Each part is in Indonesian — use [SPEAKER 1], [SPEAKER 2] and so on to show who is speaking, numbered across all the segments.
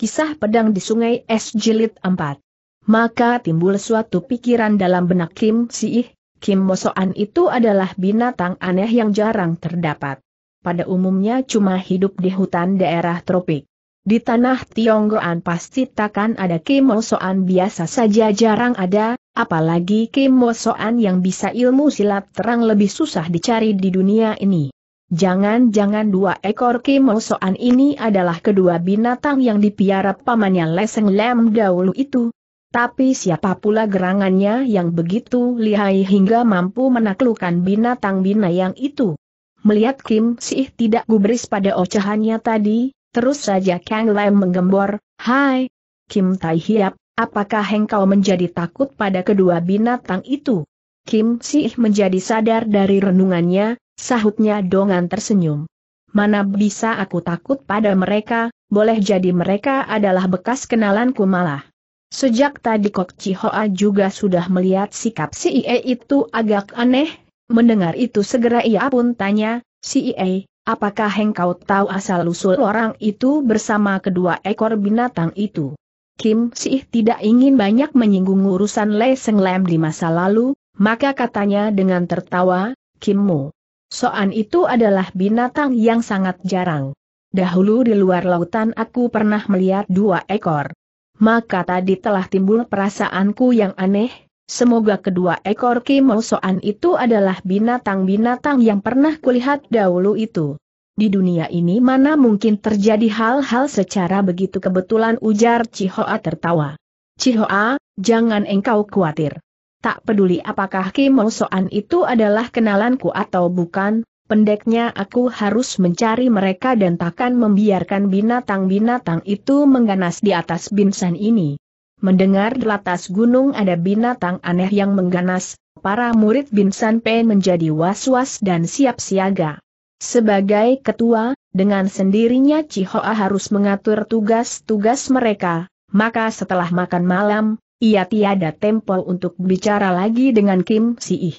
[SPEAKER 1] Kisah pedang di sungai es jilid 4. Maka timbul suatu pikiran dalam benak Kim Siih, Kim Mosoan itu adalah binatang aneh yang jarang terdapat. Pada umumnya cuma hidup di hutan daerah tropik. Di tanah Tionggoan pasti takkan ada Kim Mosoan biasa saja jarang ada, apalagi Kim Mosoan yang bisa ilmu silat terang lebih susah dicari di dunia ini. Jangan-jangan dua ekor kimosoan ini adalah kedua binatang yang dipiara pamannya Leseng Lem dahulu itu. Tapi siapa pula gerangannya yang begitu lihai hingga mampu menaklukkan binatang-binatang itu? Melihat Kim Sih tidak gubris pada ocehannya tadi, terus saja Kang Lem menggembor, Hai, Kim Tai Hiap, apakah engkau menjadi takut pada kedua binatang itu? Kim Sih menjadi sadar dari renungannya, sahutnya dongan tersenyum. Mana bisa aku takut pada mereka, boleh jadi mereka adalah bekas kenalanku malah. Sejak tadi Kok Chihoa juga sudah melihat sikap si IE itu agak aneh, mendengar itu segera ia pun tanya, si IE, apakah engkau tahu asal-usul orang itu bersama kedua ekor binatang itu? Kim Sih tidak ingin banyak menyinggung urusan Lei Seng Lam di masa lalu, maka katanya dengan tertawa, Kimmu. Soan itu adalah binatang yang sangat jarang. Dahulu di luar lautan aku pernah melihat dua ekor. Maka tadi telah timbul perasaanku yang aneh, semoga kedua ekor soan itu adalah binatang-binatang yang pernah kulihat dahulu itu. Di dunia ini mana mungkin terjadi hal-hal secara begitu kebetulan ujar Cihoa tertawa. Cihoa, jangan engkau khawatir. Tak peduli apakah Kim Soan itu adalah kenalanku atau bukan, pendeknya aku harus mencari mereka dan takkan membiarkan binatang-binatang itu mengganas di atas binsan ini. Mendengar di atas gunung ada binatang aneh yang mengganas, para murid binsan pen menjadi was-was dan siap siaga. Sebagai ketua, dengan sendirinya Cihoa harus mengatur tugas-tugas mereka, maka setelah makan malam, ia tiada tempo untuk bicara lagi dengan Kim Si Ih.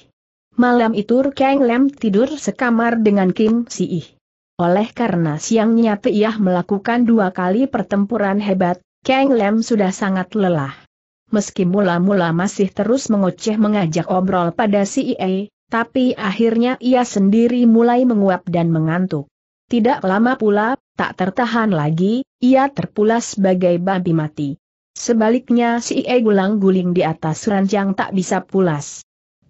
[SPEAKER 1] Malam itu Kang Lem tidur sekamar dengan Kim Si Ih. Oleh karena siangnya Tiah melakukan dua kali pertempuran hebat, Kang Lem sudah sangat lelah. Meski mula-mula masih terus mengoceh mengajak obrol pada si CIA, e tapi akhirnya ia sendiri mulai menguap dan mengantuk. Tidak lama pula, tak tertahan lagi, ia terpulas sebagai babi mati. Sebaliknya si Ie gulang guling di atas ranjang tak bisa pulas.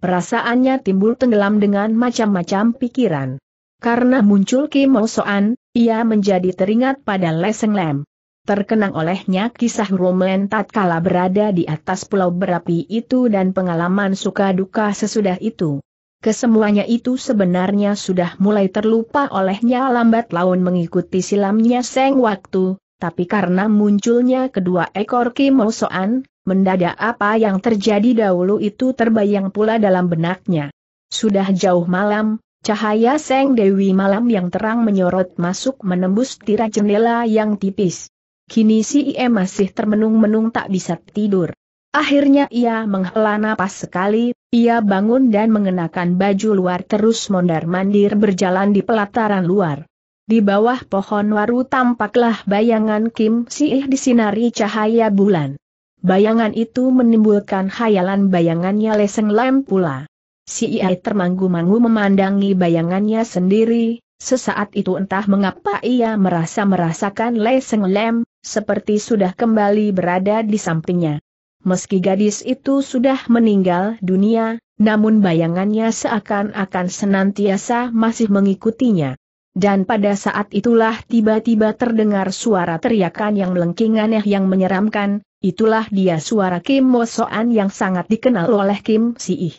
[SPEAKER 1] Perasaannya timbul tenggelam dengan macam-macam pikiran. Karena muncul Kim Soan, ia menjadi teringat pada Leseng Lem. Terkenang olehnya kisah Romlen tatkala berada di atas pulau berapi itu dan pengalaman suka duka sesudah itu. Kesemuanya itu sebenarnya sudah mulai terlupa olehnya lambat laun mengikuti silamnya seng waktu, tapi karena munculnya kedua ekor kimosoan, mendadak apa yang terjadi dahulu itu terbayang pula dalam benaknya. Sudah jauh malam, cahaya Seng Dewi malam yang terang menyorot masuk menembus tirai jendela yang tipis. Kini si Ie masih termenung-menung tak bisa tidur. Akhirnya ia menghela napas sekali, ia bangun dan mengenakan baju luar terus mondar-mandir berjalan di pelataran luar. Di bawah pohon waru tampaklah bayangan Kim Siih disinari cahaya bulan. Bayangan itu menimbulkan khayalan bayangannya Leseng Lem pula. Si Siih termangu manggu memandangi bayangannya sendiri, sesaat itu entah mengapa ia merasa merasakan Leseng Lem, seperti sudah kembali berada di sampingnya. Meski gadis itu sudah meninggal dunia, namun bayangannya seakan-akan senantiasa masih mengikutinya. Dan pada saat itulah tiba-tiba terdengar suara teriakan yang melengking aneh yang menyeramkan, itulah dia suara Kim Mo Soan yang sangat dikenal oleh Kim Si Ih.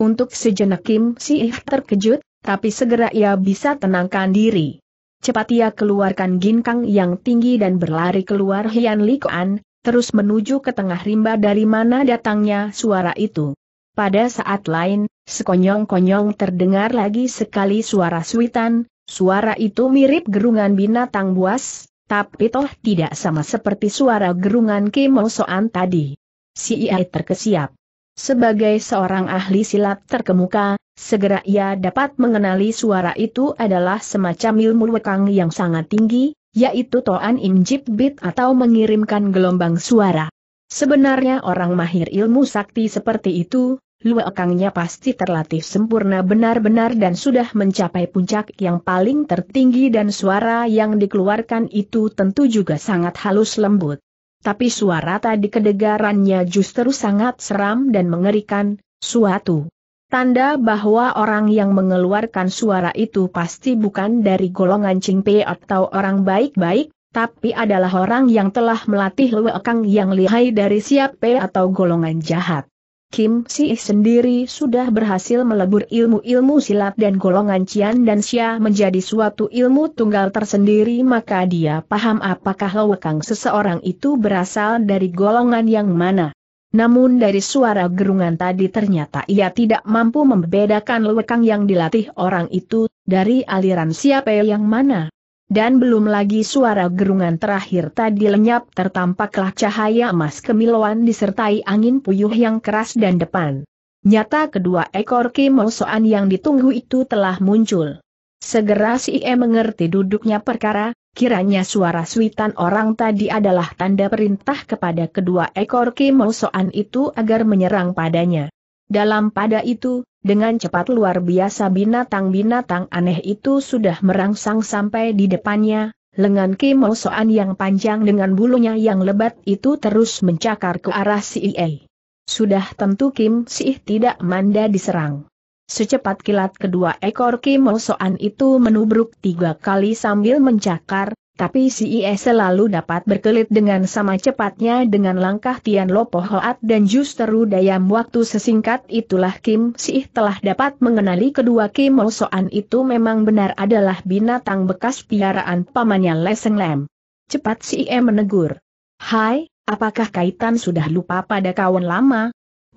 [SPEAKER 1] Untuk sejenak Kim Si Ih terkejut, tapi segera ia bisa tenangkan diri. Cepat ia keluarkan ginkang yang tinggi dan berlari keluar Hian Likuan, terus menuju ke tengah rimba dari mana datangnya suara itu. Pada saat lain, sekonyong-konyong terdengar lagi sekali suara suitan, Suara itu mirip gerungan binatang buas, tapi toh tidak sama seperti suara gerungan kemosoan tadi. Si Ia terkesiap. Sebagai seorang ahli silat terkemuka, segera ia dapat mengenali suara itu adalah semacam ilmu wekang yang sangat tinggi, yaitu Toan Injip Bit atau mengirimkan gelombang suara. Sebenarnya orang mahir ilmu sakti seperti itu, Lue pasti terlatih sempurna benar-benar dan sudah mencapai puncak yang paling tertinggi dan suara yang dikeluarkan itu tentu juga sangat halus lembut. Tapi suara tadi kedengarannya justru sangat seram dan mengerikan, suatu tanda bahwa orang yang mengeluarkan suara itu pasti bukan dari golongan cingpe atau orang baik-baik, tapi adalah orang yang telah melatih lewekang yang lihai dari pe atau golongan jahat. Kim Si sendiri sudah berhasil melebur ilmu-ilmu silat dan golongan Cian dan Xia menjadi suatu ilmu tunggal tersendiri maka dia paham apakah lawakang seseorang itu berasal dari golongan yang mana. Namun dari suara gerungan tadi ternyata ia tidak mampu membedakan lewekang yang dilatih orang itu, dari aliran siapa yang mana. Dan belum lagi suara gerungan terakhir tadi lenyap tertampaklah cahaya emas kemilauan disertai angin puyuh yang keras dan depan. Nyata kedua ekor kimosoan yang ditunggu itu telah muncul. Segera si E mengerti duduknya perkara, kiranya suara suitan orang tadi adalah tanda perintah kepada kedua ekor kimosoan itu agar menyerang padanya. Dalam pada itu, dengan cepat luar biasa binatang-binatang aneh itu sudah merangsang sampai di depannya, lengan Kimo Soan yang panjang dengan bulunya yang lebat itu terus mencakar ke arah si Ie. Sudah tentu Kim Sih tidak manda diserang. Secepat kilat kedua ekor Kimo Soan itu menubruk tiga kali sambil mencakar, tapi si Ie selalu dapat berkelit dengan sama cepatnya dengan langkah Tian Lopo Hoat dan justru dayam waktu sesingkat itulah Kim Si telah dapat mengenali kedua Kim Soan itu memang benar adalah binatang bekas piaraan pamannya Leseng Lem. Cepat si IE menegur. Hai, apakah kaitan sudah lupa pada kawan lama?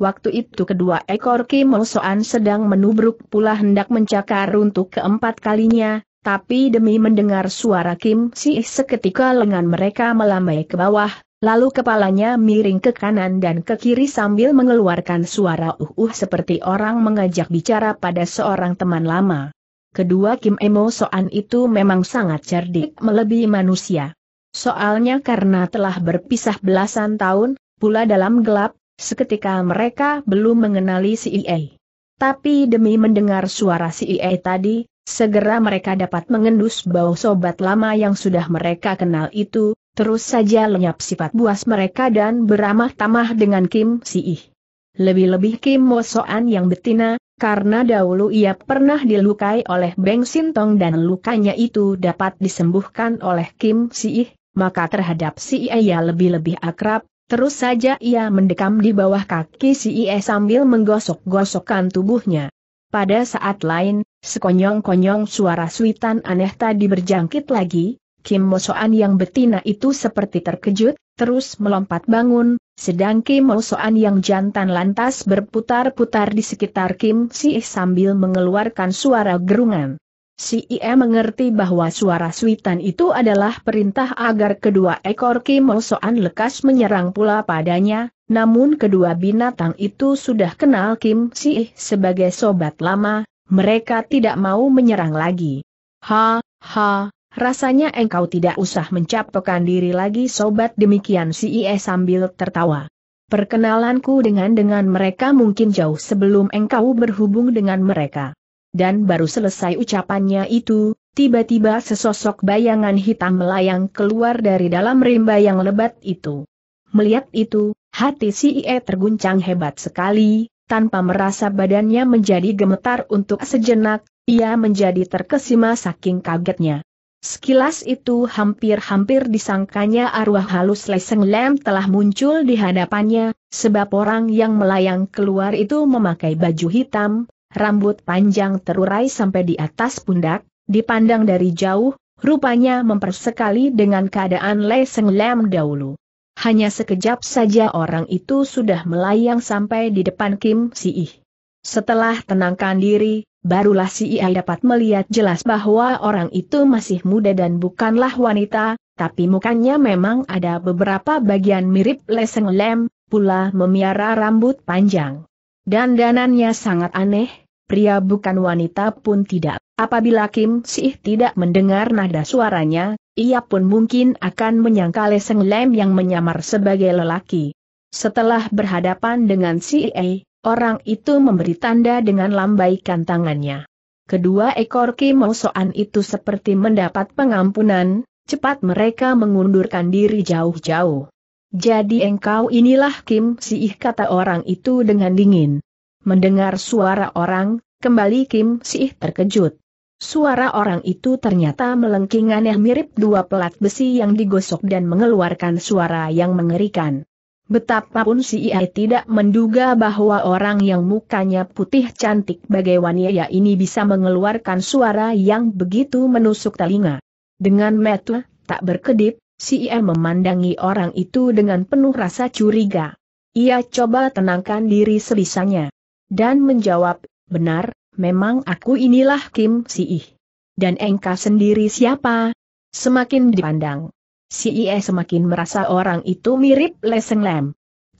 [SPEAKER 1] Waktu itu kedua ekor Kim Soan sedang menubruk pula hendak mencakar untuk keempat kalinya, tapi demi mendengar suara Kim Si seketika lengan mereka melambai ke bawah, lalu kepalanya miring ke kanan dan ke kiri sambil mengeluarkan suara uh-uh seperti orang mengajak bicara pada seorang teman lama. Kedua Kim Emo Soan itu memang sangat cerdik melebihi manusia. Soalnya karena telah berpisah belasan tahun, pula dalam gelap, seketika mereka belum mengenali si Ie. Tapi demi mendengar suara si Ie tadi, Segera mereka dapat mengendus bau sobat lama yang sudah mereka kenal itu, terus saja lenyap sifat buas mereka dan beramah tamah dengan Kim Siih. Lebih-lebih Kim Mo Soan yang betina, karena dahulu ia pernah dilukai oleh Beng Sintong dan lukanya itu dapat disembuhkan oleh Kim Siih, maka terhadap si ia lebih-lebih akrab, terus saja ia mendekam di bawah kaki si ia sambil menggosok-gosokkan tubuhnya. Pada saat lain, sekonyong-konyong suara suitan aneh tadi berjangkit lagi, Kim Mosoan yang betina itu seperti terkejut, terus melompat bangun, sedang Kim Mosoan yang jantan lantas berputar-putar di sekitar Kim Si sambil mengeluarkan suara gerungan. Si Ie mengerti bahwa suara suitan itu adalah perintah agar kedua ekor Kimosoan lekas menyerang pula padanya, namun kedua binatang itu sudah kenal Kim Si sebagai sobat lama, mereka tidak mau menyerang lagi. Ha, ha, rasanya engkau tidak usah mencapokkan diri lagi sobat demikian si Ie sambil tertawa. Perkenalanku dengan dengan mereka mungkin jauh sebelum engkau berhubung dengan mereka dan baru selesai ucapannya itu, tiba-tiba sesosok bayangan hitam melayang keluar dari dalam rimba yang lebat itu. Melihat itu, hati si IE terguncang hebat sekali, tanpa merasa badannya menjadi gemetar untuk sejenak, ia menjadi terkesima saking kagetnya. Sekilas itu hampir-hampir disangkanya arwah halus Leseng Lem telah muncul di hadapannya, sebab orang yang melayang keluar itu memakai baju hitam, rambut panjang terurai sampai di atas pundak, dipandang dari jauh, rupanya mempersekali dengan keadaan Lei Seng Lam dahulu. Hanya sekejap saja orang itu sudah melayang sampai di depan Kim Si Ih. Setelah tenangkan diri, barulah Si Ih dapat melihat jelas bahwa orang itu masih muda dan bukanlah wanita, tapi mukanya memang ada beberapa bagian mirip Leseng Lem, pula memiara rambut panjang. Dan Dandanannya sangat aneh, pria bukan wanita pun tidak. Apabila Kim Sih tidak mendengar nada suaranya, ia pun mungkin akan menyangka Leseng Lem yang menyamar sebagai lelaki. Setelah berhadapan dengan si E, orang itu memberi tanda dengan lambaikan tangannya. Kedua ekor Kim Osoan itu seperti mendapat pengampunan, cepat mereka mengundurkan diri jauh-jauh. Jadi engkau inilah Kim Siih kata orang itu dengan dingin. Mendengar suara orang, kembali Kim Siih terkejut. Suara orang itu ternyata melengking aneh mirip dua pelat besi yang digosok dan mengeluarkan suara yang mengerikan. Betapapun si Ia tidak menduga bahwa orang yang mukanya putih cantik bagai wanita ini bisa mengeluarkan suara yang begitu menusuk telinga. Dengan metu, tak berkedip, Si Ia memandangi orang itu dengan penuh rasa curiga. Ia coba tenangkan diri sebisanya. Dan menjawab, benar, memang aku inilah Kim Si Ih. Dan Engka sendiri siapa? Semakin dipandang. Si Ie semakin merasa orang itu mirip Leseng Lem.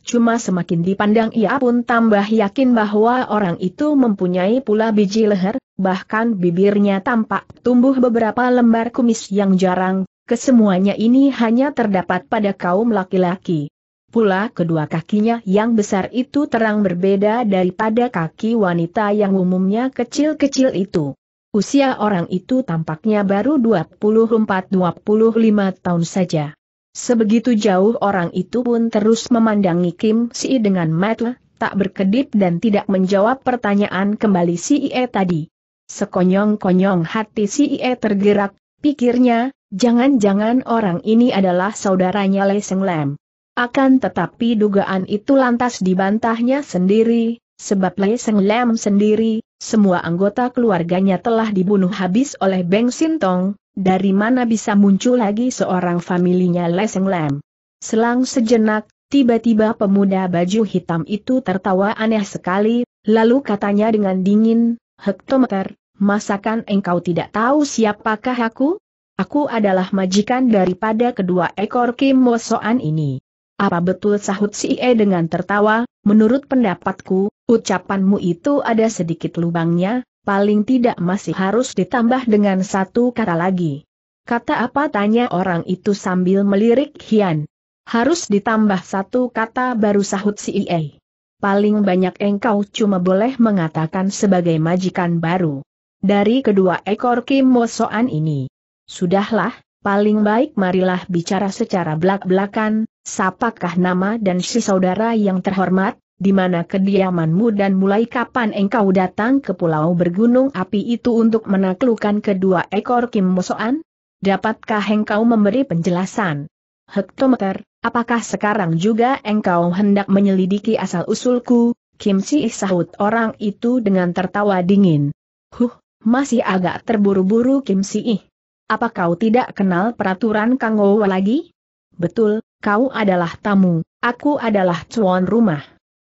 [SPEAKER 1] Cuma semakin dipandang ia pun tambah yakin bahwa orang itu mempunyai pula biji leher, bahkan bibirnya tampak tumbuh beberapa lembar kumis yang jarang, kesemuanya ini hanya terdapat pada kaum laki-laki. Pula kedua kakinya yang besar itu terang berbeda daripada kaki wanita yang umumnya kecil-kecil itu. Usia orang itu tampaknya baru 24-25 tahun saja. Sebegitu jauh orang itu pun terus memandangi Kim Si dengan mata, tak berkedip dan tidak menjawab pertanyaan kembali Si E tadi. Sekonyong-konyong hati Si E tergerak, pikirnya, Jangan-jangan orang ini adalah saudaranya Le Seng Lam. Akan tetapi dugaan itu lantas dibantahnya sendiri, sebab Le Seng Lam sendiri, semua anggota keluarganya telah dibunuh habis oleh Beng Sintong, dari mana bisa muncul lagi seorang familinya Le Seng Lam. Selang sejenak, tiba-tiba pemuda baju hitam itu tertawa aneh sekali, lalu katanya dengan dingin, Hektometer, masakan engkau tidak tahu siapakah aku? Aku adalah majikan daripada kedua ekor Kim Mosoan ini. Apa betul sahut si E dengan tertawa, menurut pendapatku, ucapanmu itu ada sedikit lubangnya, paling tidak masih harus ditambah dengan satu kata lagi. Kata apa tanya orang itu sambil melirik Hian. Harus ditambah satu kata baru sahut si E. Paling banyak engkau cuma boleh mengatakan sebagai majikan baru. Dari kedua ekor Kim Mosoan ini. Sudahlah, paling baik marilah bicara secara belak-belakan, siapakah nama dan si saudara yang terhormat, di mana kediamanmu dan mulai kapan engkau datang ke pulau bergunung api itu untuk menaklukkan kedua ekor Kim Mosoan? Dapatkah engkau memberi penjelasan? Hektometer, apakah sekarang juga engkau hendak menyelidiki asal-usulku? Kim Si sahut orang itu dengan tertawa dingin. Huh, masih agak terburu-buru Kim Si apa kau tidak kenal peraturan Kang Owa lagi? Betul, kau adalah tamu, aku adalah tuan rumah.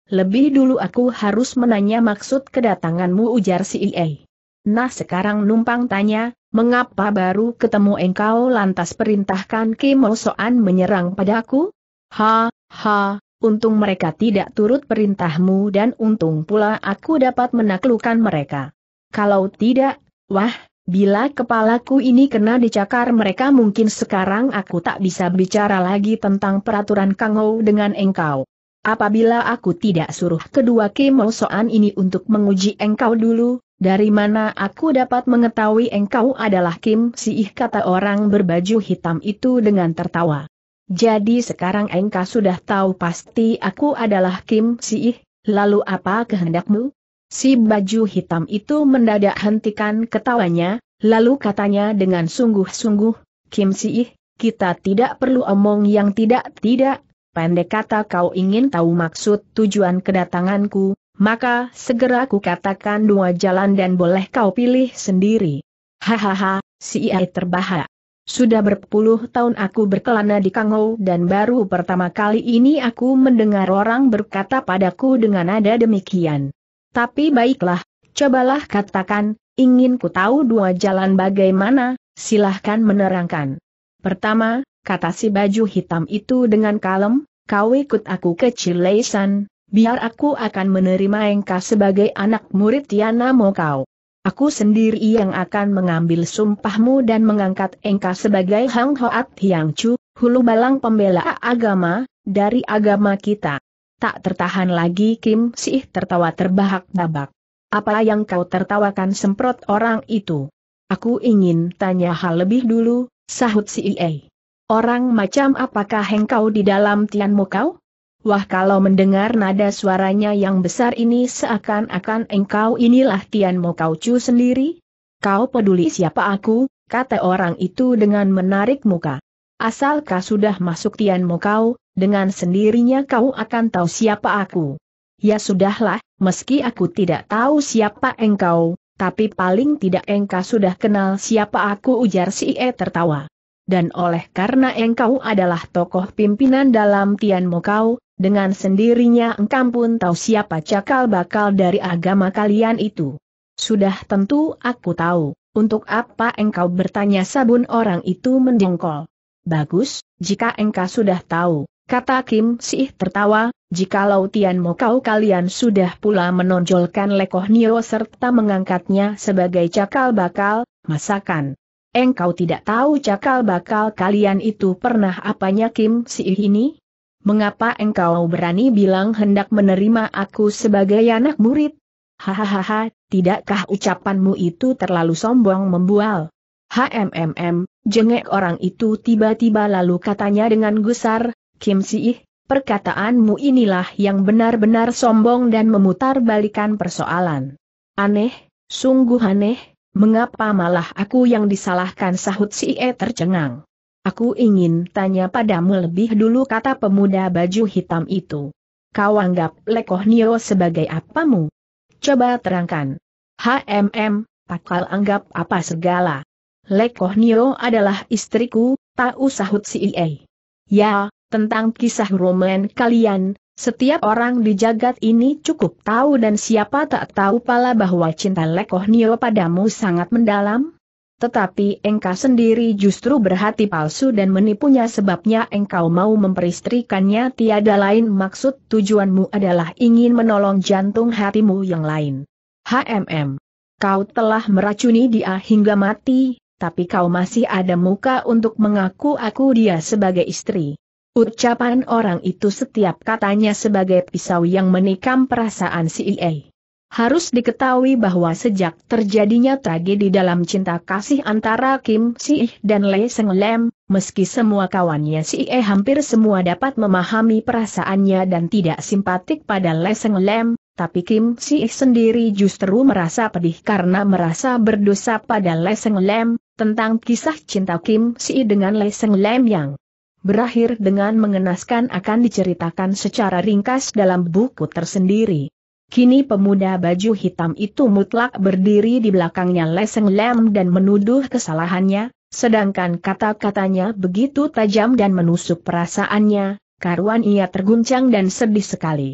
[SPEAKER 1] Lebih dulu aku harus menanya maksud kedatanganmu ujar si Ie. Nah sekarang numpang tanya, mengapa baru ketemu engkau lantas perintahkan Kimosoan menyerang padaku? Ha, ha, untung mereka tidak turut perintahmu dan untung pula aku dapat menaklukkan mereka. Kalau tidak, wah, Bila kepalaku ini kena dicakar mereka mungkin sekarang aku tak bisa bicara lagi tentang peraturan Kang Kangou dengan engkau. Apabila aku tidak suruh kedua kemosoan ini untuk menguji engkau dulu, dari mana aku dapat mengetahui engkau adalah Kim Siih kata orang berbaju hitam itu dengan tertawa. Jadi sekarang engkau sudah tahu pasti aku adalah Kim Siih, lalu apa kehendakmu? Si baju hitam itu mendadak hentikan ketawanya, lalu katanya dengan sungguh-sungguh, Kim Si-ih, kita tidak perlu omong yang tidak-tidak, pendek kata kau ingin tahu maksud tujuan kedatanganku, maka segera ku katakan dua jalan dan boleh kau pilih sendiri. Hahaha, si ih terbahak. Sudah berpuluh tahun aku berkelana di Kangou dan baru pertama kali ini aku mendengar orang berkata padaku dengan nada demikian. Tapi baiklah, cobalah katakan, ingin ku tahu dua jalan bagaimana, silahkan menerangkan. Pertama, kata si baju hitam itu dengan kalem, kau ikut aku ke Cileisan, biar aku akan menerima engkau sebagai anak murid Tiana Mokau. Aku sendiri yang akan mengambil sumpahmu dan mengangkat engkau sebagai Hang Hoat Hyang Chu, hulu balang pembela agama, dari agama kita. Tak tertahan lagi Kim Sih tertawa terbahak-babak. Apa yang kau tertawakan semprot orang itu? Aku ingin tanya hal lebih dulu, sahut si Ie. Orang macam apakah engkau di dalam tianmu kau? Wah kalau mendengar nada suaranya yang besar ini seakan-akan engkau inilah tianmu kau cu sendiri? Kau peduli siapa aku, kata orang itu dengan menarik muka. Asal kau sudah masuk Tianmu kau, dengan sendirinya kau akan tahu siapa aku. Ya sudahlah, meski aku tidak tahu siapa engkau, tapi paling tidak engkau sudah kenal siapa aku ujar si E tertawa. Dan oleh karena engkau adalah tokoh pimpinan dalam Tianmu kau, dengan sendirinya engkau pun tahu siapa cakal bakal dari agama kalian itu. Sudah tentu aku tahu, untuk apa engkau bertanya sabun orang itu mendengkol. Bagus, jika engkau sudah tahu, kata Kim Sih tertawa, jikalau mau kau kalian sudah pula menonjolkan Lekoh Nio serta mengangkatnya sebagai cakal bakal, masakan. Engkau tidak tahu cakal bakal kalian itu pernah apanya Kim Sih ini? Mengapa engkau berani bilang hendak menerima aku sebagai anak murid? Hahaha, tidakkah ucapanmu itu terlalu sombong membual? HMMM, Jengek orang itu tiba-tiba lalu katanya dengan gusar, Kim Siih, perkataanmu inilah yang benar-benar sombong dan memutar balikan persoalan. Aneh, sungguh aneh, mengapa malah aku yang disalahkan sahut Si-e tercengang. Aku ingin tanya padamu lebih dulu kata pemuda baju hitam itu. Kau anggap Lekoh Nio sebagai apamu? Coba terangkan. HMM, takal anggap apa segala. Lekoh Nio adalah istriku, tahu sahut si Ie. Ya, tentang kisah roman kalian, setiap orang di jagat ini cukup tahu dan siapa tak tahu pula bahwa cinta Lekoh Nio padamu sangat mendalam? Tetapi engkau sendiri justru berhati palsu dan menipunya sebabnya engkau mau memperistrikannya tiada lain maksud tujuanmu adalah ingin menolong jantung hatimu yang lain. HMM. Kau telah meracuni dia hingga mati, tapi kau masih ada muka untuk mengaku aku dia sebagai istri. Ucapan orang itu setiap katanya sebagai pisau yang menikam perasaan si IE. Harus diketahui bahwa sejak terjadinya tragedi dalam cinta kasih antara Kim Si dan Lee Seng Lem, meski semua kawannya Si E hampir semua dapat memahami perasaannya dan tidak simpatik pada Lee Seng Lem, tapi Kim Si sendiri justru merasa pedih karena merasa berdosa pada Leseng Lem, tentang kisah cinta Kim Si dengan Leseng Lem yang berakhir dengan mengenaskan akan diceritakan secara ringkas dalam buku tersendiri. Kini pemuda baju hitam itu mutlak berdiri di belakangnya Leseng Lem dan menuduh kesalahannya, sedangkan kata-katanya begitu tajam dan menusuk perasaannya, karuan ia terguncang dan sedih sekali.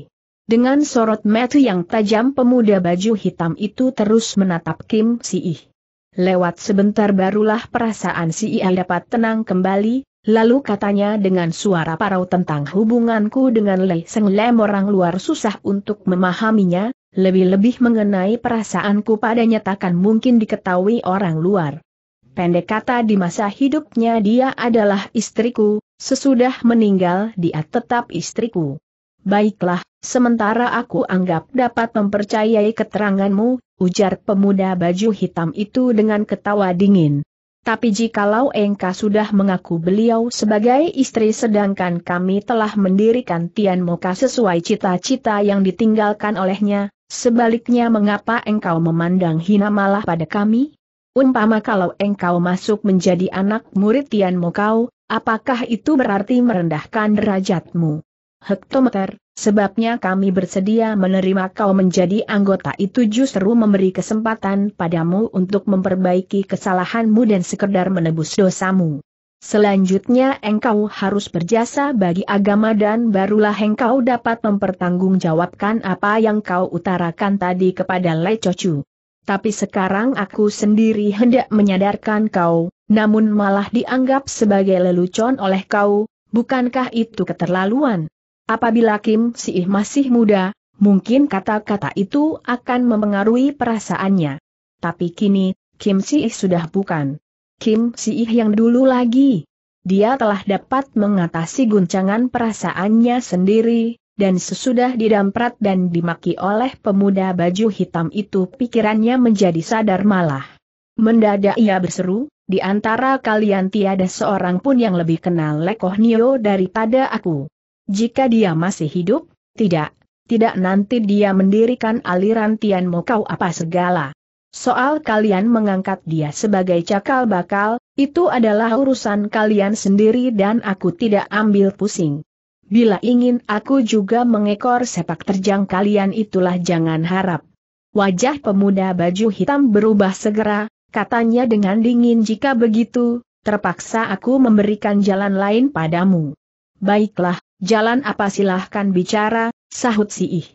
[SPEAKER 1] Dengan sorot mata yang tajam pemuda baju hitam itu terus menatap Kim Si Ih. Lewat sebentar barulah perasaan Si Ih dapat tenang kembali, Lalu katanya dengan suara parau tentang hubunganku dengan Le Seng Lem orang luar susah untuk memahaminya, lebih-lebih mengenai perasaanku padanya takkan mungkin diketahui orang luar. Pendek kata di masa hidupnya dia adalah istriku, sesudah meninggal dia tetap istriku. Baiklah, Sementara aku anggap dapat mempercayai keteranganmu, ujar pemuda baju hitam itu dengan ketawa dingin. Tapi jikalau engkau sudah mengaku beliau sebagai istri sedangkan kami telah mendirikan Tian Moka sesuai cita-cita yang ditinggalkan olehnya, sebaliknya mengapa engkau memandang hina malah pada kami? Umpama kalau engkau masuk menjadi anak murid Tian Mokau, apakah itu berarti merendahkan derajatmu? Hektometer, Sebabnya kami bersedia menerima kau menjadi anggota itu justru memberi kesempatan padamu untuk memperbaiki kesalahanmu dan sekedar menebus dosamu. Selanjutnya engkau harus berjasa bagi agama dan barulah engkau dapat mempertanggungjawabkan apa yang kau utarakan tadi kepada Lai Chochu. Tapi sekarang aku sendiri hendak menyadarkan kau, namun malah dianggap sebagai lelucon oleh kau, bukankah itu keterlaluan? Apabila Kim Siih masih muda, mungkin kata-kata itu akan mempengaruhi perasaannya. Tapi kini, Kim Siih sudah bukan. Kim Siih yang dulu lagi. Dia telah dapat mengatasi guncangan perasaannya sendiri, dan sesudah didamprat dan dimaki oleh pemuda baju hitam itu pikirannya menjadi sadar malah. Mendadak ia berseru, di antara kalian tiada seorang pun yang lebih kenal Lekoh Nio daripada aku. Jika dia masih hidup, tidak, tidak nanti dia mendirikan aliran Tian kau apa segala. Soal kalian mengangkat dia sebagai cakal bakal, itu adalah urusan kalian sendiri dan aku tidak ambil pusing. Bila ingin aku juga mengekor sepak terjang kalian itulah jangan harap. Wajah pemuda baju hitam berubah segera, katanya dengan dingin jika begitu, terpaksa aku memberikan jalan lain padamu. Baiklah, Jalan apa silahkan bicara, sahut si ih.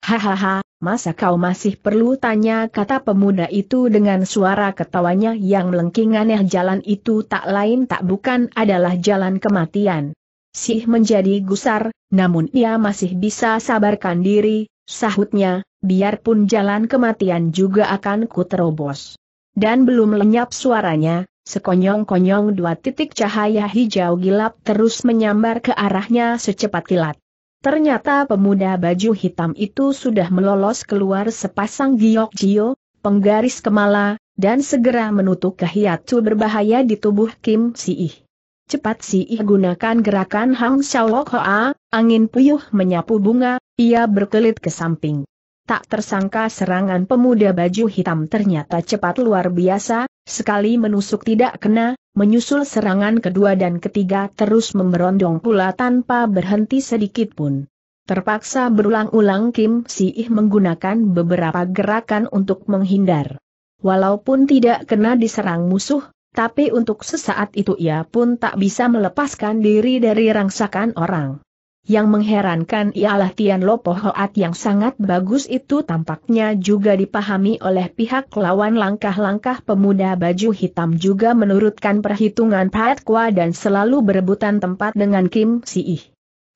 [SPEAKER 1] Hahaha, masa kau masih perlu tanya kata pemuda itu dengan suara ketawanya yang melengking aneh jalan itu tak lain tak bukan adalah jalan kematian. Sih menjadi gusar, namun ia masih bisa sabarkan diri, sahutnya, biarpun jalan kematian juga akan kuterobos. Dan belum lenyap suaranya, Sekonyong-konyong dua titik cahaya hijau gelap terus menyambar ke arahnya secepat kilat. Ternyata pemuda baju hitam itu sudah melolos keluar sepasang giok-gio, penggaris kemala, dan segera menutup kehiatu berbahaya di tubuh Kim Si-ih. Cepat Si-ih gunakan gerakan Hang Shao Hoa, angin puyuh menyapu bunga, ia berkelit ke samping. Tak tersangka serangan pemuda baju hitam ternyata cepat luar biasa, Sekali menusuk tidak kena, menyusul serangan kedua dan ketiga terus memberondong pula tanpa berhenti sedikit pun. Terpaksa berulang-ulang Kim Si-ih menggunakan beberapa gerakan untuk menghindar. Walaupun tidak kena diserang musuh, tapi untuk sesaat itu ia pun tak bisa melepaskan diri dari rangsakan orang. Yang mengherankan ialah Tian Lopo Hoat yang sangat bagus itu tampaknya juga dipahami oleh pihak lawan langkah-langkah pemuda baju hitam juga menurutkan perhitungan Pat Kwa dan selalu berebutan tempat dengan Kim Si Ih.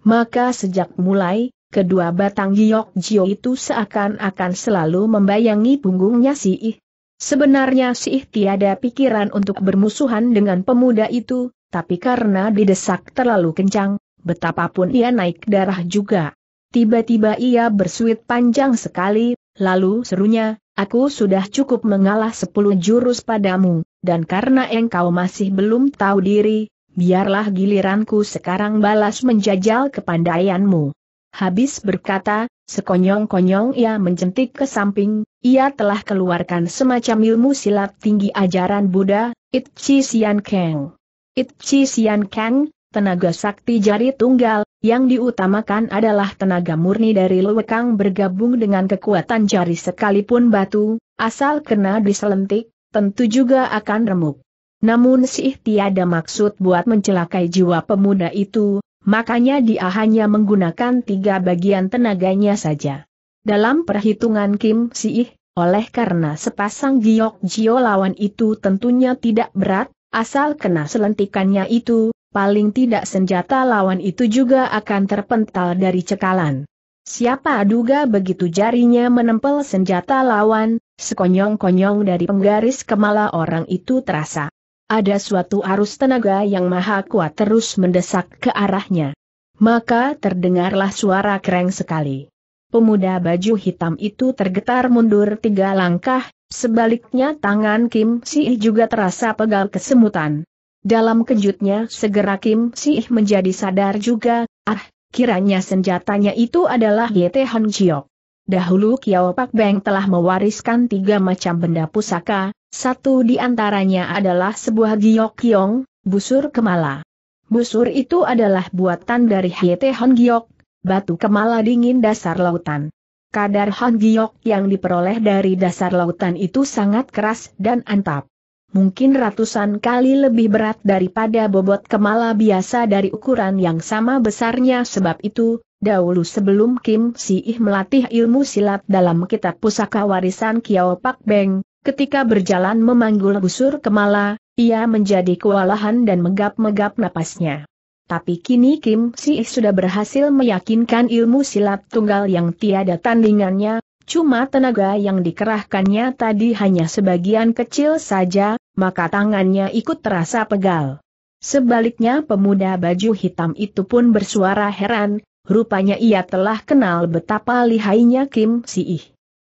[SPEAKER 1] Maka sejak mulai, kedua batang Giok Jio itu seakan-akan selalu membayangi punggungnya Si Ih. Sebenarnya Si Ih tiada pikiran untuk bermusuhan dengan pemuda itu, tapi karena didesak terlalu kencang, betapapun ia naik darah juga. Tiba-tiba ia bersuit panjang sekali, lalu serunya, aku sudah cukup mengalah sepuluh jurus padamu, dan karena engkau masih belum tahu diri, biarlah giliranku sekarang balas menjajal kepandaianmu. Habis berkata, sekonyong-konyong ia mencentik ke samping, ia telah keluarkan semacam ilmu silat tinggi ajaran Buddha, Itchi Sian Kang. Itchi Sian Kang, tenaga sakti jari tunggal, yang diutamakan adalah tenaga murni dari lewekang bergabung dengan kekuatan jari sekalipun batu, asal kena diselentik, tentu juga akan remuk. Namun sih tiada maksud buat mencelakai jiwa pemuda itu, makanya dia hanya menggunakan tiga bagian tenaganya saja. Dalam perhitungan Kim Siih, oleh karena sepasang giok jio lawan itu tentunya tidak berat, asal kena selentikannya itu, paling tidak senjata lawan itu juga akan terpental dari cekalan. Siapa duga begitu jarinya menempel senjata lawan, sekonyong-konyong dari penggaris kemala orang itu terasa. Ada suatu arus tenaga yang maha kuat terus mendesak ke arahnya. Maka terdengarlah suara kereng sekali. Pemuda baju hitam itu tergetar mundur tiga langkah, sebaliknya tangan Kim Si juga terasa pegal kesemutan. Dalam kejutnya segera Kim Sih menjadi sadar juga, ah, kiranya senjatanya itu adalah Yete Han Chiok. Dahulu Kiao Pak Beng telah mewariskan tiga macam benda pusaka, satu di antaranya adalah sebuah giok kiong, busur kemala. Busur itu adalah buatan dari Yete Hon Giok, batu kemala dingin dasar lautan. Kadar Hon Giok yang diperoleh dari dasar lautan itu sangat keras dan antap mungkin ratusan kali lebih berat daripada bobot kemala biasa dari ukuran yang sama besarnya sebab itu, dahulu sebelum Kim Si-ih melatih ilmu silat dalam kitab pusaka warisan Kiao Pak Beng, ketika berjalan memanggul busur kemala, ia menjadi kewalahan dan megap-megap napasnya. Tapi kini Kim Si-ih sudah berhasil meyakinkan ilmu silat tunggal yang tiada tandingannya, cuma tenaga yang dikerahkannya tadi hanya sebagian kecil saja, maka tangannya ikut terasa pegal. Sebaliknya pemuda baju hitam itu pun bersuara heran, rupanya ia telah kenal betapa lihainya Kim Si Ih.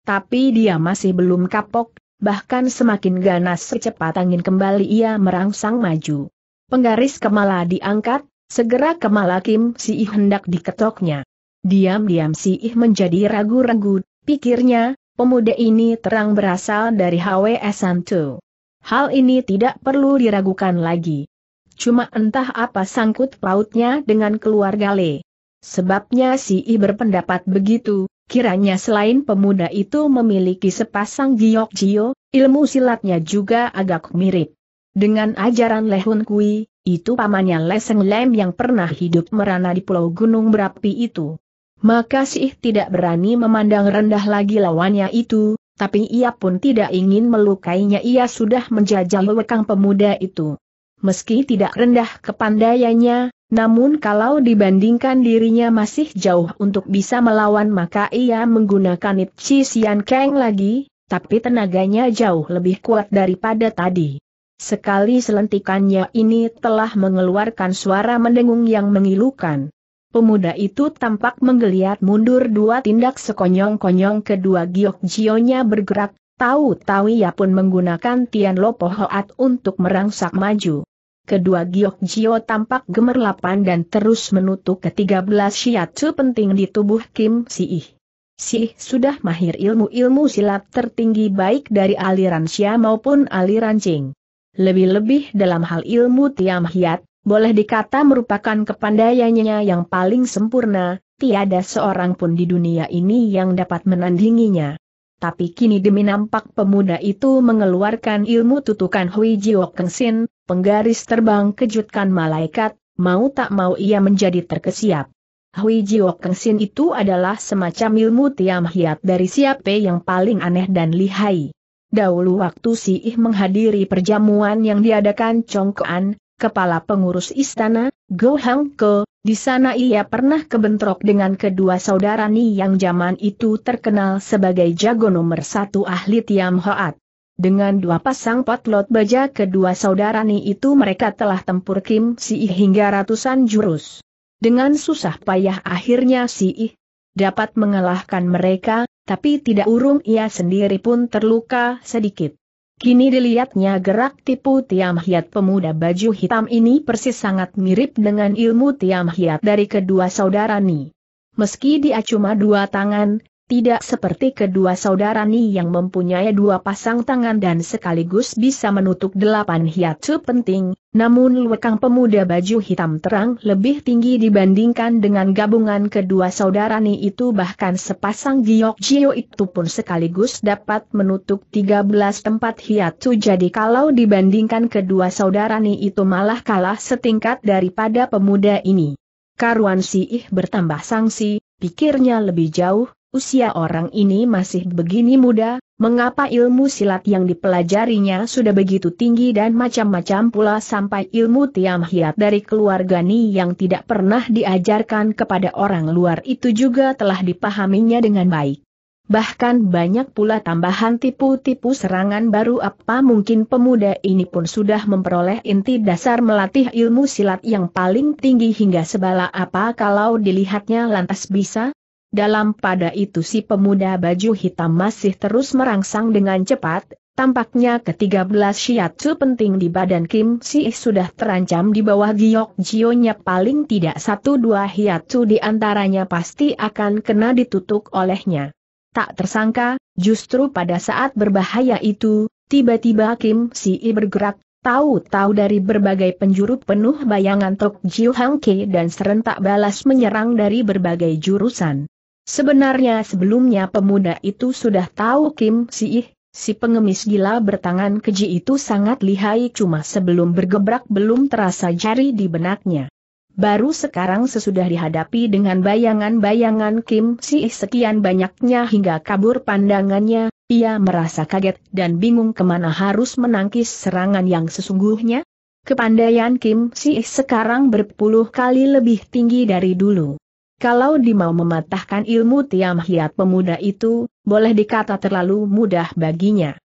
[SPEAKER 1] Tapi dia masih belum kapok, bahkan semakin ganas secepat angin kembali ia merangsang maju. Penggaris kemala diangkat, segera kemala Kim Siih hendak diketoknya. Diam-diam Si Ih menjadi ragu-ragu, pikirnya, pemuda ini terang berasal dari HWS Santu. Hal ini tidak perlu diragukan lagi. Cuma entah apa sangkut pautnya dengan keluarga Le. Sebabnya si I berpendapat begitu, kiranya selain pemuda itu memiliki sepasang giok jio, ilmu silatnya juga agak mirip. Dengan ajaran Lehun Kui, itu pamannya Leseng Lem yang pernah hidup merana di pulau gunung berapi itu. Maka si I tidak berani memandang rendah lagi lawannya itu, tapi ia pun tidak ingin melukainya ia sudah menjajal lewekang pemuda itu. Meski tidak rendah kepandaiannya, namun kalau dibandingkan dirinya masih jauh untuk bisa melawan maka ia menggunakan Ipchi Sian Kang lagi, tapi tenaganya jauh lebih kuat daripada tadi. Sekali selentikannya ini telah mengeluarkan suara mendengung yang mengilukan. Pemuda itu tampak menggeliat mundur dua tindak sekonyong-konyong kedua giok jionya bergerak, tahu-tahu ia ya pun menggunakan Tian Lopo Hoat untuk merangsak maju. Kedua giok jio tampak gemerlapan dan terus menutup ketiga belas shiatsu penting di tubuh Kim Siih. Sih sudah mahir ilmu-ilmu silat tertinggi baik dari aliran Xia maupun aliran Qing. Lebih-lebih dalam hal ilmu Tiam Hiat, boleh dikata merupakan kepandaiannya yang paling sempurna, tiada seorang pun di dunia ini yang dapat menandinginya. Tapi kini demi nampak pemuda itu mengeluarkan ilmu tutukan Hui Jiok Kengsin, penggaris terbang kejutkan malaikat, mau tak mau ia menjadi terkesiap. Hui Jiok Kengsin itu adalah semacam ilmu tiam hiat dari siapa yang paling aneh dan lihai. Dahulu waktu Si Ih menghadiri perjamuan yang diadakan Kuan, kepala pengurus istana, Go Hang Ko, di sana ia pernah kebentrok dengan kedua saudarani yang zaman itu terkenal sebagai jago nomor satu ahli Tiam Hoat. Dengan dua pasang potlot baja kedua saudarani itu mereka telah tempur Kim Si hingga ratusan jurus. Dengan susah payah akhirnya Si Ih dapat mengalahkan mereka, tapi tidak urung ia sendiri pun terluka sedikit. Kini dilihatnya gerak tipu Tiam Hiat pemuda baju hitam ini persis sangat mirip dengan ilmu Tiam Hiat dari kedua saudara Ni. Meski dia cuma dua tangan, tidak seperti kedua saudara yang mempunyai dua pasang tangan dan sekaligus bisa menutup delapan hiatsu penting, namun lekang pemuda baju hitam terang lebih tinggi dibandingkan dengan gabungan kedua saudara itu bahkan sepasang giok jio itu pun sekaligus dapat menutup tiga belas tempat hiatsu jadi kalau dibandingkan kedua saudara itu malah kalah setingkat daripada pemuda ini. Karuan si ih bertambah sangsi, pikirnya lebih jauh, usia orang ini masih begini muda, mengapa ilmu silat yang dipelajarinya sudah begitu tinggi dan macam-macam pula sampai ilmu tiam hiat dari keluarga Ni yang tidak pernah diajarkan kepada orang luar itu juga telah dipahaminya dengan baik. Bahkan banyak pula tambahan tipu-tipu serangan baru apa mungkin pemuda ini pun sudah memperoleh inti dasar melatih ilmu silat yang paling tinggi hingga sebala apa kalau dilihatnya lantas bisa dalam pada itu si pemuda baju hitam masih terus merangsang dengan cepat, tampaknya ke-13 shiatsu penting di badan Kim Si sudah terancam di bawah giok jionya paling tidak satu dua hiatsu di antaranya pasti akan kena ditutup olehnya. Tak tersangka, justru pada saat berbahaya itu, tiba-tiba Kim Si bergerak Tahu-tahu dari berbagai penjuru penuh bayangan Tok Jiu Hang Ke dan serentak balas menyerang dari berbagai jurusan. Sebenarnya sebelumnya pemuda itu sudah tahu Kim Siih, si pengemis gila bertangan keji itu sangat lihai cuma sebelum bergebrak belum terasa jari di benaknya. Baru sekarang sesudah dihadapi dengan bayangan-bayangan Kim Siih sekian banyaknya hingga kabur pandangannya, ia merasa kaget dan bingung kemana harus menangkis serangan yang sesungguhnya. Kepandaian Kim Siih sekarang berpuluh kali lebih tinggi dari dulu. Kalau dimau mematahkan ilmu Tiam Hiat pemuda itu, boleh dikata terlalu mudah baginya.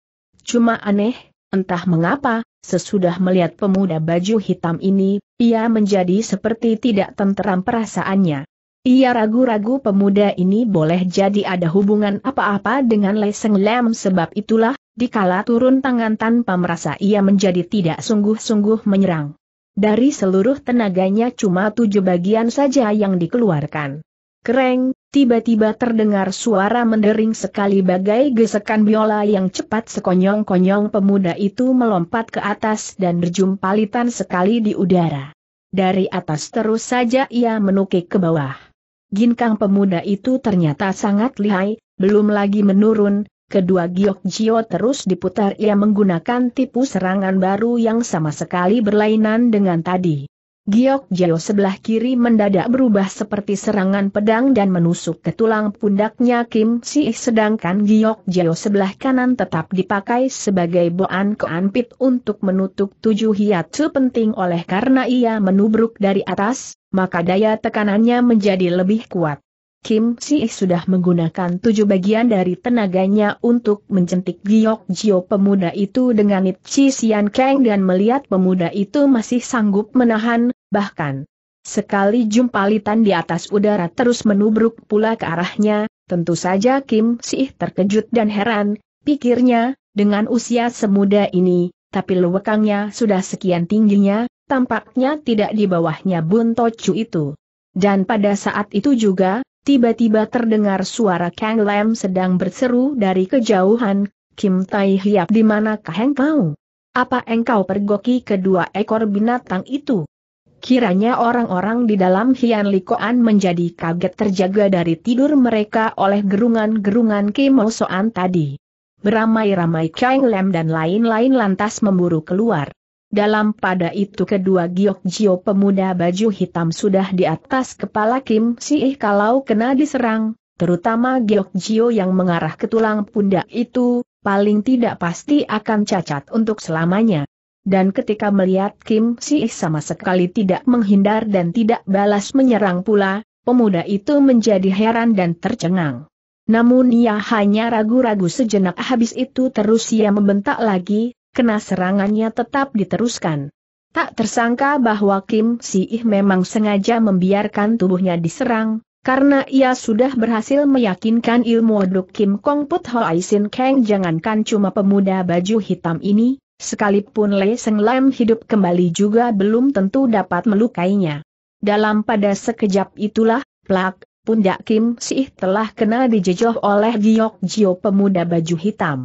[SPEAKER 1] Cuma aneh, entah mengapa, sesudah melihat pemuda baju hitam ini, ia menjadi seperti tidak tenteram perasaannya. Ia ragu-ragu pemuda ini boleh jadi ada hubungan apa-apa dengan Leseng Lam sebab itulah, dikala turun tangan tanpa merasa ia menjadi tidak sungguh-sungguh menyerang. Dari seluruh tenaganya cuma tujuh bagian saja yang dikeluarkan. Kereng, tiba-tiba terdengar suara mendering sekali bagai gesekan biola yang cepat sekonyong-konyong pemuda itu melompat ke atas dan berjumpalitan sekali di udara. Dari atas terus saja ia menukik ke bawah. Ginkang pemuda itu ternyata sangat lihai, belum lagi menurun, Kedua giok Jio terus diputar ia menggunakan tipu serangan baru yang sama sekali berlainan dengan tadi. Giok Jio sebelah kiri mendadak berubah seperti serangan pedang dan menusuk ke tulang pundaknya Kim Si sedangkan Giok Jio sebelah kanan tetap dipakai sebagai boan keanpit untuk menutup tujuh hiat penting oleh karena ia menubruk dari atas, maka daya tekanannya menjadi lebih kuat. Kim Si sudah menggunakan tujuh bagian dari tenaganya untuk mencentik giok jio pemuda itu dengan It Chi Sian Kang dan melihat pemuda itu masih sanggup menahan, bahkan sekali jumpalitan di atas udara terus menubruk pula ke arahnya, tentu saja Kim Si terkejut dan heran, pikirnya, dengan usia semuda ini, tapi lewekangnya sudah sekian tingginya, tampaknya tidak di bawahnya Bun Tocu itu. Dan pada saat itu juga, tiba-tiba terdengar suara Kang Lam sedang berseru dari kejauhan, Kim Tai Hiap di manakah engkau? Apa engkau pergoki kedua ekor binatang itu? Kiranya orang-orang di dalam Hian Likoan menjadi kaget terjaga dari tidur mereka oleh gerungan-gerungan kemosoan tadi. Beramai-ramai Kang Lam dan lain-lain lantas memburu keluar. Dalam pada itu kedua giok jio pemuda baju hitam sudah di atas kepala Kim Siih kalau kena diserang, terutama giok jio yang mengarah ke tulang pundak itu, paling tidak pasti akan cacat untuk selamanya. Dan ketika melihat Kim Si Siih sama sekali tidak menghindar dan tidak balas menyerang pula, pemuda itu menjadi heran dan tercengang. Namun ia hanya ragu-ragu sejenak habis itu terus ia membentak lagi, kena serangannya tetap diteruskan. Tak tersangka bahwa Kim Si-ih memang sengaja membiarkan tubuhnya diserang, karena ia sudah berhasil meyakinkan ilmu Duk Kim Kong Put Ho Sin Kang jangankan cuma pemuda baju hitam ini, sekalipun Le Seng Lam hidup kembali juga belum tentu dapat melukainya. Dalam pada sekejap itulah, plak, pundak Kim Si-ih telah kena dijejoh oleh Giok Jio pemuda baju hitam.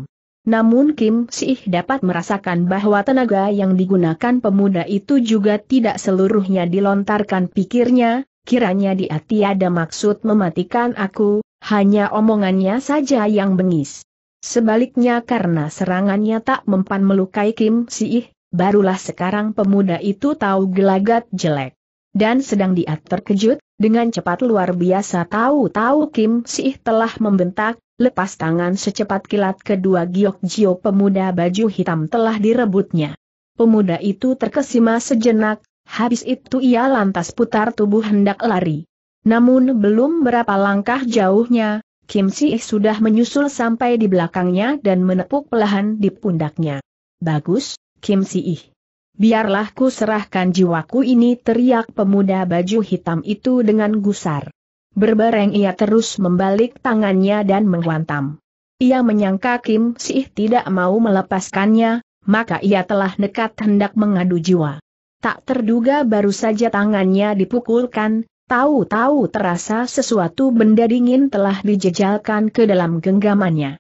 [SPEAKER 1] Namun Kim Sih dapat merasakan bahwa tenaga yang digunakan pemuda itu juga tidak seluruhnya dilontarkan pikirnya, kiranya dia tiada maksud mematikan aku, hanya omongannya saja yang bengis. Sebaliknya karena serangannya tak mempan melukai Kim Sih, barulah sekarang pemuda itu tahu gelagat jelek. Dan sedang dia terkejut, dengan cepat luar biasa tahu-tahu Kim Sih telah membentak, lepas tangan secepat kilat kedua giok jio pemuda baju hitam telah direbutnya. Pemuda itu terkesima sejenak, habis itu ia lantas putar tubuh hendak lari. Namun belum berapa langkah jauhnya, Kim Si eh sudah menyusul sampai di belakangnya dan menepuk pelahan di pundaknya. Bagus, Kim Si Ih. Eh. Biarlah ku serahkan jiwaku ini teriak pemuda baju hitam itu dengan gusar. Berbareng ia terus membalik tangannya dan menghantam. Ia menyangka Kim Sih tidak mau melepaskannya, maka ia telah nekat hendak mengadu jiwa. Tak terduga baru saja tangannya dipukulkan, tahu-tahu terasa sesuatu benda dingin telah dijejalkan ke dalam genggamannya.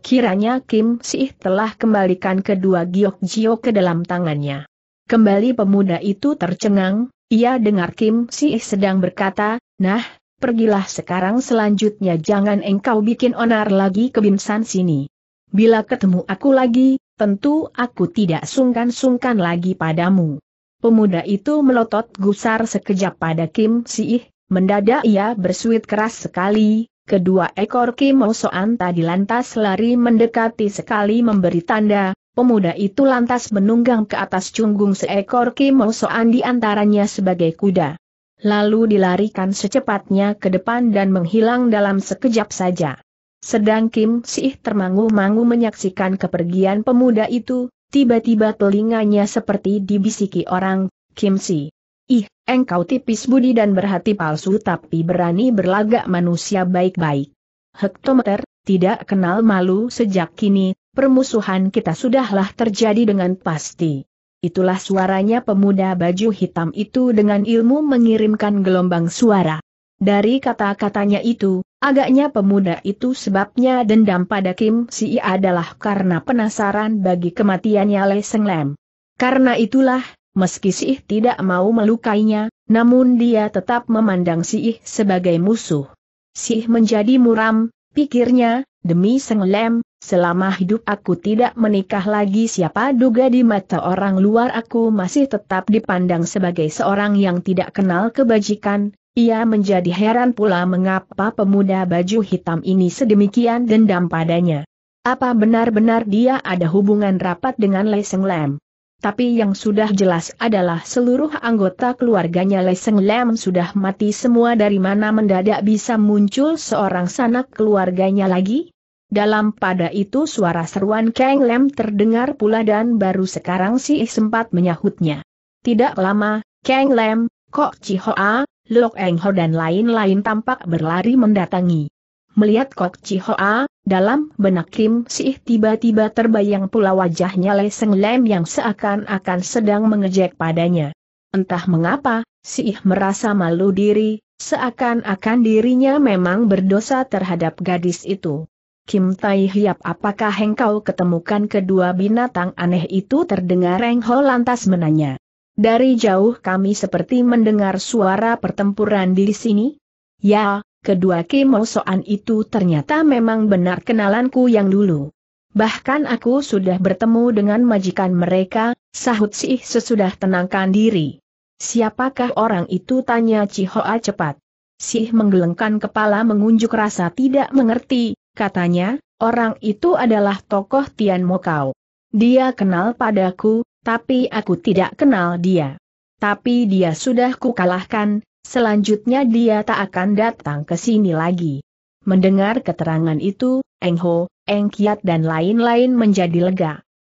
[SPEAKER 1] Kiranya Kim Sih telah kembalikan kedua giok jio ke dalam tangannya. Kembali pemuda itu tercengang, ia dengar Kim Sih sedang berkata, Nah, pergilah sekarang selanjutnya jangan engkau bikin onar lagi ke Binsan sini. Bila ketemu aku lagi, tentu aku tidak sungkan-sungkan lagi padamu. Pemuda itu melotot gusar sekejap pada Kim Siih, mendadak ia bersuit keras sekali, kedua ekor Kim Osoan tadi lantas lari mendekati sekali memberi tanda, pemuda itu lantas menunggang ke atas cunggung seekor Kim Osoan di antaranya sebagai kuda lalu dilarikan secepatnya ke depan dan menghilang dalam sekejap saja. Sedang Kim Sih termangu-mangu menyaksikan kepergian pemuda itu, tiba-tiba telinganya seperti dibisiki orang, Kim Si, Ih, engkau tipis budi dan berhati palsu tapi berani berlagak manusia baik-baik. Hektometer, tidak kenal malu sejak kini, permusuhan kita sudahlah terjadi dengan pasti. Itulah suaranya pemuda baju hitam itu dengan ilmu mengirimkan gelombang suara. Dari kata-katanya itu, agaknya pemuda itu sebabnya dendam pada Kim Si adalah karena penasaran bagi kematiannya Le Seng Lem. Karena itulah, meski Si tidak mau melukainya, namun dia tetap memandang Si sebagai musuh. Si menjadi muram, pikirnya, demi Seng Lem, Selama hidup aku tidak menikah lagi siapa duga di mata orang luar aku masih tetap dipandang sebagai seorang yang tidak kenal kebajikan, ia menjadi heran pula mengapa pemuda baju hitam ini sedemikian dendam padanya. Apa benar-benar dia ada hubungan rapat dengan Leseng Lam? Tapi yang sudah jelas adalah seluruh anggota keluarganya Leseng Lam sudah mati semua dari mana mendadak bisa muncul seorang sanak keluarganya lagi? Dalam pada itu suara seruan Kang Lem terdengar pula dan baru sekarang si sempat menyahutnya. Tidak lama, Kang Lem, Kok Chi Hoa, Lok Eng Ho dan lain-lain tampak berlari mendatangi. Melihat Kok Chi Hoa, dalam benak Kim Sih tiba-tiba terbayang pula wajahnya Seng Lem yang seakan-akan sedang mengejek padanya. Entah mengapa, Sih merasa malu diri, seakan-akan dirinya memang berdosa terhadap gadis itu. Kim Tai Hiap apakah engkau ketemukan kedua binatang aneh itu terdengar Reng Ho lantas menanya. Dari jauh kami seperti mendengar suara pertempuran di sini. Ya, kedua Soan itu ternyata memang benar kenalanku yang dulu. Bahkan aku sudah bertemu dengan majikan mereka, sahut Sih sesudah tenangkan diri. Siapakah orang itu tanya Cihoa cepat. Sih menggelengkan kepala mengunjuk rasa tidak mengerti, katanya, orang itu adalah tokoh Tian Mokau. Dia kenal padaku, tapi aku tidak kenal dia. Tapi dia sudah kukalahkan, selanjutnya dia tak akan datang ke sini lagi. Mendengar keterangan itu, Eng Ho, Eng Kiat dan lain-lain menjadi lega.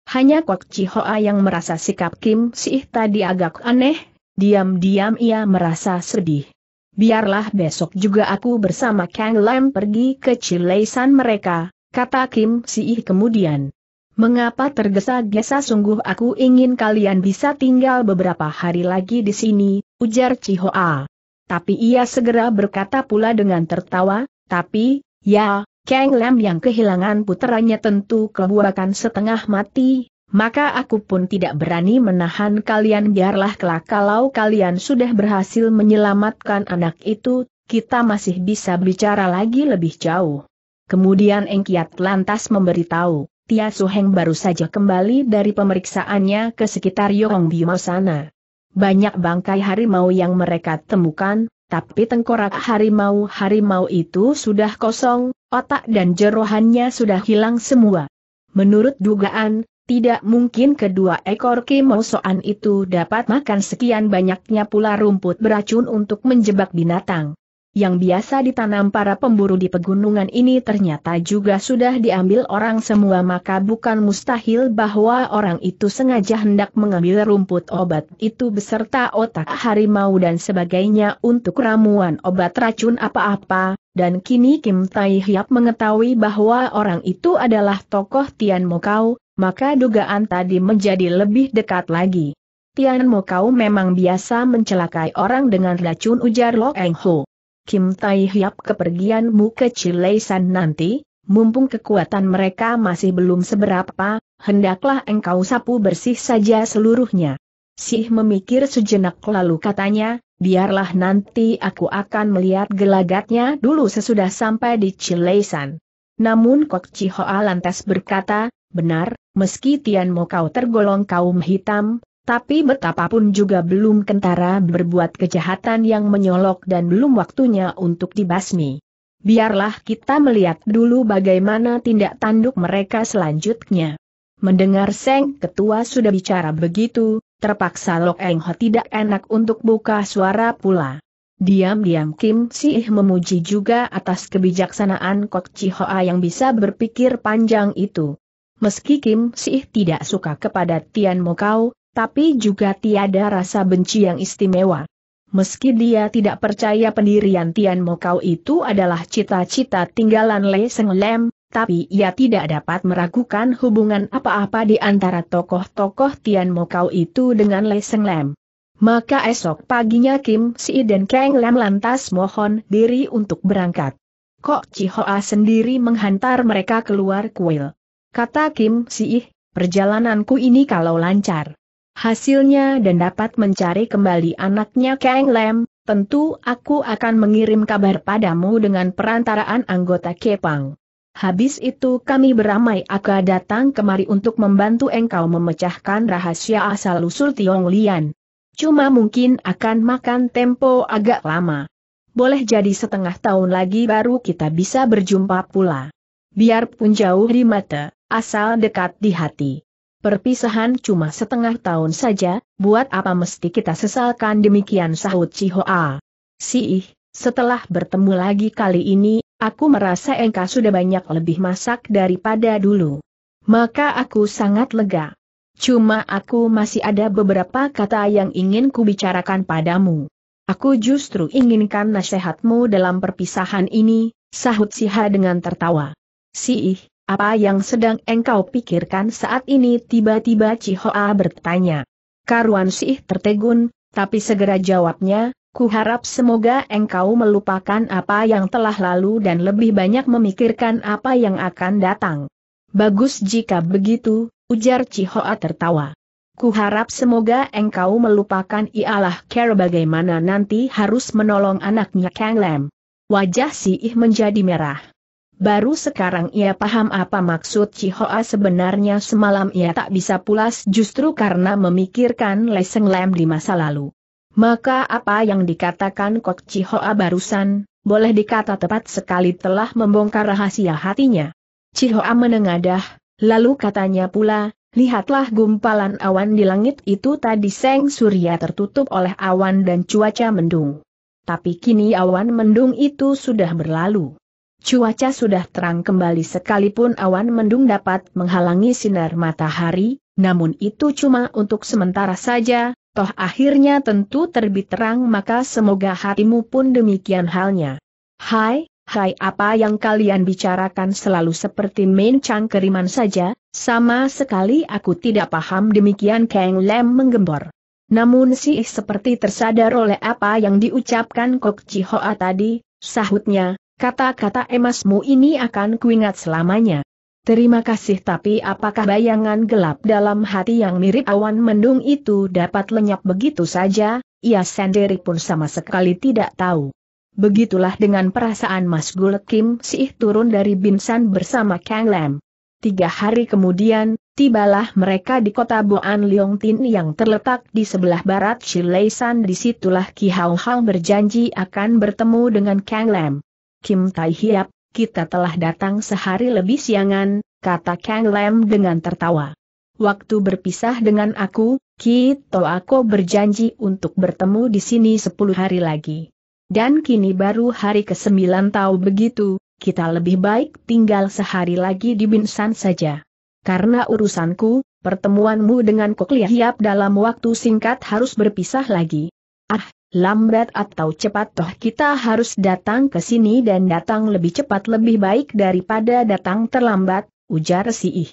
[SPEAKER 1] Hanya Kok Chi Hoa yang merasa sikap Kim Sih tadi agak aneh, diam-diam ia merasa sedih biarlah besok juga aku bersama Kang Lam pergi ke Cileisan mereka, kata Kim si Siih kemudian. Mengapa tergesa-gesa sungguh aku ingin kalian bisa tinggal beberapa hari lagi di sini, ujar Cihoa. Tapi ia segera berkata pula dengan tertawa, tapi, ya, Kang Lam yang kehilangan putranya tentu kebuakan setengah mati, maka aku pun tidak berani menahan kalian biarlah kelak kalau kalian sudah berhasil menyelamatkan anak itu, kita masih bisa bicara lagi lebih jauh. Kemudian Engkiat lantas memberitahu, Tia Suheng baru saja kembali dari pemeriksaannya ke sekitar Bima sana. Banyak bangkai harimau yang mereka temukan, tapi tengkorak harimau-harimau itu sudah kosong, otak dan jerohannya sudah hilang semua. Menurut dugaan, tidak mungkin kedua ekor kemosoan itu dapat makan sekian banyaknya pula rumput beracun untuk menjebak binatang. Yang biasa ditanam para pemburu di pegunungan ini ternyata juga sudah diambil orang semua maka bukan mustahil bahwa orang itu sengaja hendak mengambil rumput obat itu beserta otak harimau dan sebagainya untuk ramuan obat racun apa-apa, dan kini Kim Tai Hiap mengetahui bahwa orang itu adalah tokoh Tian Mokau, maka dugaan tadi menjadi lebih dekat lagi. Tianmu kau memang biasa mencelakai orang dengan racun ujar Lo Eng Ho. Kim Tai Hiap kepergianmu ke Cileisan nanti, mumpung kekuatan mereka masih belum seberapa, hendaklah engkau sapu bersih saja seluruhnya. Sih memikir sejenak lalu katanya, biarlah nanti aku akan melihat gelagatnya dulu sesudah sampai di Cileisan. Namun Kok Hoa lantas berkata, Benar, meski Tian Mo kau tergolong kaum hitam, tapi betapapun juga belum kentara berbuat kejahatan yang menyolok dan belum waktunya untuk dibasmi. Biarlah kita melihat dulu bagaimana tindak tanduk mereka selanjutnya. Mendengar Seng Ketua sudah bicara begitu, terpaksa Lok Eng Ho tidak enak untuk buka suara pula. Diam-diam Kim Sih memuji juga atas kebijaksanaan Kok Chi Hoa yang bisa berpikir panjang itu. Meski Kim Sih tidak suka kepada Tian Mo Kau, tapi juga tiada rasa benci yang istimewa. Meski dia tidak percaya pendirian Tian Mo Kau itu adalah cita-cita tinggalan Le Seng Lem, tapi ia tidak dapat meragukan hubungan apa-apa di antara tokoh-tokoh Tian Mo Kau itu dengan Le Seng Lem. Maka esok paginya Kim Si dan Kang Lam lantas mohon diri untuk berangkat. Kok Chihoa sendiri menghantar mereka keluar kuil. Kata Kim Si Ih, perjalananku ini kalau lancar. Hasilnya dan dapat mencari kembali anaknya Kang Lem, tentu aku akan mengirim kabar padamu dengan perantaraan anggota Kepang. Habis itu kami beramai akan datang kemari untuk membantu engkau memecahkan rahasia asal-usul Tiong Lian. Cuma mungkin akan makan tempo agak lama. Boleh jadi setengah tahun lagi baru kita bisa berjumpa pula. Biarpun jauh di mata, asal dekat di hati. Perpisahan cuma setengah tahun saja, buat apa mesti kita sesalkan demikian sahut Cihoa. Sih, setelah bertemu lagi kali ini, aku merasa engkau sudah banyak lebih masak daripada dulu. Maka aku sangat lega. Cuma aku masih ada beberapa kata yang ingin kubicarakan padamu. Aku justru inginkan nasihatmu dalam perpisahan ini, sahut Siha dengan tertawa. Sih. Apa yang sedang engkau pikirkan saat ini? Tiba-tiba Cihoa bertanya. Karuan Sih tertegun, tapi segera jawabnya, ku harap semoga engkau melupakan apa yang telah lalu dan lebih banyak memikirkan apa yang akan datang. Bagus jika begitu, ujar Cihoa tertawa. Ku harap semoga engkau melupakan ialah care bagaimana nanti harus menolong anaknya Kang Lam. Wajah Sih menjadi merah. Baru sekarang ia paham apa maksud Cihoa sebenarnya semalam ia tak bisa pulas justru karena memikirkan Leseng Lem di masa lalu. Maka apa yang dikatakan Kok Cihoa barusan, boleh dikata tepat sekali telah membongkar rahasia hatinya. Cihoa menengadah, lalu katanya pula, Lihatlah gumpalan awan di langit itu tadi seng surya tertutup oleh awan dan cuaca mendung. Tapi kini awan mendung itu sudah berlalu. Cuaca sudah terang kembali sekalipun awan mendung dapat menghalangi sinar matahari, namun itu cuma untuk sementara saja, toh akhirnya tentu terbit terang maka semoga hatimu pun demikian halnya. Hai, hai apa yang kalian bicarakan selalu seperti main cangkeriman saja, sama sekali aku tidak paham demikian Kang Lem menggembor. Namun si seperti tersadar oleh apa yang diucapkan Kok Hoa tadi, sahutnya, Kata-kata emasmu ini akan kuingat selamanya. Terima kasih tapi apakah bayangan gelap dalam hati yang mirip awan mendung itu dapat lenyap begitu saja, ia sendiri pun sama sekali tidak tahu. Begitulah dengan perasaan Mas Gul Kim Sih turun dari Binsan bersama Kang Lam. Tiga hari kemudian, tibalah mereka di kota Boan Tin yang terletak di sebelah barat Chileisan. disitulah Ki Hao Hao berjanji akan bertemu dengan Kang Lam. Kim Tai Hiap, kita telah datang sehari lebih siangan, kata Kang Lam dengan tertawa. Waktu berpisah dengan aku, Kito aku berjanji untuk bertemu di sini sepuluh hari lagi. Dan kini baru hari ke-9 tahu begitu, kita lebih baik tinggal sehari lagi di Binsan saja. Karena urusanku, pertemuanmu dengan Kok Kokliah Hiap dalam waktu singkat harus berpisah lagi. Ah, lambat atau cepat toh kita harus datang ke sini dan datang lebih cepat lebih baik daripada datang terlambat, ujar Si Ih.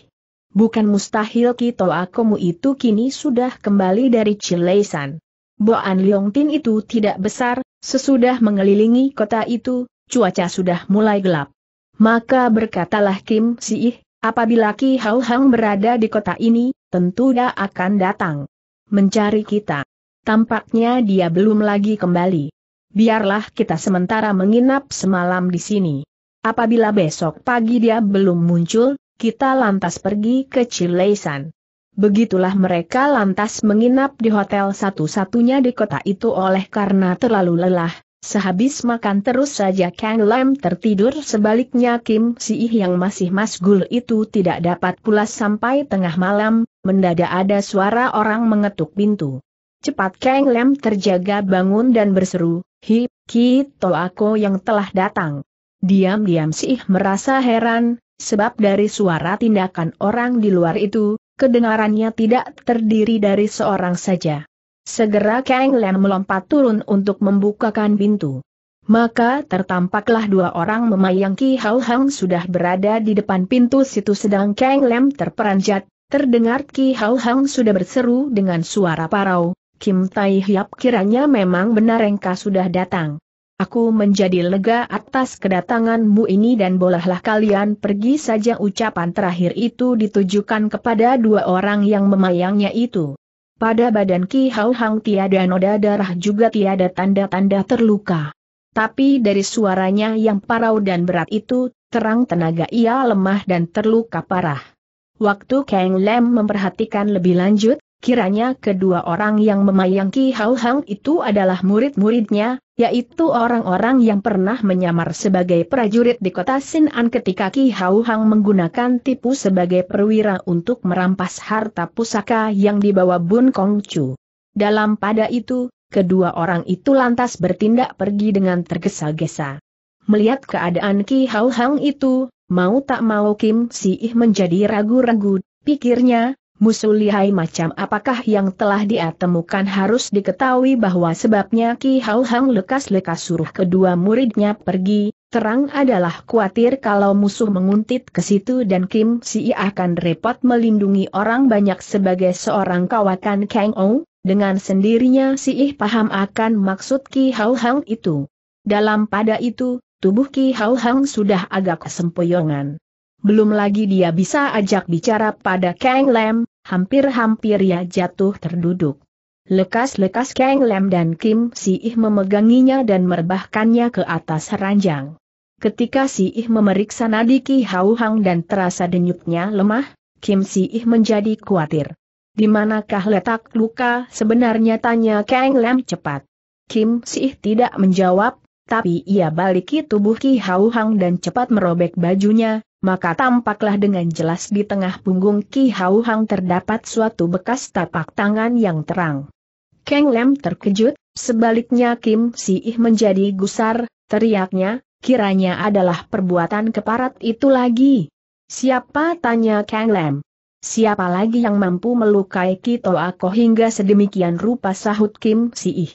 [SPEAKER 1] Bukan mustahil kita Akomu itu kini sudah kembali dari Cileisan. Boan Liongtin itu tidak besar, sesudah mengelilingi kota itu, cuaca sudah mulai gelap. Maka berkatalah Kim Si Ih, apabila Ki Hao Hang berada di kota ini, tentu dia akan datang mencari kita. Tampaknya dia belum lagi kembali. Biarlah kita sementara menginap semalam di sini. Apabila besok pagi dia belum muncul, kita lantas pergi ke Cileisan. Begitulah mereka lantas menginap di hotel satu-satunya di kota itu oleh karena terlalu lelah. Sehabis makan terus saja Kang Lam tertidur sebaliknya Kim Si yang masih masgul itu tidak dapat pulas sampai tengah malam, mendadak ada suara orang mengetuk pintu. Cepat Kang Lem terjaga bangun dan berseru, Hi, Kito Ako yang telah datang. Diam-diam sih merasa heran, sebab dari suara tindakan orang di luar itu, kedengarannya tidak terdiri dari seorang saja. Segera Kang Lem melompat turun untuk membukakan pintu. Maka tertampaklah dua orang memayang Ki Hao Hang sudah berada di depan pintu situ sedang Kang Lem terperanjat, terdengar Ki Hao Hang sudah berseru dengan suara parau, Kim Tai Hiap kiranya memang benar engkau sudah datang. Aku menjadi lega atas kedatanganmu ini dan bolehlah kalian pergi saja ucapan terakhir itu ditujukan kepada dua orang yang memayangnya itu. Pada badan Ki Hau Hang tiada noda darah juga tiada tanda-tanda terluka. Tapi dari suaranya yang parau dan berat itu, terang tenaga ia lemah dan terluka parah. Waktu Kang Lem memperhatikan lebih lanjut, Kiranya kedua orang yang memayang Ki Hao Hang itu adalah murid-muridnya, yaitu orang-orang yang pernah menyamar sebagai prajurit di kota Sinan ketika Ki Hao Hang menggunakan tipu sebagai perwira untuk merampas harta pusaka yang dibawa Bun Kong Chu. Dalam pada itu, kedua orang itu lantas bertindak pergi dengan tergesa-gesa. Melihat keadaan Ki Hao Hang itu, mau tak mau Kim Si Ih menjadi ragu-ragu, pikirnya, Musuh lihai macam apakah yang telah dia harus diketahui bahwa sebabnya Ki Hao Hang lekas-lekas suruh kedua muridnya pergi, terang adalah khawatir kalau musuh menguntit ke situ dan Kim Si akan repot melindungi orang banyak sebagai seorang kawakan Kang Ou, dengan sendirinya Si ih paham akan maksud Ki Hao Hang itu. Dalam pada itu, tubuh Ki Hao Hang sudah agak kesempoyongan belum lagi dia bisa ajak bicara pada Kang Lam, hampir-hampir ia jatuh terduduk. Lekas-lekas Kang Lam dan Kim Si Ih memeganginya dan merebahkannya ke atas ranjang. Ketika Si Ih memeriksa nadi Ki Hau Hang dan terasa denyutnya lemah, Kim Si Ih menjadi khawatir. Di manakah letak luka sebenarnya tanya Kang Lam cepat. Kim Si Ih tidak menjawab, tapi ia baliki tubuh Ki Hau Hang dan cepat merobek bajunya, maka tampaklah dengan jelas di tengah punggung Ki Hau Hang terdapat suatu bekas tapak tangan yang terang. Keng Lem terkejut, sebaliknya Kim Si Ih menjadi gusar, teriaknya, kiranya adalah perbuatan keparat itu lagi. Siapa tanya Keng Lem? Siapa lagi yang mampu melukai Ki Kito Ako hingga sedemikian rupa sahut Kim Si Ih?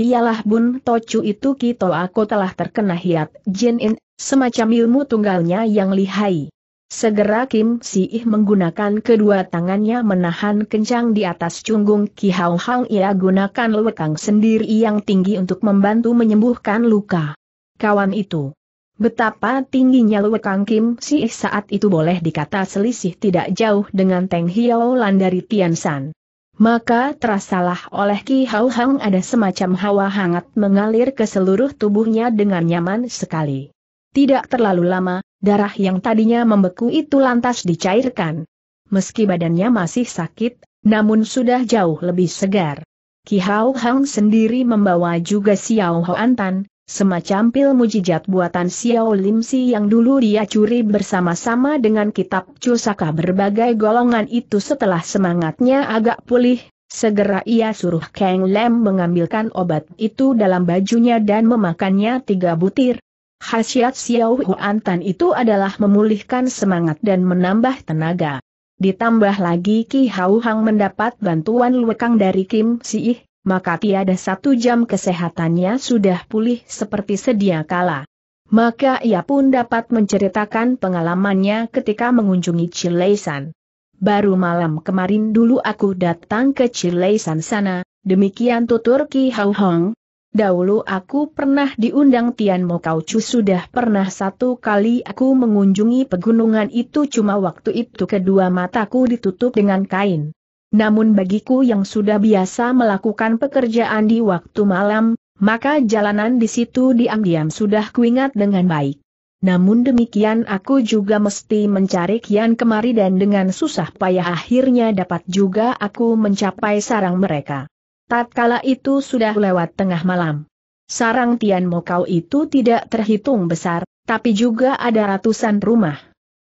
[SPEAKER 1] Ialah Bun Tocu itu Ki Kito Ako telah terkena hiat Jin In Semacam ilmu tunggalnya yang lihai. Segera Kim Si-ih menggunakan kedua tangannya menahan kencang di atas cunggung Ki Hau Hang ia gunakan lekang sendiri yang tinggi untuk membantu menyembuhkan luka. Kawan itu. Betapa tingginya lekang Kim Si-ih saat itu boleh dikata selisih tidak jauh dengan Teng Hiao Lan dari Tian San. Maka terasalah oleh Ki Hau Hang ada semacam hawa hangat mengalir ke seluruh tubuhnya dengan nyaman sekali. Tidak terlalu lama, darah yang tadinya membeku itu lantas dicairkan. Meski badannya masih sakit, namun sudah jauh lebih segar. Ki Hao Hang sendiri membawa juga Xiao Hao Antan, semacam pil mujijat buatan Xiao Lim Si yang dulu dia curi bersama-sama dengan kitab Cusaka berbagai golongan itu setelah semangatnya agak pulih, Segera ia suruh Kang Lem mengambilkan obat itu dalam bajunya dan memakannya tiga butir, Khasiat Xiao Huan Tan itu adalah memulihkan semangat dan menambah tenaga. Ditambah lagi Ki Hau Hang mendapat bantuan lekang dari Kim Ih, maka tiada satu jam kesehatannya sudah pulih seperti sedia kala. Maka ia pun dapat menceritakan pengalamannya ketika mengunjungi Cileisan. Baru malam kemarin dulu aku datang ke Cileisan sana, demikian tutur Ki Hau Hong, Dahulu aku pernah diundang Tian Mo Kau Chu sudah pernah satu kali aku mengunjungi pegunungan itu cuma waktu itu kedua mataku ditutup dengan kain. Namun bagiku yang sudah biasa melakukan pekerjaan di waktu malam, maka jalanan di situ diam-diam sudah kuingat dengan baik. Namun demikian aku juga mesti mencari kian kemari dan dengan susah payah akhirnya dapat juga aku mencapai sarang mereka. Tatkala itu sudah lewat tengah malam. Sarang Tian Mokau itu tidak terhitung besar, tapi juga ada ratusan rumah.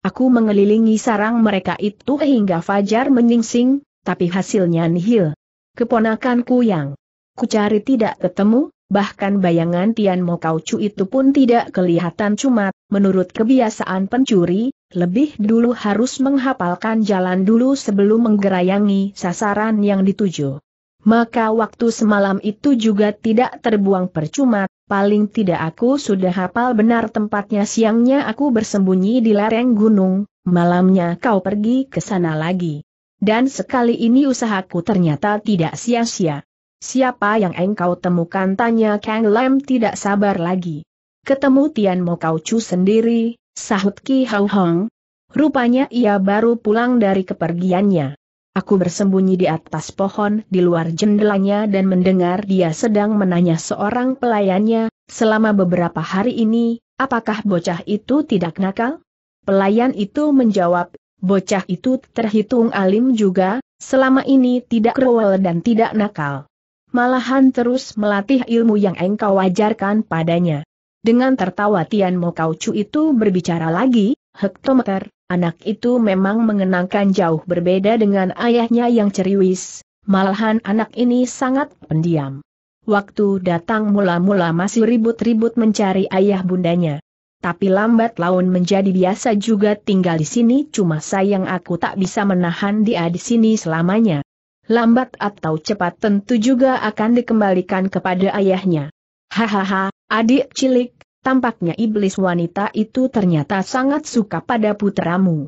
[SPEAKER 1] Aku mengelilingi sarang mereka itu hingga fajar menyingsing, tapi hasilnya nihil. Keponakanku yang kucari tidak ketemu, Bahkan bayangan Tian Mokau cu itu pun tidak kelihatan cuma, menurut kebiasaan pencuri, lebih dulu harus menghapalkan jalan dulu sebelum menggerayangi sasaran yang dituju maka waktu semalam itu juga tidak terbuang percuma, paling tidak aku sudah hafal benar tempatnya siangnya aku bersembunyi di lereng gunung, malamnya kau pergi ke sana lagi. Dan sekali ini usahaku ternyata tidak sia-sia. Siapa yang engkau temukan tanya Kang Lam tidak sabar lagi. Ketemu Tian Mo Kau Chu sendiri, sahut Ki Hau Hong. Rupanya ia baru pulang dari kepergiannya. Aku bersembunyi di atas pohon di luar jendelanya dan mendengar dia sedang menanya seorang pelayannya, selama beberapa hari ini, apakah bocah itu tidak nakal? Pelayan itu menjawab, bocah itu terhitung alim juga, selama ini tidak rewel dan tidak nakal. Malahan terus melatih ilmu yang engkau ajarkan padanya. Dengan tertawa Tian Mo Chu itu berbicara lagi, hektometer, Anak itu memang mengenangkan jauh berbeda dengan ayahnya yang ceriwis, malahan anak ini sangat pendiam. Waktu datang mula-mula masih ribut-ribut mencari ayah bundanya. Tapi lambat laun menjadi biasa juga tinggal di sini cuma sayang aku tak bisa menahan dia di sini selamanya. Lambat atau cepat tentu juga akan dikembalikan kepada ayahnya. Hahaha, adik cilik, Tampaknya iblis wanita itu ternyata sangat suka pada putramu.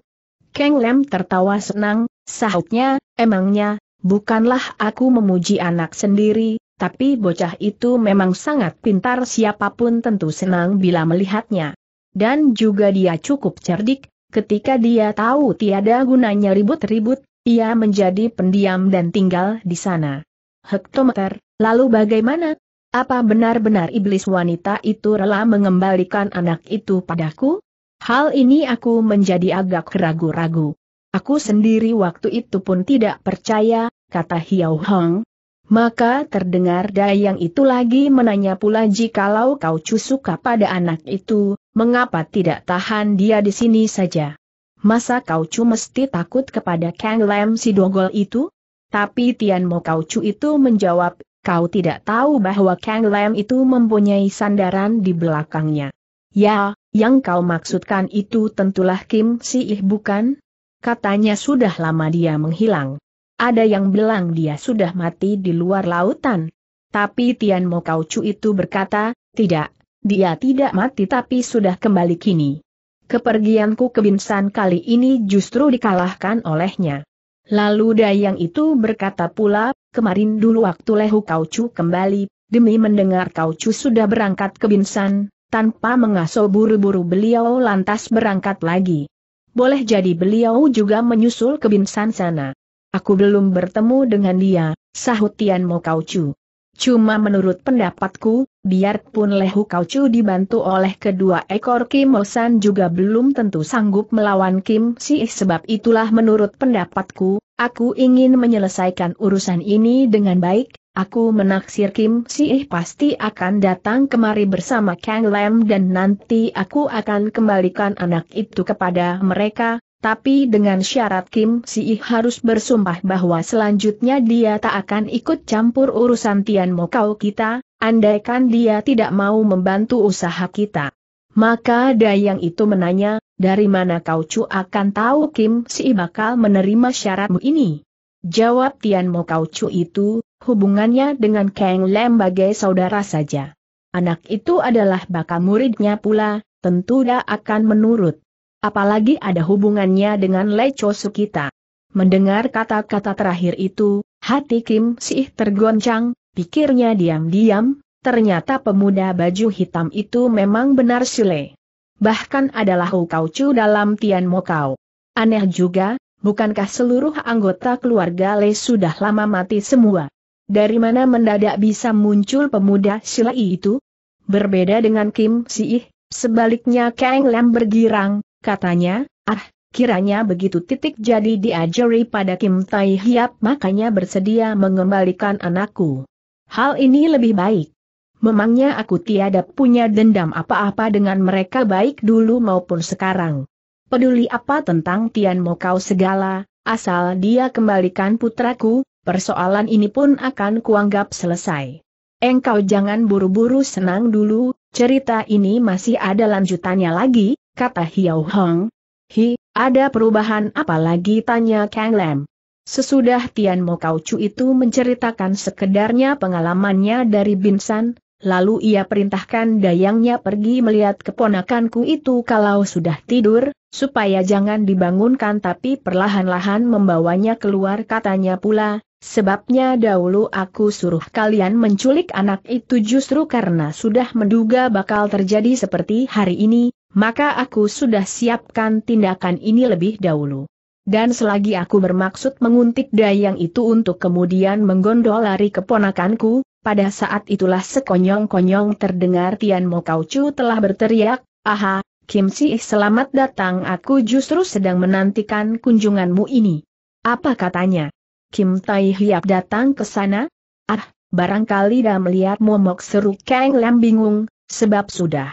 [SPEAKER 1] Keng Lem tertawa senang, sahutnya, emangnya, bukanlah aku memuji anak sendiri, tapi bocah itu memang sangat pintar siapapun tentu senang bila melihatnya. Dan juga dia cukup cerdik, ketika dia tahu tiada gunanya ribut-ribut, ia menjadi pendiam dan tinggal di sana. Hektometer, lalu bagaimana? Apa benar-benar iblis wanita itu rela mengembalikan anak itu padaku? Hal ini aku menjadi agak ragu-ragu. Aku sendiri waktu itu pun tidak percaya, kata Hiao Hong. Maka terdengar Dayang itu lagi menanya pula jikalau kau cusuka pada anak itu, mengapa tidak tahan dia di sini saja? Masa kau cu mesti takut kepada Kang Lam si dogol itu? Tapi Tian Mo Kau cu itu menjawab, Kau tidak tahu bahwa Kang Lam itu mempunyai sandaran di belakangnya. Ya, yang kau maksudkan itu tentulah Kim Si Ih bukan? Katanya sudah lama dia menghilang. Ada yang bilang dia sudah mati di luar lautan. Tapi Tian Mo Kau Chu itu berkata, tidak, dia tidak mati tapi sudah kembali kini. Kepergianku ke Binsan kali ini justru dikalahkan olehnya. Lalu Dayang itu berkata pula, kemarin dulu waktu Lehu Kaucu kembali, demi mendengar Kaucu sudah berangkat ke Binsan, tanpa mengaso buru-buru beliau lantas berangkat lagi. Boleh jadi beliau juga menyusul ke Binsan sana. Aku belum bertemu dengan dia, sahut Tian Mo Kaucu. Cuma menurut pendapatku, biarpun Lehu Kaucu dibantu oleh kedua ekor Kim Osan juga belum tentu sanggup melawan Kim Si ih. sebab itulah menurut pendapatku, aku ingin menyelesaikan urusan ini dengan baik, aku menaksir Kim Si ih pasti akan datang kemari bersama Kang Lam dan nanti aku akan kembalikan anak itu kepada mereka, tapi dengan syarat Kim Si ih harus bersumpah bahwa selanjutnya dia tak akan ikut campur urusan Tian Mokau kita, andaikan dia tidak mau membantu usaha kita. Maka Dayang itu menanya, dari mana kau cu akan tahu Kim Si bakal menerima syaratmu ini? Jawab Tian Mo Kau cu itu, hubungannya dengan Kang Lem bagai saudara saja. Anak itu adalah bakal muridnya pula, tentu dia akan menurut. Apalagi ada hubungannya dengan Lei Chosu kita. Mendengar kata-kata terakhir itu, hati Kim Sih tergoncang, pikirnya diam-diam, ternyata pemuda baju hitam itu memang benar Sule. Bahkan adalah cu dalam Tian Mokau. Aneh juga, bukankah seluruh anggota keluarga Le sudah lama mati semua? Dari mana mendadak bisa muncul pemuda Sile itu? Berbeda dengan Kim Si Ih, sebaliknya Kang Lam bergirang, katanya, ah, kiranya begitu titik jadi diajari pada Kim Tai Hiap makanya bersedia mengembalikan anakku. Hal ini lebih baik. Memangnya aku tiada punya dendam apa-apa dengan mereka baik dulu maupun sekarang. Peduli apa tentang Tian Mo kau segala, asal dia kembalikan putraku, persoalan ini pun akan kuanggap selesai. Engkau jangan buru-buru senang dulu, cerita ini masih ada lanjutannya lagi, kata Hiao Hong. Hi, ada perubahan apa lagi tanya Kang Lam. Sesudah Tian Mo Chu itu menceritakan sekedarnya pengalamannya dari Binsan, lalu ia perintahkan dayangnya pergi melihat keponakanku itu kalau sudah tidur, supaya jangan dibangunkan tapi perlahan-lahan membawanya keluar katanya pula, sebabnya dahulu aku suruh kalian menculik anak itu justru karena sudah menduga bakal terjadi seperti hari ini, maka aku sudah siapkan tindakan ini lebih dahulu. Dan selagi aku bermaksud menguntit dayang itu untuk kemudian menggondol lari keponakanku, pada saat itulah sekonyong-konyong terdengar Tian Mo Kau Chu telah berteriak, Aha, Kim Si selamat datang aku justru sedang menantikan kunjunganmu ini. Apa katanya? Kim Tai Hiap datang ke sana? Ah, barangkali dah melihat momok seru Kang Lam bingung, sebab sudah.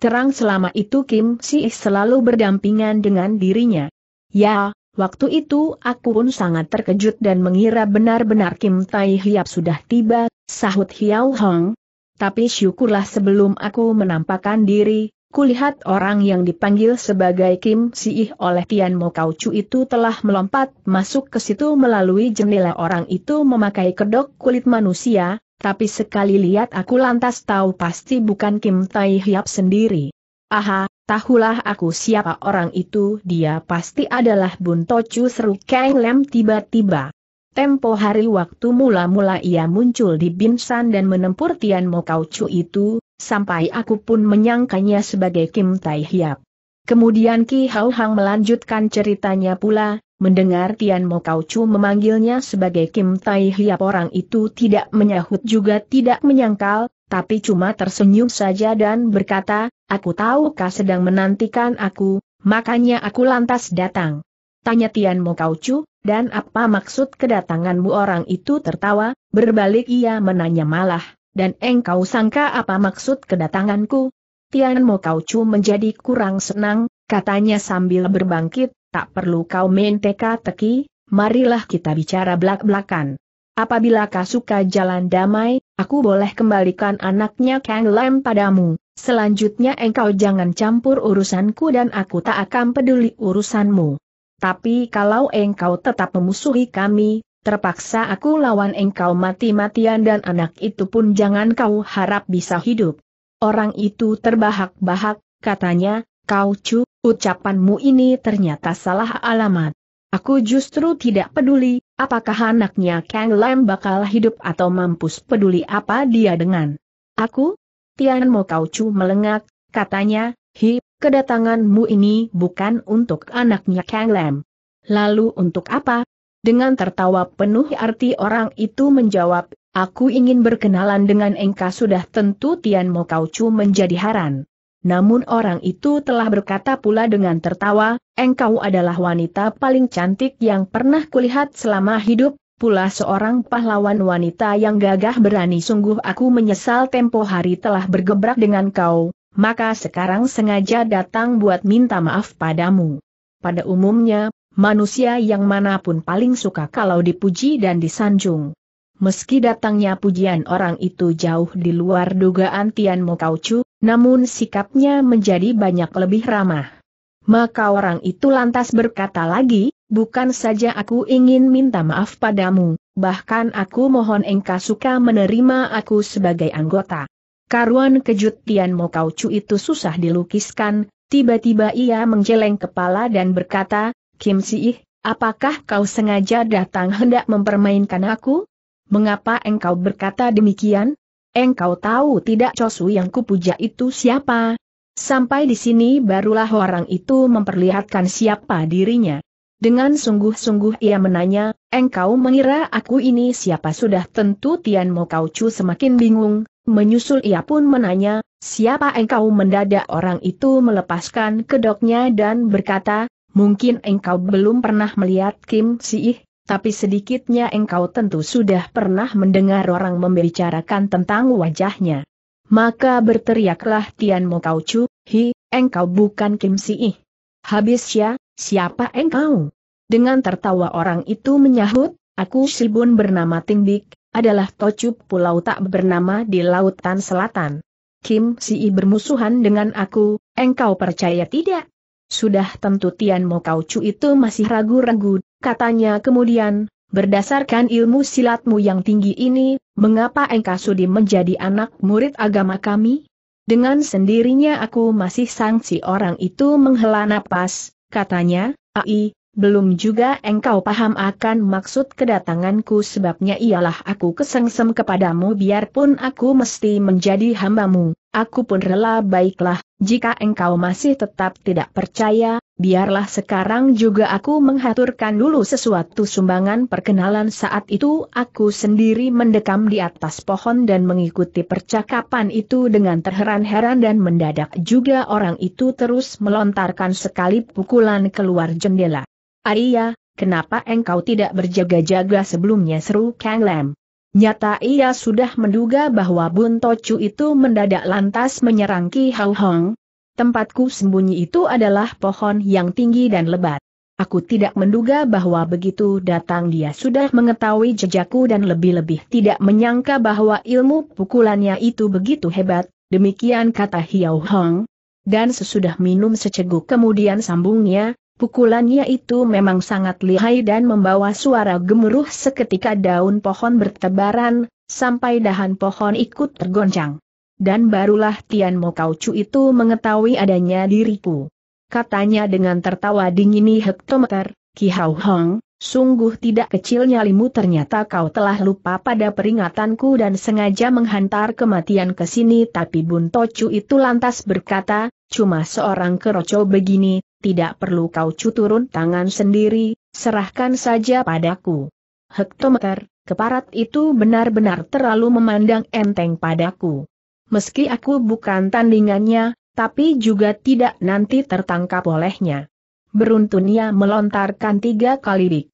[SPEAKER 1] Terang selama itu Kim Si selalu berdampingan dengan dirinya. Ya, Waktu itu aku pun sangat terkejut dan mengira benar-benar Kim Tai Hiap sudah tiba, sahut Hiao Hong. Tapi syukurlah sebelum aku menampakkan diri, kulihat orang yang dipanggil sebagai Kim Siih oleh Tian Mo Kau Chu itu telah melompat masuk ke situ melalui jendela orang itu memakai kedok kulit manusia, tapi sekali lihat aku lantas tahu pasti bukan Kim Tai Hiap sendiri. Aha, Tahulah aku siapa orang itu dia pasti adalah Bun Tocu seru Kang Lem tiba-tiba. Tempo hari waktu mula-mula ia muncul di Binsan dan menempur Tian Mo Chu itu, sampai aku pun menyangkanya sebagai Kim Tai Hiap. Kemudian Ki Hao Hang melanjutkan ceritanya pula, mendengar Tian Mo Chu memanggilnya sebagai Kim Tai Hiap orang itu tidak menyahut juga tidak menyangkal, tapi cuma tersenyum saja dan berkata, aku tahu kau sedang menantikan aku, makanya aku lantas datang. Tanya Tian Mo Kau Chu, dan apa maksud kedatanganmu orang itu tertawa, berbalik ia menanya malah, dan engkau sangka apa maksud kedatanganku? Tian Mo Kau Chu menjadi kurang senang, katanya sambil berbangkit, tak perlu kau main teka-teki, marilah kita bicara belak-belakan. Apabila kau suka jalan damai, aku boleh kembalikan anaknya Kang Lam padamu. Selanjutnya engkau jangan campur urusanku dan aku tak akan peduli urusanmu. Tapi kalau engkau tetap memusuhi kami, terpaksa aku lawan engkau mati-matian dan anak itu pun jangan kau harap bisa hidup. Orang itu terbahak-bahak, katanya, kau cu, ucapanmu ini ternyata salah alamat. Aku justru tidak peduli, apakah anaknya Kang Lam bakal hidup atau mampus peduli apa dia dengan. Aku? Tian Mo Kau Chu melengak, katanya, Hi, kedatanganmu ini bukan untuk anaknya Kang Lam. Lalu untuk apa? Dengan tertawa penuh arti orang itu menjawab, aku ingin berkenalan dengan engkau sudah tentu Tian Mo Kau Chu menjadi haran. Namun orang itu telah berkata pula dengan tertawa, engkau adalah wanita paling cantik yang pernah kulihat selama hidup, pula seorang pahlawan wanita yang gagah berani sungguh aku menyesal tempo hari telah bergebrak dengan kau, maka sekarang sengaja datang buat minta maaf padamu. Pada umumnya, manusia yang manapun paling suka kalau dipuji dan disanjung. Meski datangnya pujian orang itu jauh di luar dugaan Tian Mo namun sikapnya menjadi banyak lebih ramah. Maka orang itu lantas berkata lagi, bukan saja aku ingin minta maaf padamu, bahkan aku mohon engkau suka menerima aku sebagai anggota. Karuan kejut Tian Mo itu susah dilukiskan, tiba-tiba ia menjeleng kepala dan berkata, Kim Siih, apakah kau sengaja datang hendak mempermainkan aku? Mengapa engkau berkata demikian? Engkau tahu tidak Cosu yang kupuja itu siapa? Sampai di sini barulah orang itu memperlihatkan siapa dirinya. Dengan sungguh-sungguh ia menanya, engkau mengira aku ini siapa sudah tentu Tian Mo kau cu semakin bingung, menyusul ia pun menanya, siapa engkau mendadak orang itu melepaskan kedoknya dan berkata, mungkin engkau belum pernah melihat Kim Si tapi sedikitnya engkau tentu sudah pernah mendengar orang membicarakan tentang wajahnya. Maka berteriaklah Tian Mo Kau Chu, Hi, engkau bukan Kim Si Ih. Habis ya, siapa engkau? Dengan tertawa orang itu menyahut, aku Sibun bernama Ting Bik, adalah tocup pulau tak bernama di Lautan Selatan. Kim Si Ih bermusuhan dengan aku, engkau percaya tidak? Sudah tentu Tian Mo Kau Chu itu masih ragu-ragu, katanya kemudian, berdasarkan ilmu silatmu yang tinggi ini, mengapa engkau sudi menjadi anak murid agama kami? Dengan sendirinya aku masih sangsi orang itu menghela napas, katanya, Ai, belum juga engkau paham akan maksud kedatanganku sebabnya ialah aku kesengsem kepadamu biarpun aku mesti menjadi hambamu, aku pun rela baiklah, jika engkau masih tetap tidak percaya, biarlah sekarang juga aku menghaturkan dulu sesuatu sumbangan perkenalan saat itu aku sendiri mendekam di atas pohon dan mengikuti percakapan itu dengan terheran-heran dan mendadak juga orang itu terus melontarkan sekali pukulan keluar jendela. Aria, kenapa engkau tidak berjaga-jaga sebelumnya seru Kang Lam? Nyata ia sudah menduga bahwa Bun Tocu itu mendadak lantas menyerang Ki hau Hong, Tempatku sembunyi itu adalah pohon yang tinggi dan lebat. Aku tidak menduga bahwa begitu datang dia sudah mengetahui jejakku dan lebih-lebih tidak menyangka bahwa ilmu pukulannya itu begitu hebat, demikian kata Hiao Hong. Dan sesudah minum seceguk kemudian sambungnya, pukulannya itu memang sangat lihai dan membawa suara gemuruh seketika daun pohon bertebaran, sampai dahan pohon ikut tergoncang. Dan barulah Tian Mo kau cu itu mengetahui adanya diriku. Katanya dengan tertawa dingini hektometer, Ki Hao Hong, sungguh tidak kecil nyalimu ternyata kau telah lupa pada peringatanku dan sengaja menghantar kematian ke sini tapi Bun cu itu lantas berkata, cuma seorang keroco begini, tidak perlu kau turun tangan sendiri, serahkan saja padaku. Hektometer, keparat itu benar-benar terlalu memandang enteng padaku meski aku bukan tandingannya, tapi juga tidak nanti tertangkap olehnya. Beruntunnya melontarkan tiga kali dik.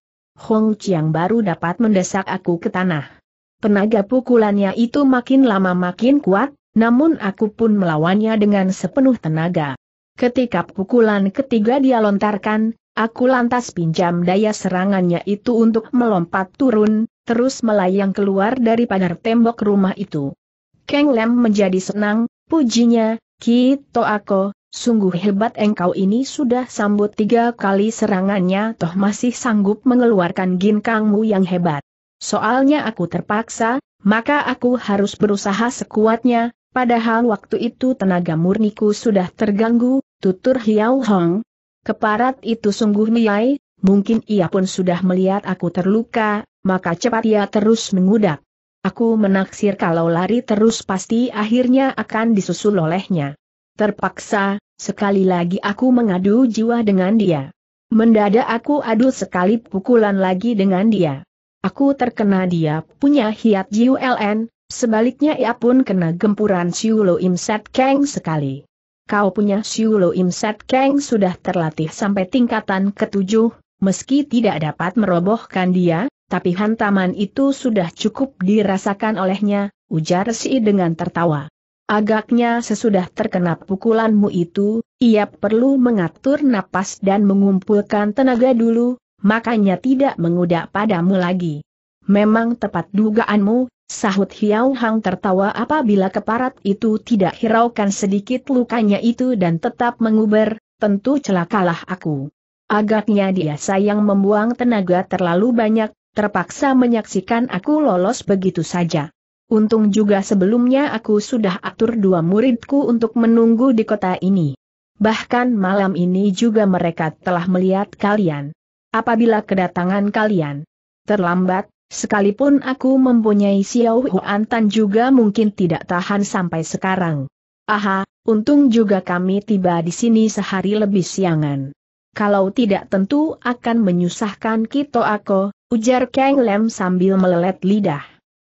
[SPEAKER 1] Hong Chiang baru dapat mendesak aku ke tanah. Tenaga pukulannya itu makin lama makin kuat, namun aku pun melawannya dengan sepenuh tenaga. Ketika pukulan ketiga dia lontarkan, aku lantas pinjam daya serangannya itu untuk melompat turun, terus melayang keluar dari pagar tembok rumah itu. Kang Lem menjadi senang, pujinya, Kito Ako, sungguh hebat engkau ini sudah sambut tiga kali serangannya toh masih sanggup mengeluarkan ginkangmu yang hebat. Soalnya aku terpaksa, maka aku harus berusaha sekuatnya, padahal waktu itu tenaga murniku sudah terganggu, tutur Hiao Hong. Keparat itu sungguh niai, mungkin ia pun sudah melihat aku terluka, maka cepat ia terus mengudak. Aku menaksir kalau lari terus pasti akhirnya akan disusul olehnya. Terpaksa, sekali lagi aku mengadu jiwa dengan dia. Mendadak aku adu sekali pukulan lagi dengan dia. Aku terkena dia punya hiat LN. sebaliknya ia pun kena gempuran Siulo Imset keng sekali. Kau punya Siulo Imset keng sudah terlatih sampai tingkatan ketujuh, meski tidak dapat merobohkan dia, tapi hantaman itu sudah cukup dirasakan olehnya, ujar si dengan tertawa. Agaknya sesudah terkena pukulanmu itu, ia perlu mengatur napas dan mengumpulkan tenaga dulu, makanya tidak mengudak padamu lagi. Memang tepat dugaanmu, sahut Hiau Hang tertawa apabila keparat itu tidak hiraukan sedikit lukanya itu dan tetap menguber, tentu celakalah aku. Agaknya dia sayang membuang tenaga terlalu banyak, terpaksa menyaksikan aku lolos begitu saja. Untung juga sebelumnya aku sudah atur dua muridku untuk menunggu di kota ini. Bahkan malam ini juga mereka telah melihat kalian. Apabila kedatangan kalian terlambat, sekalipun aku mempunyai Xiao Hu Antan juga mungkin tidak tahan sampai sekarang. Aha, untung juga kami tiba di sini sehari lebih siangan kalau tidak tentu akan menyusahkan Kito aku, ujar Kang Lem sambil melelet lidah.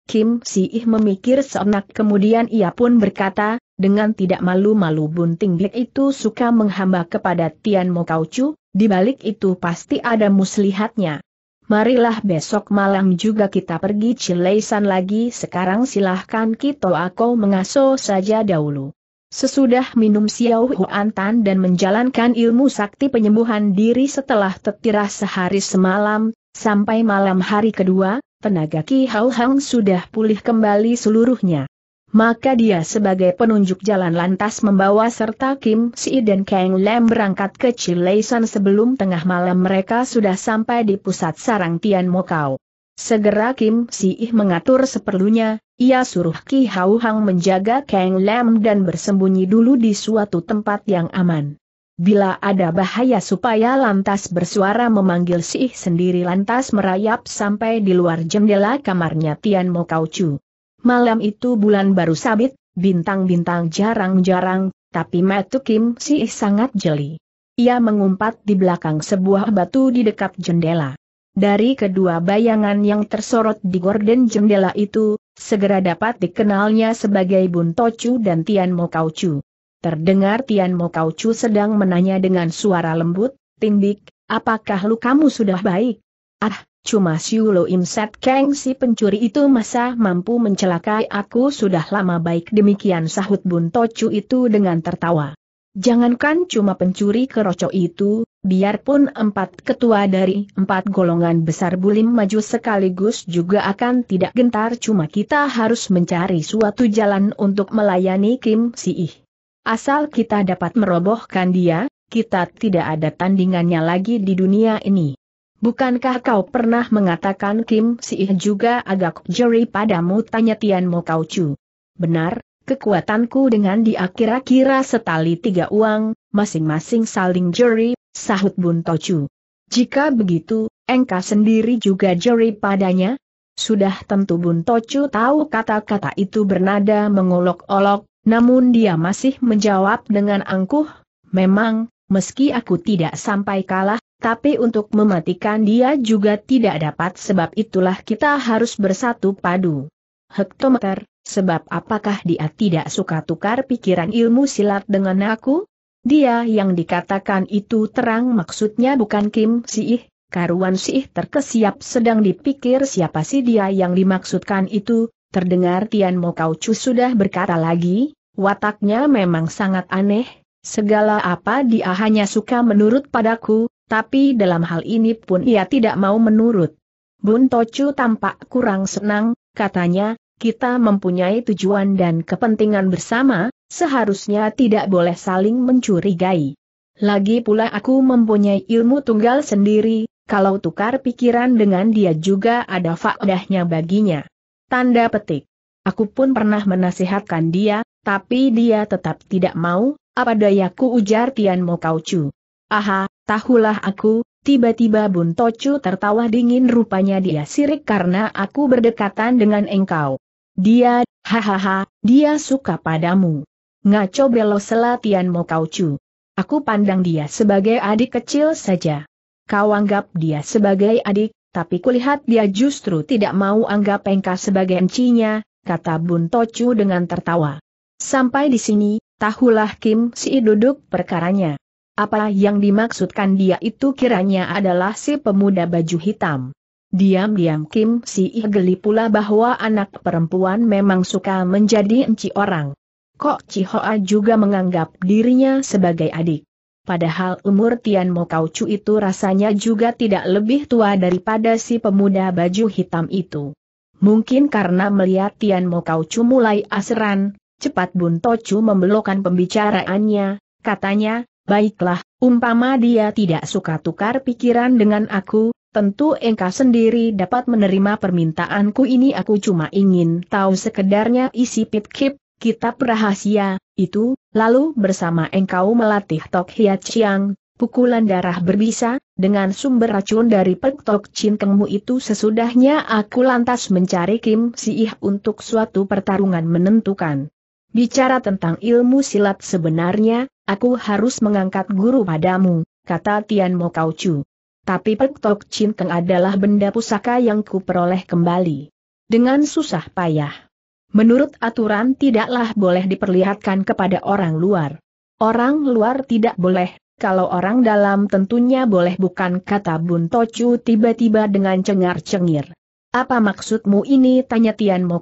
[SPEAKER 1] Kim Si Ih memikir seenak kemudian ia pun berkata, dengan tidak malu-malu bunting blik itu suka menghamba kepada Tian Mo Chu, di balik itu pasti ada muslihatnya. Marilah besok malam juga kita pergi Cileisan lagi sekarang silahkan Kito aku mengaso saja dahulu. Sesudah minum Xiao Huan dan menjalankan ilmu sakti penyembuhan diri setelah tertirah sehari semalam, sampai malam hari kedua, tenaga Ki Hao Hang sudah pulih kembali seluruhnya. Maka dia sebagai penunjuk jalan lantas membawa serta Kim Si dan Kang Lam berangkat ke Chilesan sebelum tengah malam mereka sudah sampai di pusat sarang Tian Mokau. Segera Kim Si mengatur seperlunya, ia suruh Ki Hau Hang menjaga Kang Lam dan bersembunyi dulu di suatu tempat yang aman. Bila ada bahaya supaya lantas bersuara memanggil si sendiri lantas merayap sampai di luar jendela kamarnya Tian Mo Kau Chu. Malam itu bulan baru sabit, bintang-bintang jarang-jarang, tapi Matu Kim si sangat jeli. Ia mengumpat di belakang sebuah batu di dekat jendela. Dari kedua bayangan yang tersorot di gorden jendela itu, segera dapat dikenalnya sebagai Bun Tochu dan Tian Mo Terdengar Tian Mo sedang menanya dengan suara lembut, Tindik, apakah lu kamu sudah baik? Ah, cuma Siulo Imset Kang si pencuri itu masa mampu mencelakai aku sudah lama baik demikian sahut Bun Tochu itu dengan tertawa. Jangankan cuma pencuri kerocok itu, Biarpun empat ketua dari empat golongan besar bulim maju sekaligus juga akan tidak gentar cuma kita harus mencari suatu jalan untuk melayani Kim si Siih. Asal kita dapat merobohkan dia, kita tidak ada tandingannya lagi di dunia ini. Bukankah kau pernah mengatakan Kim si Siih juga agak jeri padamu tanya Tian Mo Kau Chu. Benar, kekuatanku dengan di akhir kira setali tiga uang, masing-masing saling jeri sahut Bun Tocu. Jika begitu, engkau sendiri juga jeri padanya? Sudah tentu Bun Tocu tahu kata-kata itu bernada mengolok-olok, namun dia masih menjawab dengan angkuh, memang, meski aku tidak sampai kalah, tapi untuk mematikan dia juga tidak dapat sebab itulah kita harus bersatu padu. Hektometer, sebab apakah dia tidak suka tukar pikiran ilmu silat dengan aku? Dia yang dikatakan itu terang maksudnya bukan Kim Siih, karuan Siih terkesiap sedang dipikir siapa sih dia yang dimaksudkan itu, terdengar Tian Mo Kau sudah berkata lagi, wataknya memang sangat aneh, segala apa dia hanya suka menurut padaku, tapi dalam hal ini pun ia tidak mau menurut. Bun Tocu tampak kurang senang, katanya, kita mempunyai tujuan dan kepentingan bersama, Seharusnya tidak boleh saling mencurigai. Lagi pula aku mempunyai ilmu tunggal sendiri, kalau tukar pikiran dengan dia juga ada faedahnya baginya. Tanda petik. Aku pun pernah menasihatkan dia, tapi dia tetap tidak mau, apa dayaku ujar Tian Mo Kaucu. Aha, tahulah aku, tiba-tiba Bun Tocu tertawa dingin rupanya dia sirik karena aku berdekatan dengan engkau. Dia, hahaha, dia suka padamu. Ngaco belo selatian mau kau cu. Aku pandang dia sebagai adik kecil saja. Kau anggap dia sebagai adik, tapi kulihat dia justru tidak mau anggap engkau sebagai encinya, kata Bun Tocu dengan tertawa. Sampai di sini, tahulah Kim Si duduk perkaranya. Apa yang dimaksudkan dia itu kiranya adalah si pemuda baju hitam. Diam-diam Kim Si geli pula bahwa anak perempuan memang suka menjadi enci orang. Kok Cihoa juga menganggap dirinya sebagai adik. Padahal umur Tian Mo itu rasanya juga tidak lebih tua daripada si pemuda baju hitam itu. Mungkin karena melihat Tian Mo mulai aseran, cepat Bun Tocu membelokkan pembicaraannya, katanya, baiklah, umpama dia tidak suka tukar pikiran dengan aku, tentu engkau sendiri dapat menerima permintaanku ini aku cuma ingin tahu sekedarnya isi pitkip, kitab rahasia, itu, lalu bersama engkau melatih Tok Hiat Chiang, pukulan darah berbisa, dengan sumber racun dari Pek Tok Chin Kengmu itu sesudahnya aku lantas mencari Kim Siih untuk suatu pertarungan menentukan. Bicara tentang ilmu silat sebenarnya, aku harus mengangkat guru padamu, kata Tian Mo Kau Chu. Tapi Pek Tok Chin Keng adalah benda pusaka yang kuperoleh kembali. Dengan susah payah Menurut aturan tidaklah boleh diperlihatkan kepada orang luar. Orang luar tidak boleh, kalau orang dalam tentunya boleh bukan kata Bun Tocu tiba-tiba dengan cengar-cengir. Apa maksudmu ini tanya Tian Mo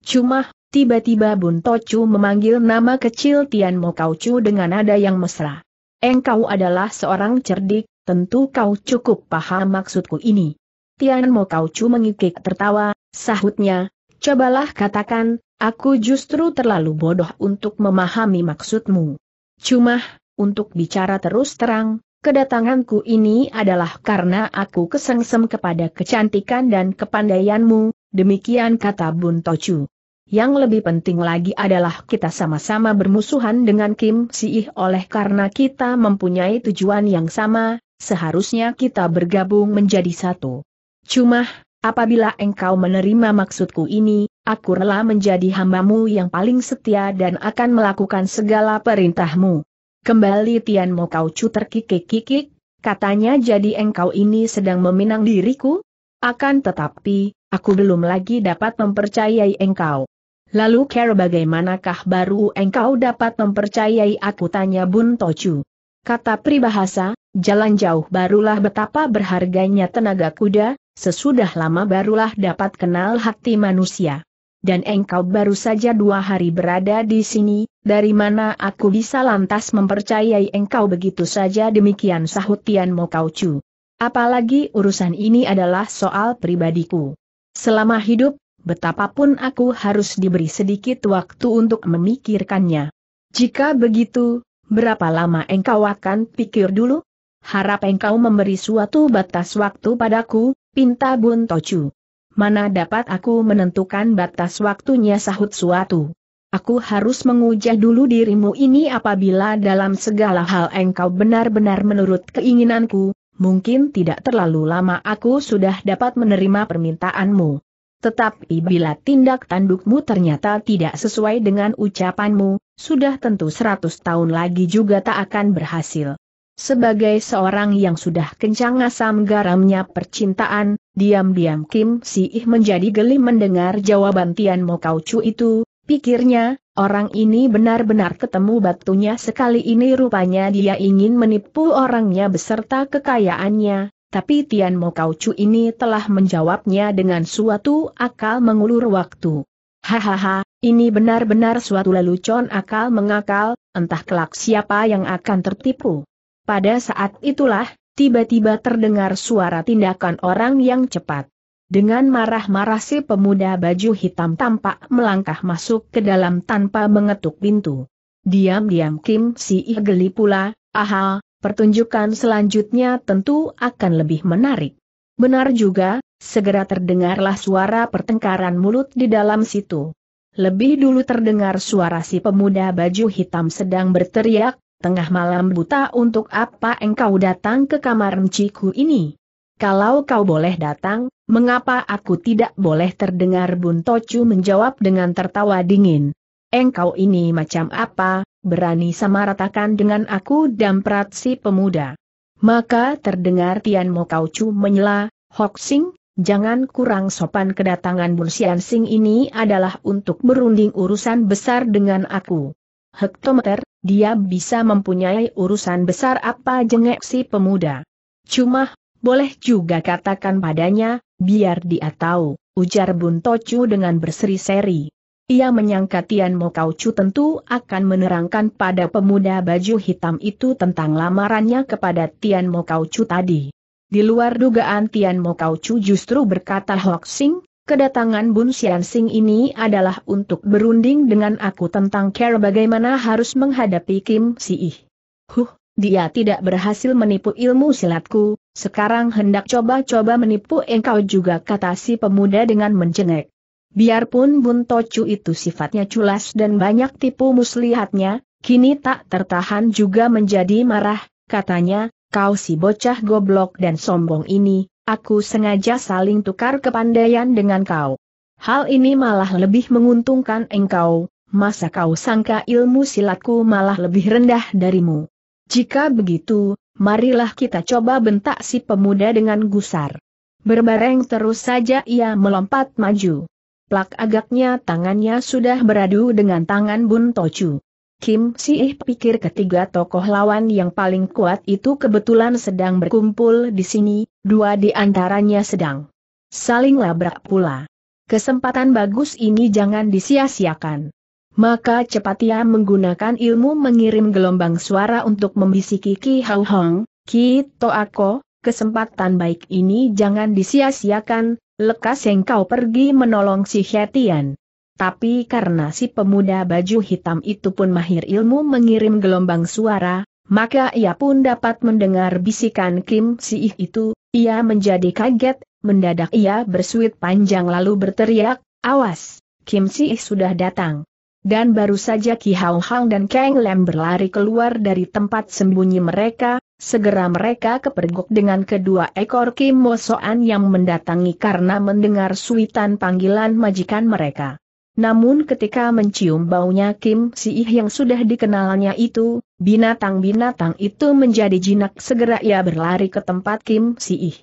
[SPEAKER 1] Cuma, tiba-tiba Bun Tocu memanggil nama kecil Tian Mo dengan nada yang mesra. Engkau adalah seorang cerdik, tentu kau cukup paham maksudku ini. Tian Mo mengikik tertawa, sahutnya, Cobalah katakan, aku justru terlalu bodoh untuk memahami maksudmu. Cuma, untuk bicara terus terang, kedatanganku ini adalah karena aku kesengsem kepada kecantikan dan kepandaianmu, demikian kata Bun Tochu. Yang lebih penting lagi adalah kita sama-sama bermusuhan dengan Kim Siih oleh karena kita mempunyai tujuan yang sama, seharusnya kita bergabung menjadi satu. Cuma, Apabila engkau menerima maksudku ini, aku rela menjadi hambamu yang paling setia dan akan melakukan segala perintahmu. Kembali Tian Mo kau Chu terkikik kikik katanya jadi engkau ini sedang meminang diriku? Akan tetapi, aku belum lagi dapat mempercayai engkau. Lalu care bagaimanakah baru engkau dapat mempercayai aku tanya Bun Tochu. Kata Pribahasa, jalan jauh barulah betapa berharganya tenaga kuda, Sesudah lama barulah dapat kenal hati manusia. Dan engkau baru saja dua hari berada di sini, dari mana aku bisa lantas mempercayai engkau begitu saja demikian sahut Tian Mo Kau Chu. Apalagi urusan ini adalah soal pribadiku. Selama hidup, betapapun aku harus diberi sedikit waktu untuk memikirkannya. Jika begitu, berapa lama engkau akan pikir dulu? Harap engkau memberi suatu batas waktu padaku, Pinta Bun Tocu. Mana dapat aku menentukan batas waktunya sahut suatu. Aku harus mengujah dulu dirimu ini apabila dalam segala hal engkau benar-benar menurut keinginanku, mungkin tidak terlalu lama aku sudah dapat menerima permintaanmu. Tetapi bila tindak tandukmu ternyata tidak sesuai dengan ucapanmu, sudah tentu seratus tahun lagi juga tak akan berhasil. Sebagai seorang yang sudah kencang asam garamnya percintaan, diam-diam Kim Si Ih menjadi geli mendengar jawaban Tian Mo Kau Chu itu, pikirnya, orang ini benar-benar ketemu batunya sekali ini rupanya dia ingin menipu orangnya beserta kekayaannya, tapi Tian Mo Kau Chu ini telah menjawabnya dengan suatu akal mengulur waktu. Hahaha, ini benar-benar suatu lelucon akal mengakal, entah kelak siapa yang akan tertipu. Pada saat itulah, tiba-tiba terdengar suara tindakan orang yang cepat. Dengan marah-marah si pemuda baju hitam tampak melangkah masuk ke dalam tanpa mengetuk pintu. Diam-diam Kim Si Ih geli pula, aha, pertunjukan selanjutnya tentu akan lebih menarik. Benar juga, segera terdengarlah suara pertengkaran mulut di dalam situ. Lebih dulu terdengar suara si pemuda baju hitam sedang berteriak, tengah malam buta untuk apa engkau datang ke kamar enciku ini? Kalau kau boleh datang, mengapa aku tidak boleh terdengar Bun Buntocu menjawab dengan tertawa dingin. Engkau ini macam apa, berani sama ratakan dengan aku dan Prat si pemuda. Maka terdengar Tian Mo Chu menyela, Hok Sing, jangan kurang sopan kedatangan Sian Sing ini adalah untuk berunding urusan besar dengan aku. Hektometer, dia bisa mempunyai urusan besar apa jengek si pemuda. Cuma, boleh juga katakan padanya, biar dia tahu, ujar Bun Tocu dengan berseri-seri. Ia menyangka Tian Mo tentu akan menerangkan pada pemuda baju hitam itu tentang lamarannya kepada Tian Mo tadi. Di luar dugaan Tian Mo justru berkata hoaxing, Kedatangan Bun Xian Sing ini adalah untuk berunding dengan aku tentang cara bagaimana harus menghadapi Kim Si Ih. Huh, dia tidak berhasil menipu ilmu silatku, sekarang hendak coba-coba menipu engkau juga kata si pemuda dengan mencengek. Biarpun Bun Tocu itu sifatnya culas dan banyak tipu muslihatnya, kini tak tertahan juga menjadi marah, katanya, kau si bocah goblok dan sombong ini, Aku sengaja saling tukar kepandaian dengan kau. Hal ini malah lebih menguntungkan engkau, masa kau sangka ilmu silatku malah lebih rendah darimu. Jika begitu, marilah kita coba bentak si pemuda dengan gusar. Berbareng terus saja ia melompat maju. Plak agaknya tangannya sudah beradu dengan tangan Bun Tocu. Kim Siih pikir ketiga tokoh lawan yang paling kuat itu kebetulan sedang berkumpul di sini, dua di antaranya sedang saling labrak pula. Kesempatan bagus ini jangan disia-siakan. Maka cepat ia menggunakan ilmu mengirim gelombang suara untuk membisiki Ki Hau Hong, Ki Toako, kesempatan baik ini jangan disia-siakan, lekas engkau pergi menolong si Hetian tapi karena si pemuda baju hitam itu pun mahir ilmu mengirim gelombang suara, maka ia pun dapat mendengar bisikan Kim Si-ih itu, ia menjadi kaget, mendadak ia bersuit panjang lalu berteriak, awas, Kim Si-ih sudah datang. Dan baru saja Ki Hao Hang dan Kang Lem berlari keluar dari tempat sembunyi mereka, segera mereka kepergok dengan kedua ekor Kim Mo-soan yang mendatangi karena mendengar suitan panggilan majikan mereka. Namun ketika mencium baunya Kim Siih yang sudah dikenalnya itu, binatang-binatang itu menjadi jinak segera ia berlari ke tempat Kim Siih.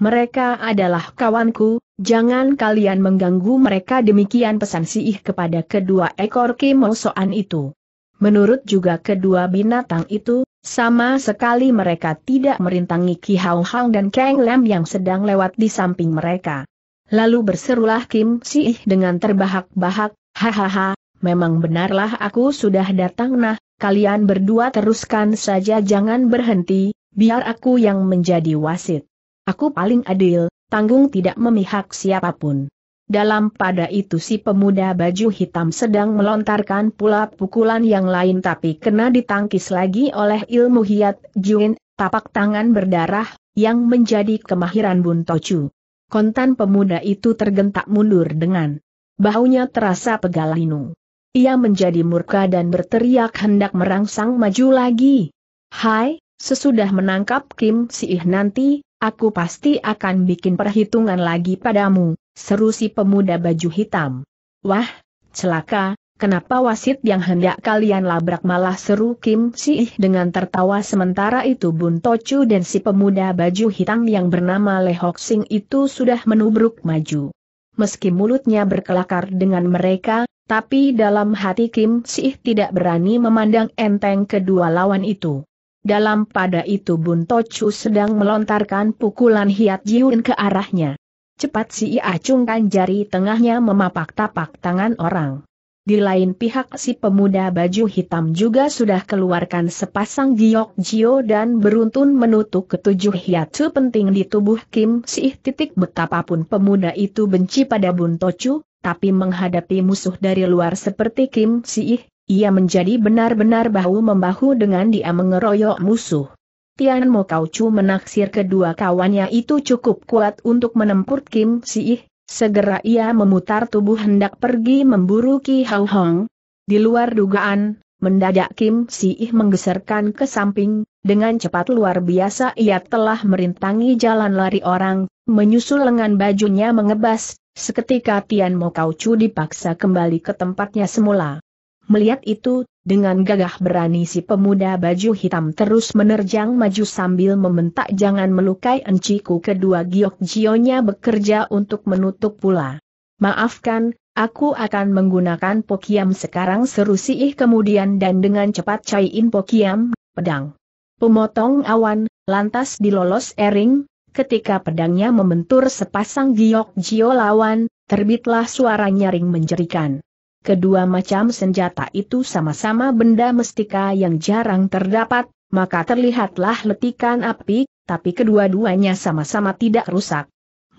[SPEAKER 1] Mereka adalah kawanku, jangan kalian mengganggu mereka demikian pesan Siih kepada kedua ekor Kim Osoan itu. Menurut juga kedua binatang itu, sama sekali mereka tidak merintangi Ki Hao Hang dan Kang Lam yang sedang lewat di samping mereka. Lalu berserulah Kim Sih dengan terbahak-bahak, hahaha, memang benarlah aku sudah datang nah, kalian berdua teruskan saja jangan berhenti, biar aku yang menjadi wasit. Aku paling adil, tanggung tidak memihak siapapun. Dalam pada itu si pemuda baju hitam sedang melontarkan pula pukulan yang lain tapi kena ditangkis lagi oleh ilmu hiat Juin, tapak tangan berdarah, yang menjadi kemahiran Bun Tochu kontan pemuda itu tergentak mundur dengan baunya terasa pegal linu. Ia menjadi murka dan berteriak hendak merangsang maju lagi. Hai, sesudah menangkap Kim Siih nanti, aku pasti akan bikin perhitungan lagi padamu, seru si pemuda baju hitam. Wah, celaka, Kenapa wasit yang hendak kalian labrak malah seru Kim Siih dengan tertawa sementara itu Bun Tocu dan si pemuda baju hitam yang bernama Le Hok Sing itu sudah menubruk maju. Meski mulutnya berkelakar dengan mereka, tapi dalam hati Kim Siih tidak berani memandang enteng kedua lawan itu. Dalam pada itu Bun Tocu sedang melontarkan pukulan Hiat Jiun ke arahnya. Cepat si acungkan jari tengahnya memapak tapak tangan orang. Di lain pihak si pemuda baju hitam juga sudah keluarkan sepasang giok jio dan beruntun menutup ketujuh hiatu penting di tubuh Kim si titik betapapun pemuda itu benci pada Bun Tocu, tapi menghadapi musuh dari luar seperti Kim si ih, ia menjadi benar-benar bahu-membahu dengan dia mengeroyok musuh. Tian Mo Kau Chu menaksir kedua kawannya itu cukup kuat untuk menempur Kim si ih, Segera ia memutar tubuh hendak pergi memburu Ki Hau Hong. Di luar dugaan, mendadak Kim Si Ih menggeserkan ke samping, dengan cepat luar biasa ia telah merintangi jalan lari orang, menyusul lengan bajunya mengebas, seketika Tian Mo Kau Chu dipaksa kembali ke tempatnya semula. Melihat itu, dengan gagah berani si pemuda baju hitam terus menerjang maju sambil membentak jangan melukai enciku kedua giok jionya bekerja untuk menutup pula. Maafkan, aku akan menggunakan pokiam sekarang seru si ih kemudian dan dengan cepat caiin pokiam, pedang. Pemotong awan, lantas dilolos ering, ketika pedangnya membentur sepasang giok jio lawan, terbitlah suara nyaring menjerikan kedua macam senjata itu sama-sama benda mestika yang jarang terdapat, maka terlihatlah letikan api, tapi kedua-duanya sama-sama tidak rusak.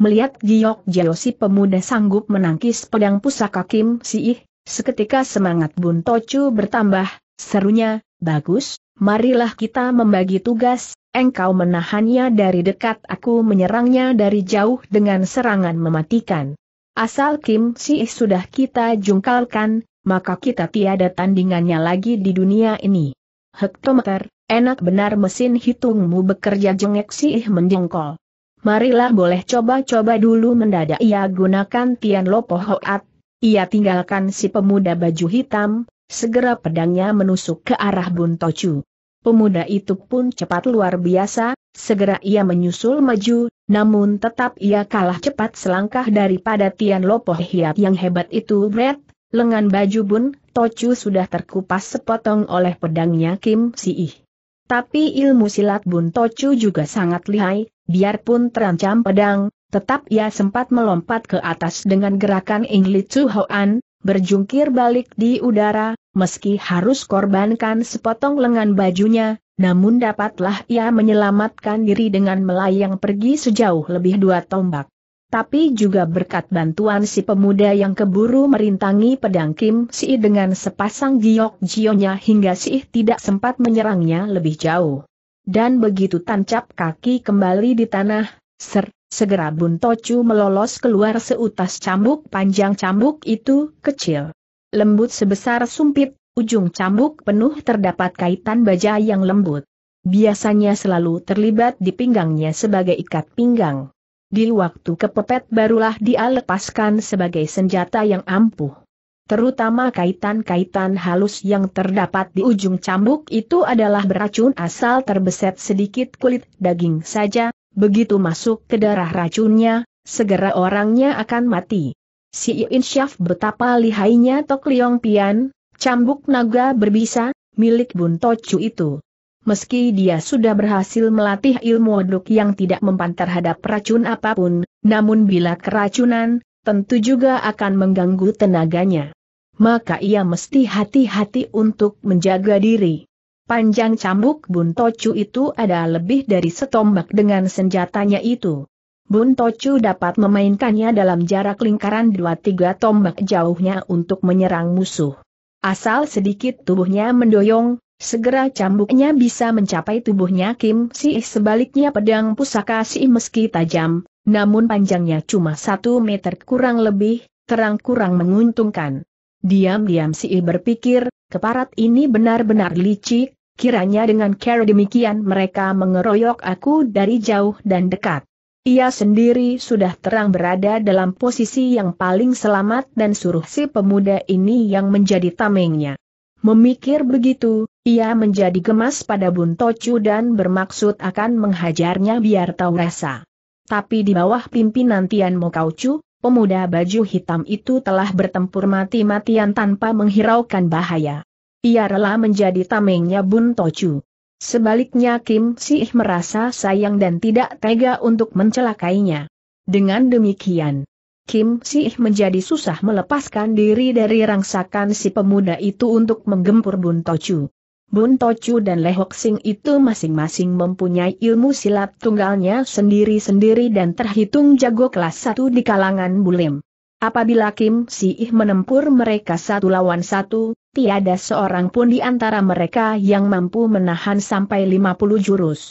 [SPEAKER 1] Melihat Giok Jio si pemuda sanggup menangkis pedang pusaka Kim Siih, seketika semangat Bun Tocu bertambah, serunya, bagus, marilah kita membagi tugas, engkau menahannya dari dekat aku menyerangnya dari jauh dengan serangan mematikan. Asal Kim Si sudah kita jungkalkan, maka kita tiada tandingannya lagi di dunia ini. Hektometer, enak benar mesin hitungmu bekerja jengek Si menjengkol. Marilah boleh coba-coba dulu mendadak ia gunakan Tian Lopo Hoat, ia tinggalkan si pemuda baju hitam, segera pedangnya menusuk ke arah Buntocu. Pemuda itu pun cepat luar biasa, segera ia menyusul maju, namun tetap ia kalah cepat selangkah daripada Tian Lopo Hiat yang hebat itu Brett, lengan baju bun, Tocu sudah terkupas sepotong oleh pedangnya Kim Si Ih. Tapi ilmu silat Bun Tocu juga sangat lihai, biarpun terancam pedang, tetap ia sempat melompat ke atas dengan gerakan Ingli Chu Hoan, berjungkir balik di udara, meski harus korbankan sepotong lengan bajunya, namun dapatlah ia menyelamatkan diri dengan melayang pergi sejauh lebih dua tombak. Tapi juga berkat bantuan si pemuda yang keburu merintangi pedang Kim Si dengan sepasang giok jionya hingga Si tidak sempat menyerangnya lebih jauh. Dan begitu tancap kaki kembali di tanah, ser, Segera Bun Tocu melolos keluar seutas cambuk panjang cambuk itu, kecil. Lembut sebesar sumpit, ujung cambuk penuh terdapat kaitan baja yang lembut. Biasanya selalu terlibat di pinggangnya sebagai ikat pinggang. Di waktu kepepet barulah dia lepaskan sebagai senjata yang ampuh. Terutama kaitan-kaitan halus yang terdapat di ujung cambuk itu adalah beracun asal terbeset sedikit kulit daging saja, Begitu masuk ke darah racunnya, segera orangnya akan mati. Si Insyaf betapa lihainya Tok Liong Pian, cambuk naga berbisa, milik Bun Tocu itu. Meski dia sudah berhasil melatih ilmu aduk yang tidak mempan terhadap racun apapun, namun bila keracunan, tentu juga akan mengganggu tenaganya. Maka ia mesti hati-hati untuk menjaga diri. Panjang cambuk Bun Tocu itu ada lebih dari setombak dengan senjatanya itu. Bun Tocu dapat memainkannya dalam jarak lingkaran 2-3 tombak jauhnya untuk menyerang musuh. Asal sedikit tubuhnya mendoyong, segera cambuknya bisa mencapai tubuhnya Kim Si sebaliknya pedang pusaka Si meski tajam, namun panjangnya cuma satu meter kurang lebih, terang kurang menguntungkan. Diam-diam Si berpikir, keparat ini benar-benar licik, Kiranya dengan cara demikian mereka mengeroyok aku dari jauh dan dekat. Ia sendiri sudah terang berada dalam posisi yang paling selamat dan suruh si pemuda ini yang menjadi tamengnya. Memikir begitu, ia menjadi gemas pada Buntocu dan bermaksud akan menghajarnya biar tahu rasa. Tapi di bawah pimpinan Tian Mokaucu, pemuda baju hitam itu telah bertempur mati-matian tanpa menghiraukan bahaya. Ia rela menjadi tamengnya Bun Tochu. Sebaliknya Kim Sih merasa sayang dan tidak tega untuk mencelakainya. Dengan demikian, Kim Sih menjadi susah melepaskan diri dari rangsakan si pemuda itu untuk menggempur Bun Tochu. Bun Tochu dan Lehok Sing itu masing-masing mempunyai ilmu silat tunggalnya sendiri-sendiri dan terhitung jago kelas satu di kalangan bulim. Apabila Kim Siih menempur mereka satu lawan satu, tiada seorang pun di antara mereka yang mampu menahan sampai 50 jurus.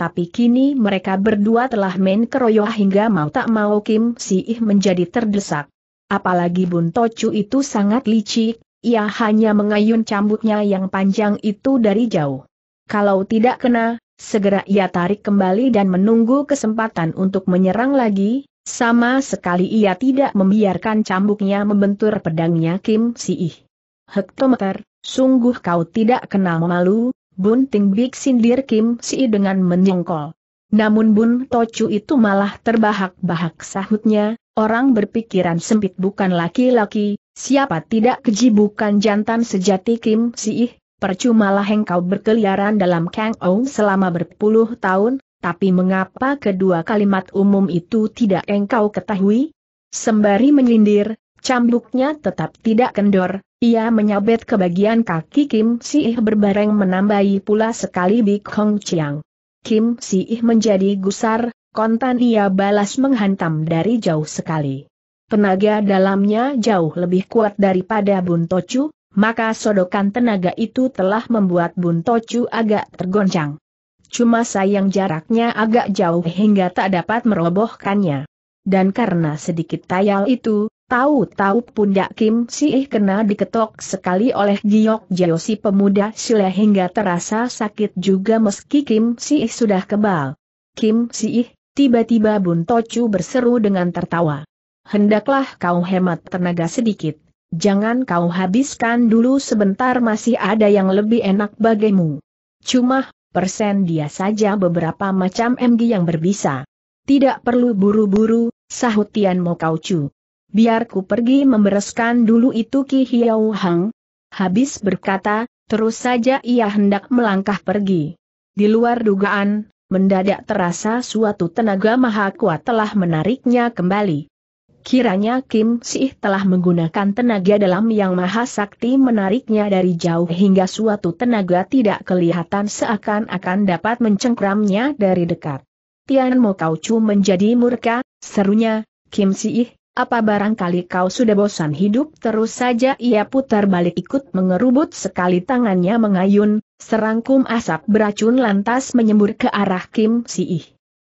[SPEAKER 1] Tapi kini mereka berdua telah main keroyok hingga mau tak mau Kim Si-ih menjadi terdesak. Apalagi Bun Tocu itu sangat licik, ia hanya mengayun cambuknya yang panjang itu dari jauh. Kalau tidak kena, segera ia tarik kembali dan menunggu kesempatan untuk menyerang lagi, sama sekali ia tidak membiarkan cambuknya membentur pedangnya Kim Si-ih. Hektometer, sungguh kau tidak kenal malu, Ting Bik Sindir Kim Si dengan menyongkol. Namun Bun Tocu itu malah terbahak-bahak sahutnya, orang berpikiran sempit bukan laki-laki, siapa tidak keji bukan jantan sejati Kim Si, percumalah engkau berkeliaran dalam Kang Ong selama berpuluh tahun, tapi mengapa kedua kalimat umum itu tidak engkau ketahui? Sembari menyindir, cambuknya tetap tidak kendor, ia menyabet ke bagian kaki Kim Si Ih berbareng menambahi pula sekali Bik Hong Chiang. Kim Si Ih menjadi gusar, kontan ia balas menghantam dari jauh sekali. Tenaga dalamnya jauh lebih kuat daripada Bun Tocu, maka sodokan tenaga itu telah membuat Bun Tocu agak tergoncang. Cuma sayang jaraknya agak jauh hingga tak dapat merobohkannya. Dan karena sedikit tayal itu, Tahu-tahu pundak Kim Ih kena diketok sekali oleh Giok Jeosi pemuda Sile hingga terasa sakit juga meski Kim Sih sudah kebal. Kim Sih, tiba-tiba Bun Tocu berseru dengan tertawa. Hendaklah kau hemat tenaga sedikit. Jangan kau habiskan dulu sebentar masih ada yang lebih enak bagimu. Cuma, persen dia saja beberapa macam MG yang berbisa. Tidak perlu buru-buru, sahut Tian Mo Chu biar ku pergi membereskan dulu itu Ki Hiau Hang. Habis berkata, terus saja ia hendak melangkah pergi. Di luar dugaan, mendadak terasa suatu tenaga maha kuat telah menariknya kembali. Kiranya Kim Sih telah menggunakan tenaga dalam yang maha sakti menariknya dari jauh hingga suatu tenaga tidak kelihatan seakan-akan dapat mencengkramnya dari dekat. Tian Mo Kau Chu menjadi murka, serunya, Kim Sih, apa barangkali kau sudah bosan hidup terus saja ia putar balik ikut mengerubut sekali tangannya mengayun, serangkum asap beracun lantas menyembur ke arah Kim Siih.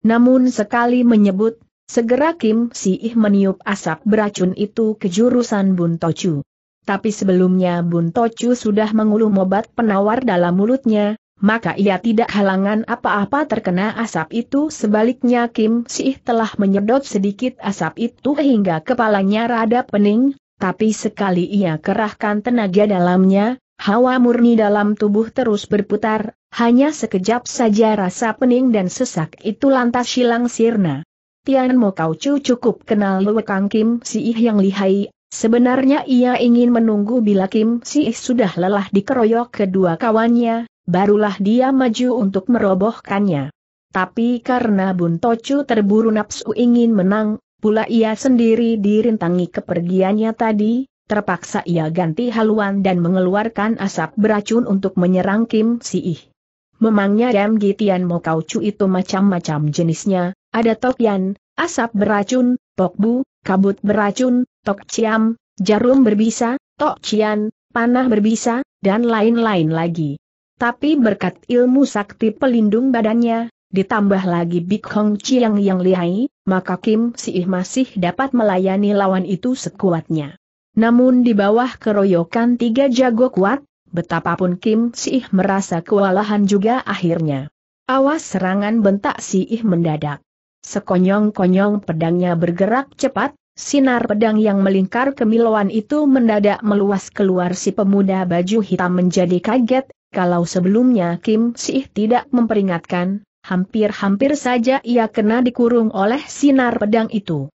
[SPEAKER 1] Namun sekali menyebut, segera Kim Si Ih meniup asap beracun itu ke jurusan Bun Tochu. Tapi sebelumnya Bun Tochu sudah mengulum obat penawar dalam mulutnya, maka ia tidak halangan apa-apa terkena asap itu. Sebaliknya Kim Sih telah menyedot sedikit asap itu hingga kepalanya rada pening, tapi sekali ia kerahkan tenaga dalamnya, hawa murni dalam tubuh terus berputar, hanya sekejap saja rasa pening dan sesak itu lantas hilang sirna. Tian Mo Kau Chu cukup kenal Kang Kim Sih yang lihai Sebenarnya ia ingin menunggu bila Kim Sih sudah lelah dikeroyok kedua kawannya, barulah dia maju untuk merobohkannya. Tapi karena Bun Tocu terburu nafsu ingin menang, pula ia sendiri dirintangi kepergiannya tadi, terpaksa ia ganti haluan dan mengeluarkan asap beracun untuk menyerang Kim Si Ih. Memangnya Yam Gitian Chu itu macam-macam jenisnya, ada Yan, asap beracun, Tokbu, kabut beracun, Ciam, jarum berbisa, Cian, panah berbisa, dan lain-lain lagi tapi berkat ilmu sakti pelindung badannya, ditambah lagi Big Hong Chiang yang lihai, maka Kim Si Ih masih dapat melayani lawan itu sekuatnya. Namun di bawah keroyokan tiga jago kuat, betapapun Kim Si Ih merasa kewalahan juga akhirnya. Awas serangan bentak Ih mendadak. Sekonyong-konyong pedangnya bergerak cepat, sinar pedang yang melingkar kemilauan itu mendadak meluas keluar si pemuda baju hitam menjadi kaget, kalau sebelumnya Kim Sih tidak memperingatkan, hampir-hampir saja ia kena dikurung oleh sinar pedang itu.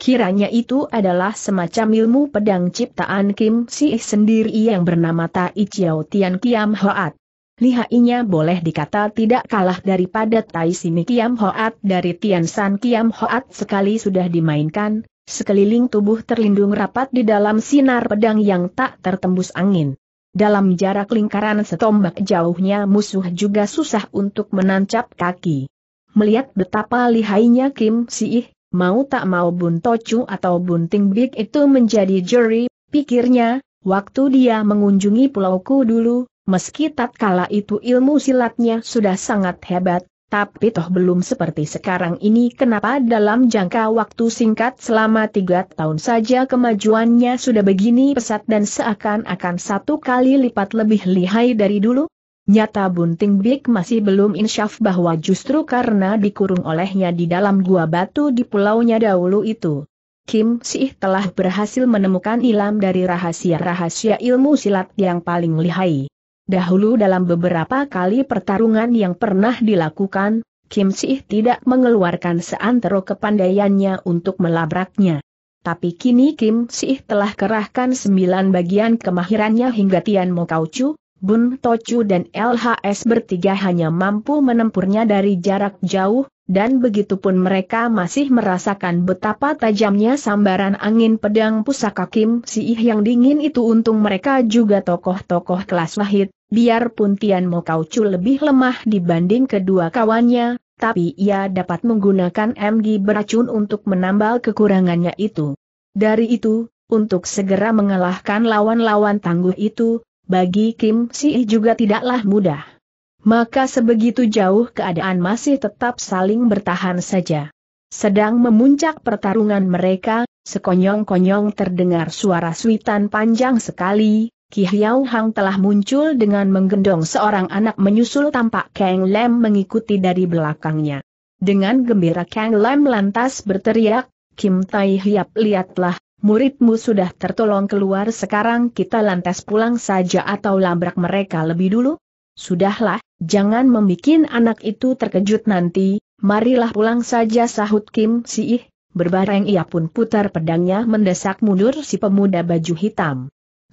[SPEAKER 1] Kiranya itu adalah semacam ilmu pedang ciptaan Kim Sih sendiri yang bernama Tai Chiao Tian Kiam Hoat. Lihainya boleh dikata tidak kalah daripada Tai Sini Kiam Hoat dari Tian San Kiam Hoat sekali sudah dimainkan, sekeliling tubuh terlindung rapat di dalam sinar pedang yang tak tertembus angin. Dalam jarak lingkaran setombak jauhnya musuh juga susah untuk menancap kaki. Melihat betapa lihainya Kim Siih, mau tak mau Bun Tocu atau Bunting Big itu menjadi juri, pikirnya, waktu dia mengunjungi Pulauku dulu, meski tatkala itu ilmu silatnya sudah sangat hebat, tapi toh belum seperti sekarang ini kenapa dalam jangka waktu singkat selama tiga tahun saja kemajuannya sudah begini pesat dan seakan-akan satu kali lipat lebih lihai dari dulu? Nyata Bunting Big masih belum insyaf bahwa justru karena dikurung olehnya di dalam gua batu di pulaunya dahulu itu. Kim Sih telah berhasil menemukan ilam dari rahasia-rahasia ilmu silat yang paling lihai. Dahulu dalam beberapa kali pertarungan yang pernah dilakukan, Kim Sih tidak mengeluarkan seantero kepandaiannya untuk melabraknya. Tapi kini Kim Sih telah kerahkan sembilan bagian kemahirannya hingga Tian Mo Chu, Bun To Chu dan LHS bertiga hanya mampu menempurnya dari jarak jauh, dan begitu pun mereka masih merasakan betapa tajamnya sambaran angin pedang pusaka Kim si Siih yang dingin itu untung mereka juga tokoh-tokoh kelas lahit, biarpun Tian Mo Chu lebih lemah dibanding kedua kawannya, tapi ia dapat menggunakan MG beracun untuk menambal kekurangannya itu. Dari itu, untuk segera mengalahkan lawan-lawan tangguh itu, bagi Kim si Siih juga tidaklah mudah maka sebegitu jauh keadaan masih tetap saling bertahan saja. Sedang memuncak pertarungan mereka, sekonyong-konyong terdengar suara suitan panjang sekali, Ki Hiau Hang telah muncul dengan menggendong seorang anak menyusul tampak Kang Lem mengikuti dari belakangnya. Dengan gembira Kang Lem lantas berteriak, Kim Tai Hiap lihatlah, muridmu sudah tertolong keluar sekarang kita lantas pulang saja atau labrak mereka lebih dulu? Sudahlah, Jangan membuat anak itu terkejut nanti, marilah pulang saja sahut Kim Siih, berbareng ia pun putar pedangnya mendesak mundur si pemuda baju hitam.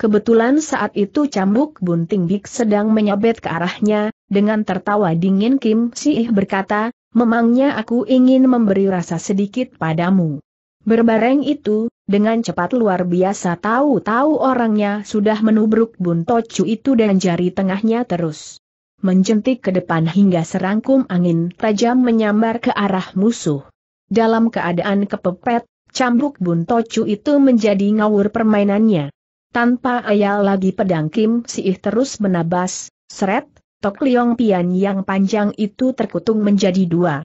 [SPEAKER 1] Kebetulan saat itu cambuk bunting Bik sedang menyabet ke arahnya, dengan tertawa dingin Kim Siih berkata, memangnya aku ingin memberi rasa sedikit padamu. Berbareng itu, dengan cepat luar biasa tahu-tahu orangnya sudah menubruk buntocu itu dan jari tengahnya terus menjentik ke depan hingga serangkum angin tajam menyambar ke arah musuh. Dalam keadaan kepepet, cambuk buntocu itu menjadi ngawur permainannya. Tanpa ayal lagi pedang Kim Siih terus menabas, seret, tok liong pian yang panjang itu terkutung menjadi dua.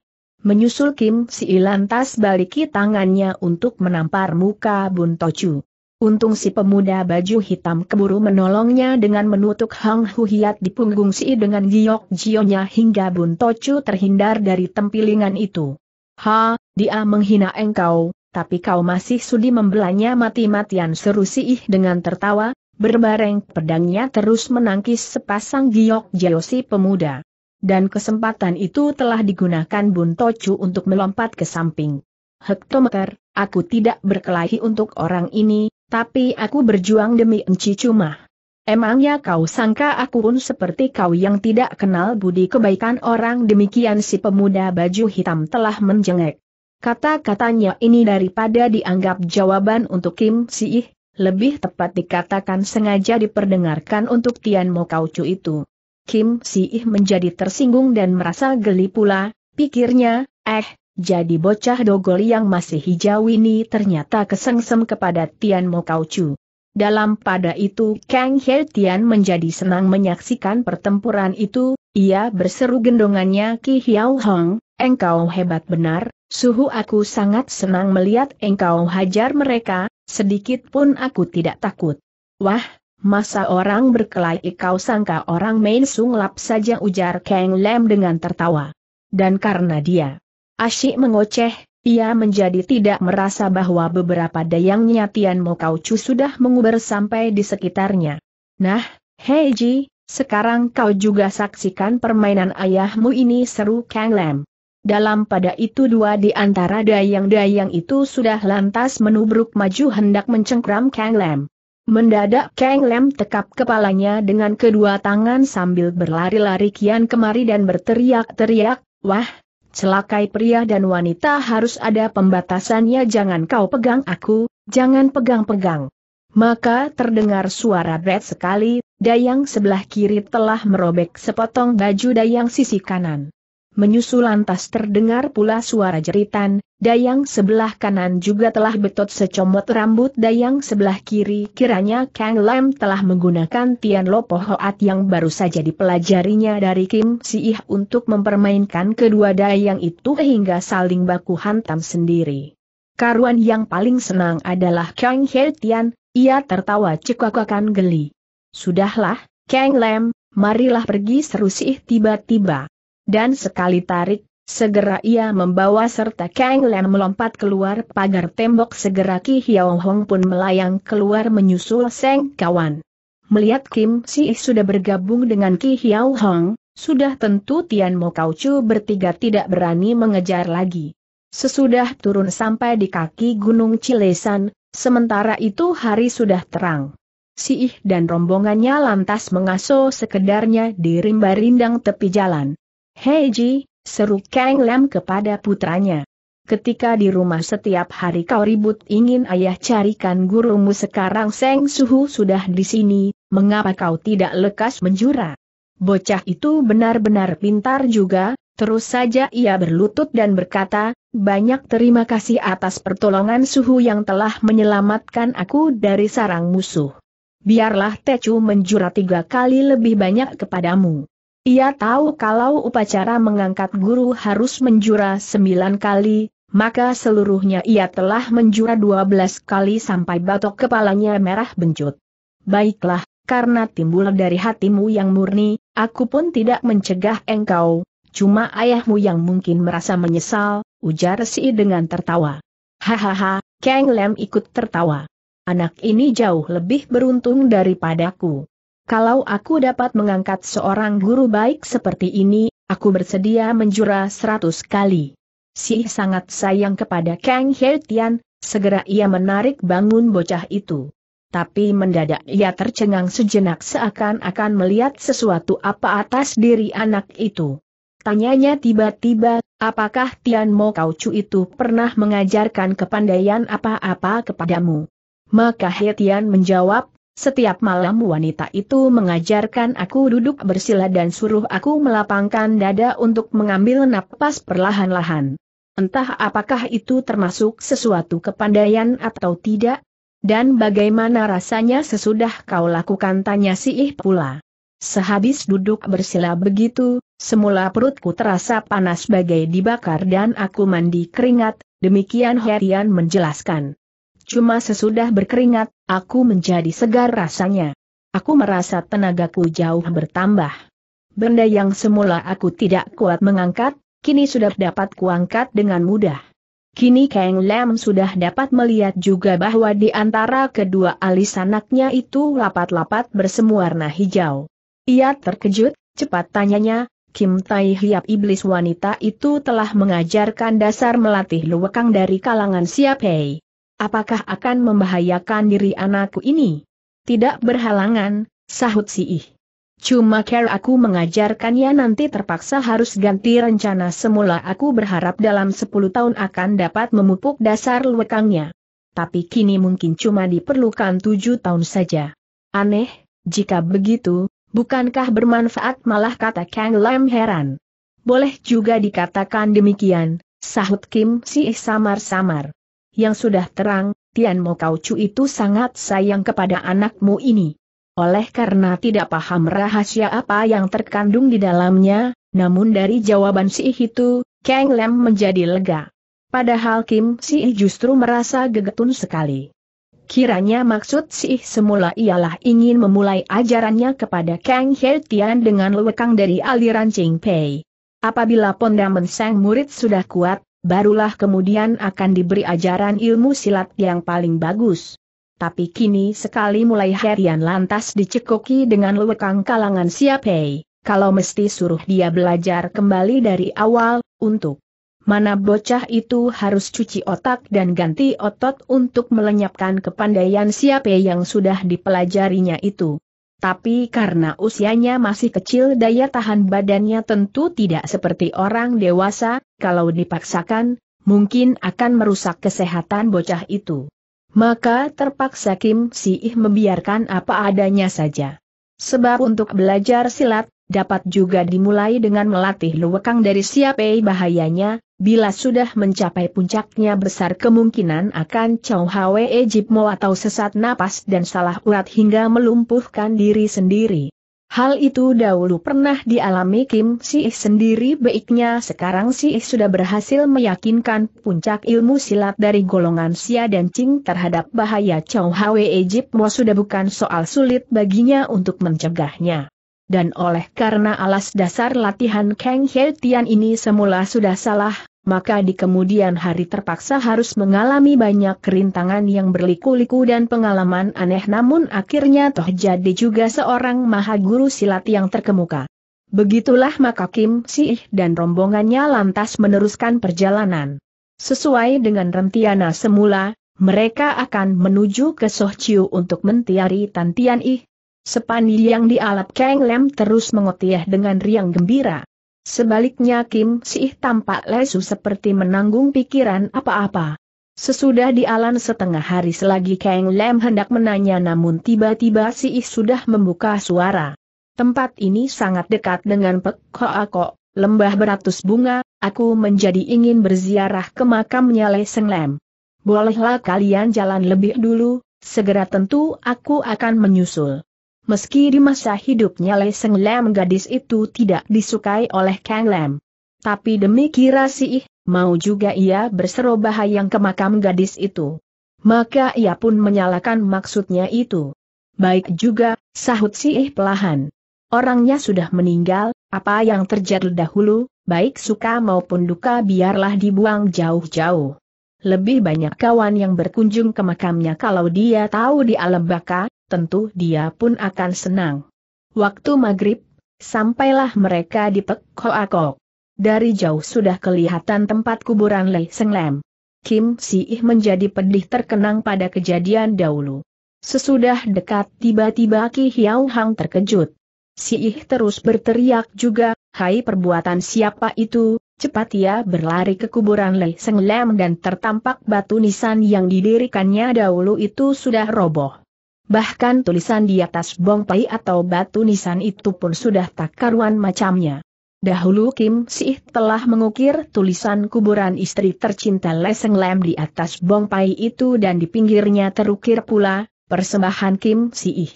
[SPEAKER 1] Menyusul Kim Siih lantas baliki tangannya untuk menampar muka buntocu. Untung si pemuda baju hitam keburu menolongnya dengan menutup Hang Huhiat di punggung si dengan giok jionya hingga Bun Tocu terhindar dari tempilingan itu. Ha, dia menghina engkau, tapi kau masih sudi membelanya mati-matian seru si ih dengan tertawa, berbareng pedangnya terus menangkis sepasang giok jio si pemuda. Dan kesempatan itu telah digunakan Bun Tocu untuk melompat ke samping. Hektometer, aku tidak berkelahi untuk orang ini, tapi aku berjuang demi Enci Cuma. Emangnya kau sangka aku pun seperti kau yang tidak kenal budi kebaikan orang demikian si pemuda baju hitam telah menjengek. Kata-katanya ini daripada dianggap jawaban untuk Kim Siih, lebih tepat dikatakan sengaja diperdengarkan untuk Tian Mo Kau Chu itu. Kim Siih menjadi tersinggung dan merasa geli pula, pikirnya, eh, jadi bocah dogol yang masih hijau ini ternyata kesengsem kepada Tian Mo Kau Chu. Dalam pada itu Kang He Tian menjadi senang menyaksikan pertempuran itu, ia berseru gendongannya Ki Hiao Hong, engkau hebat benar, suhu aku sangat senang melihat engkau hajar mereka, sedikit pun aku tidak takut. Wah, Masa orang berkelahi kau sangka orang main sunglap saja ujar Kang Lem dengan tertawa. Dan karena dia Asyik mengoceh, ia menjadi tidak merasa bahwa beberapa dayangnya Tian Mo Kaucu sudah menguber sampai di sekitarnya. Nah, Heiji, sekarang kau juga saksikan permainan ayahmu ini seru Kang Lam. Dalam pada itu dua di antara dayang-dayang itu sudah lantas menubruk maju hendak mencengkram Kang Lem. Mendadak Kang Lem tekap kepalanya dengan kedua tangan sambil berlari-lari kian kemari dan berteriak-teriak, Wah, Celakai pria dan wanita harus ada pembatasannya jangan kau pegang aku, jangan pegang-pegang. Maka terdengar suara berat sekali, dayang sebelah kiri telah merobek sepotong baju dayang sisi kanan. Menyusul lantas terdengar pula suara jeritan, Dayang sebelah kanan juga telah betot secomot rambut dayang sebelah kiri kiranya Kang Lam telah menggunakan Tian Lopo Hoat yang baru saja dipelajarinya dari Kim Ih untuk mempermainkan kedua dayang itu hingga saling baku hantam sendiri. Karuan yang paling senang adalah Kang He Tian, ia tertawa cekakakan geli. Sudahlah, Kang Lam, marilah pergi seru Sih tiba-tiba. Dan sekali tarik Segera ia membawa serta Kang Lan melompat keluar pagar tembok segera Ki Hiao Hong pun melayang keluar menyusul Seng kawan. Melihat Kim Si sudah bergabung dengan Ki Hiao Hong, sudah tentu Tian Mo Kau Chu bertiga tidak berani mengejar lagi. Sesudah turun sampai di kaki Gunung Cilesan, sementara itu hari sudah terang. Si Ih dan rombongannya lantas mengaso sekedarnya di rimba rindang tepi jalan. Hei Ji, seru Kang Lam kepada putranya. Ketika di rumah setiap hari kau ribut ingin ayah carikan gurumu sekarang Seng Suhu sudah di sini, mengapa kau tidak lekas menjura? Bocah itu benar-benar pintar juga, terus saja ia berlutut dan berkata, banyak terima kasih atas pertolongan Suhu yang telah menyelamatkan aku dari sarang musuh. Biarlah Tecu menjura tiga kali lebih banyak kepadamu. Ia tahu kalau upacara mengangkat guru harus menjura sembilan kali, maka seluruhnya ia telah menjura dua belas kali sampai batok kepalanya merah bencut. Baiklah, karena timbul dari hatimu yang murni, aku pun tidak mencegah engkau, cuma ayahmu yang mungkin merasa menyesal, ujar si dengan tertawa. Hahaha, Kang Lem ikut tertawa. Anak ini jauh lebih beruntung daripadaku. Kalau aku dapat mengangkat seorang guru baik seperti ini, aku bersedia menjura seratus kali. Sih sangat sayang kepada Kang Hertian, segera ia menarik bangun bocah itu. Tapi mendadak ia tercengang sejenak seakan-akan melihat sesuatu apa atas diri anak itu. Tanyanya tiba-tiba, apakah Tian Mo Chu itu pernah mengajarkan kepandaian apa-apa kepadamu? Maka Hertian menjawab, setiap malam wanita itu mengajarkan aku duduk bersila dan suruh aku melapangkan dada untuk mengambil napas perlahan-lahan. Entah apakah itu termasuk sesuatu kepandaian atau tidak? Dan bagaimana rasanya sesudah kau lakukan tanya si Ih pula. Sehabis duduk bersila begitu, semula perutku terasa panas bagai dibakar dan aku mandi keringat, demikian Herian menjelaskan. Cuma sesudah berkeringat, aku menjadi segar rasanya. Aku merasa tenagaku jauh bertambah. Benda yang semula aku tidak kuat mengangkat, kini sudah dapat kuangkat dengan mudah. Kini Kang Lam sudah dapat melihat juga bahwa di antara kedua alis anaknya itu lapat-lapat bersemu warna hijau. Ia terkejut, cepat tanyanya, Kim Tai Hiap iblis wanita itu telah mengajarkan dasar melatih luwekang dari kalangan Hei. Apakah akan membahayakan diri anakku ini? Tidak berhalangan, sahut Si ih. Cuma care aku mengajarkannya nanti terpaksa harus ganti rencana semula aku berharap dalam 10 tahun akan dapat memupuk dasar lekangnya. Tapi kini mungkin cuma diperlukan 7 tahun saja. Aneh, jika begitu, bukankah bermanfaat malah kata Kang Lam heran. Boleh juga dikatakan demikian, sahut Kim si samar-samar yang sudah terang, Tian Mo cu itu sangat sayang kepada anakmu ini. Oleh karena tidak paham rahasia apa yang terkandung di dalamnya, namun dari jawaban si itu, Kang Lem menjadi lega. Padahal Kim Si justru merasa gegetun sekali. Kiranya maksud si semula ialah ingin memulai ajarannya kepada Kang Tian dengan lekang dari aliran Ching Pei. Apabila pondamen sang murid sudah kuat, barulah kemudian akan diberi ajaran ilmu silat yang paling bagus. Tapi kini sekali mulai harian lantas dicekoki dengan lewekang kalangan siapei, kalau mesti suruh dia belajar kembali dari awal, untuk mana bocah itu harus cuci otak dan ganti otot untuk melenyapkan kepandaian siapa yang sudah dipelajarinya itu. Tapi karena usianya masih kecil daya tahan badannya tentu tidak seperti orang dewasa, kalau dipaksakan, mungkin akan merusak kesehatan bocah itu. Maka terpaksa Kim Si Ih membiarkan apa adanya saja. Sebab untuk belajar silat, dapat juga dimulai dengan melatih luwekang dari siapai bahayanya, bila sudah mencapai puncaknya besar kemungkinan akan Chow Hwe Ejipmo atau sesat napas dan salah urat hingga melumpuhkan diri sendiri. Hal itu dahulu pernah dialami Kim Si sendiri baiknya sekarang Si sudah berhasil meyakinkan puncak ilmu silat dari golongan Sia dan Ching terhadap bahaya Chow Hwe Ejipmo sudah bukan soal sulit baginya untuk mencegahnya dan oleh karena alas dasar latihan Kang He Tian ini semula sudah salah, maka di kemudian hari terpaksa harus mengalami banyak kerintangan yang berliku-liku dan pengalaman aneh namun akhirnya toh jadi juga seorang maha guru silat yang terkemuka. Begitulah maka Kim Sih dan rombongannya lantas meneruskan perjalanan. Sesuai dengan rentiana semula, mereka akan menuju ke Sohciu untuk mentiari Tantian Ih, Sepandi yang dialap Kang Lem terus mengotiah dengan riang gembira. Sebaliknya Kim Sih tampak lesu seperti menanggung pikiran apa-apa. Sesudah dialan setengah hari selagi Kang Lem hendak menanya namun tiba-tiba Sih sudah membuka suara. Tempat ini sangat dekat dengan Pek Hoa lembah beratus bunga, aku menjadi ingin berziarah ke makamnya Leseng Lem. Bolehlah kalian jalan lebih dulu, segera tentu aku akan menyusul. Meski di masa hidupnya Le Seng Lam gadis itu tidak disukai oleh Kang Lam. Tapi demi Kirasi Ih, mau juga ia berserobah yang ke makam gadis itu. Maka ia pun menyalakan maksudnya itu. Baik juga, sahut si Ih pelahan. Orangnya sudah meninggal, apa yang terjadi dahulu, baik suka maupun duka biarlah dibuang jauh-jauh. Lebih banyak kawan yang berkunjung ke makamnya kalau dia tahu di alam baka? tentu dia pun akan senang. Waktu maghrib, sampailah mereka di Pekhoakok. akok. Dari jauh sudah kelihatan tempat kuburan Lei Seng Lam. Kim Si Ih menjadi pedih terkenang pada kejadian dahulu. Sesudah dekat tiba-tiba Ki Hiao Hang terkejut. Si Ih terus berteriak juga, hai perbuatan siapa itu, cepat ia ya berlari ke kuburan Lei Seng Lam dan tertampak batu nisan yang didirikannya dahulu itu sudah roboh bahkan tulisan di atas bongpai atau batu nisan itu pun sudah tak karuan macamnya. Dahulu Kim Sih telah mengukir tulisan kuburan istri tercinta Leseng Lem di atas bongpai itu dan di pinggirnya terukir pula, persembahan Kim Sih.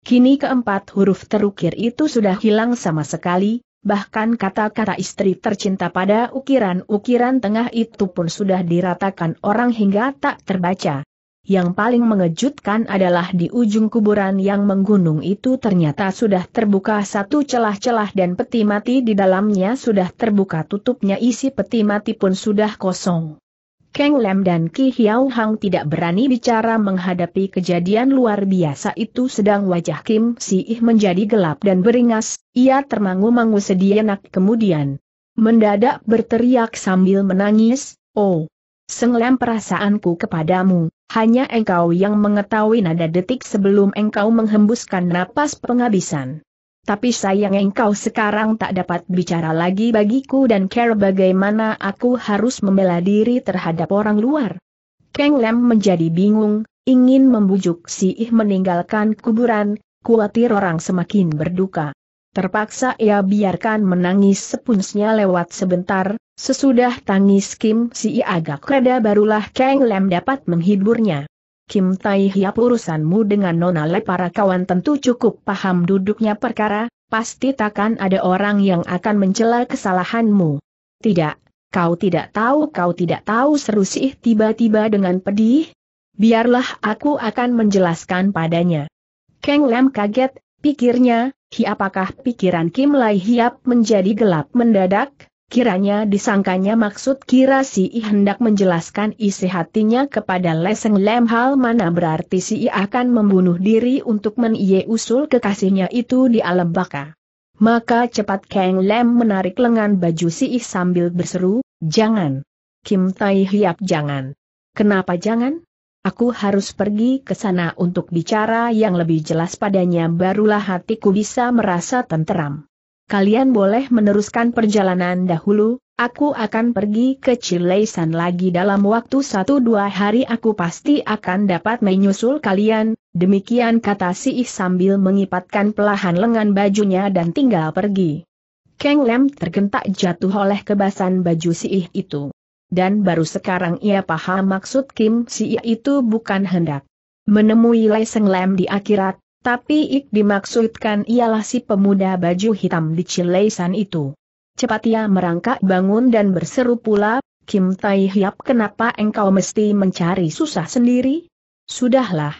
[SPEAKER 1] Kini keempat huruf terukir itu sudah hilang sama sekali, bahkan kata-kata istri tercinta pada ukiran-ukiran tengah itu pun sudah diratakan orang hingga tak terbaca yang paling mengejutkan adalah di ujung kuburan yang menggunung itu ternyata sudah terbuka satu celah-celah dan peti mati di dalamnya sudah terbuka tutupnya isi peti mati pun sudah kosong. Kang Lem dan Ki Hiao Hang tidak berani bicara menghadapi kejadian luar biasa itu sedang wajah Kim Si Ih menjadi gelap dan beringas, ia termangu-mangu nak kemudian. Mendadak berteriak sambil menangis, oh, Senglem perasaanku kepadamu, hanya engkau yang mengetahui nada detik sebelum engkau menghembuskan napas penghabisan. Tapi sayang engkau sekarang tak dapat bicara lagi bagiku dan care bagaimana aku harus membela diri terhadap orang luar. Keng Lem menjadi bingung, ingin membujuk si Ih meninggalkan kuburan, kuatir orang semakin berduka. Terpaksa ia biarkan menangis sepunsnya lewat sebentar, sesudah tangis Kim Si agak reda barulah Kang Lem dapat menghiburnya. Kim Tai Hiap urusanmu dengan Nona Le para kawan tentu cukup paham duduknya perkara, pasti takkan ada orang yang akan mencela kesalahanmu. Tidak, kau tidak tahu kau tidak tahu seru sih tiba-tiba dengan pedih. Biarlah aku akan menjelaskan padanya. Kang Lem kaget, pikirnya, Hi apakah pikiran Kim Lai Hiap menjadi gelap mendadak? Kiranya disangkanya maksud kira si I hendak menjelaskan isi hatinya kepada Leseng Lem hal mana berarti si I akan membunuh diri untuk menyeusul usul kekasihnya itu di alam baka. Maka cepat Kang Lem menarik lengan baju si I sambil berseru, jangan. Kim Tai Hiap jangan. Kenapa jangan? Aku harus pergi ke sana untuk bicara yang lebih jelas padanya barulah hatiku bisa merasa tenteram. Kalian boleh meneruskan perjalanan dahulu, aku akan pergi ke Cileisan lagi dalam waktu satu dua hari aku pasti akan dapat menyusul kalian, demikian kata si Ih sambil mengipatkan pelahan lengan bajunya dan tinggal pergi. Keng Lem tergentak jatuh oleh kebasan baju si Ih itu dan baru sekarang ia paham maksud Kim Si itu bukan hendak menemui Lai Seng Lam di akhirat, tapi ik dimaksudkan ialah si pemuda baju hitam di Cileisan itu. Cepat ia merangkak bangun dan berseru pula, Kim Tai Hiap kenapa engkau mesti mencari susah sendiri? Sudahlah.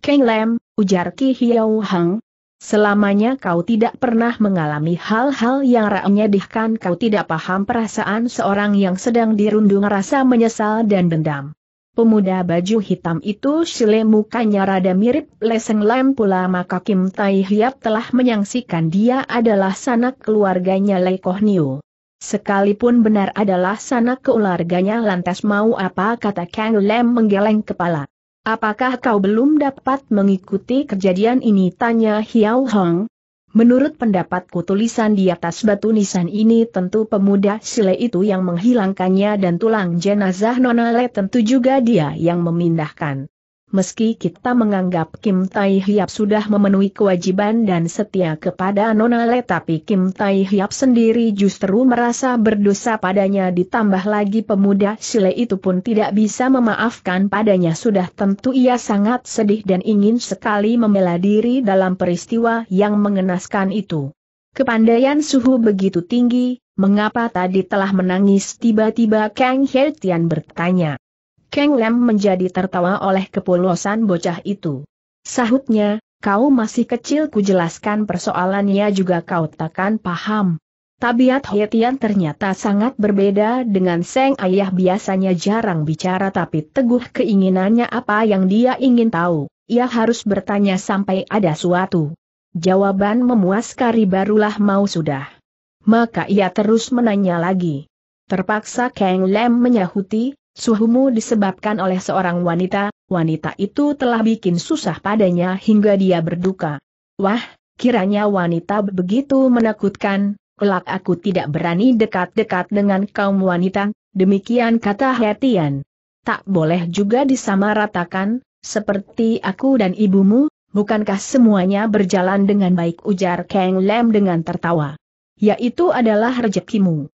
[SPEAKER 1] Keng Lam, ujar Ki Hiau Hang, Selamanya kau tidak pernah mengalami hal-hal yang menyedihkan kau tidak paham perasaan seorang yang sedang dirundung rasa menyesal dan dendam. Pemuda baju hitam itu sile mukanya rada mirip Leseng lem pula maka Kim Tai Hiap telah menyangsikan dia adalah sanak keluarganya Lei Koh Niu. Sekalipun benar adalah sanak keluarganya lantas mau apa kata Kang Lem menggeleng kepala. Apakah kau belum dapat mengikuti kejadian ini? Tanya Hiao Hong. Menurut pendapatku tulisan di atas batu nisan ini tentu pemuda sile itu yang menghilangkannya dan tulang jenazah Nona tentu juga dia yang memindahkan meski kita menganggap Kim Tai Hiap sudah memenuhi kewajiban dan setia kepada Nonale tapi Kim Tai Hiap sendiri justru merasa berdosa padanya ditambah lagi pemuda Sile itu pun tidak bisa memaafkan padanya sudah tentu ia sangat sedih dan ingin sekali membela diri dalam peristiwa yang mengenaskan itu. Kepandaian suhu begitu tinggi, mengapa tadi telah menangis tiba-tiba Kang Hertian bertanya. Keng Lem menjadi tertawa oleh kepolosan bocah itu. Sahutnya, kau masih kecil ku jelaskan persoalannya juga kau takkan paham. Tabiat Hetian ternyata sangat berbeda dengan Seng Ayah biasanya jarang bicara tapi teguh keinginannya apa yang dia ingin tahu, ia harus bertanya sampai ada suatu. Jawaban memuaskari barulah mau sudah. Maka ia terus menanya lagi. Terpaksa Kang Lem menyahuti, Suhumu disebabkan oleh seorang wanita, wanita itu telah bikin susah padanya hingga dia berduka. Wah, kiranya wanita begitu menakutkan, kelak aku tidak berani dekat-dekat dengan kaum wanita, demikian kata Hetian. Tak boleh juga disamaratakan, seperti aku dan ibumu, bukankah semuanya berjalan dengan baik ujar Kang Lem dengan tertawa. Yaitu adalah rejekimu.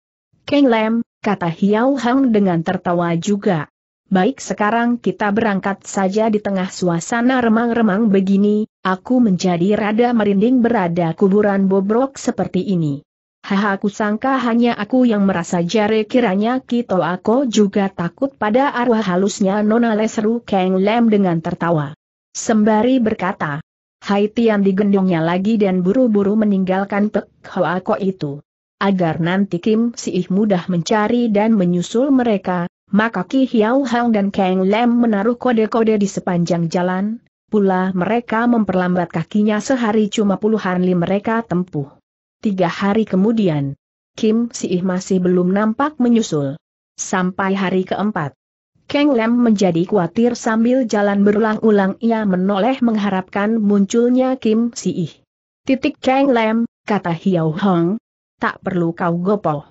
[SPEAKER 1] Keng Lem, kata Hiao Hang dengan tertawa juga. Baik sekarang kita berangkat saja di tengah suasana remang-remang begini, aku menjadi rada merinding berada kuburan bobrok seperti ini. Haha aku sangka hanya aku yang merasa jare kiranya Kito aku juga takut pada arwah halusnya Nona Leseru Keng Lem dengan tertawa. Sembari berkata, Haiti yang digendongnya lagi dan buru-buru meninggalkan Pek Hoa itu agar nanti Kim Siih mudah mencari dan menyusul mereka, maka Ki Hiao Hang dan Kang Lam menaruh kode-kode di sepanjang jalan, pula mereka memperlambat kakinya sehari cuma puluhan li mereka tempuh. Tiga hari kemudian, Kim Siih masih belum nampak menyusul. Sampai hari keempat. Kang Lam menjadi khawatir sambil jalan berulang-ulang ia menoleh mengharapkan munculnya Kim Si Ih. Titik Kang Lam, kata Hiao Hong, tak perlu kau gopoh.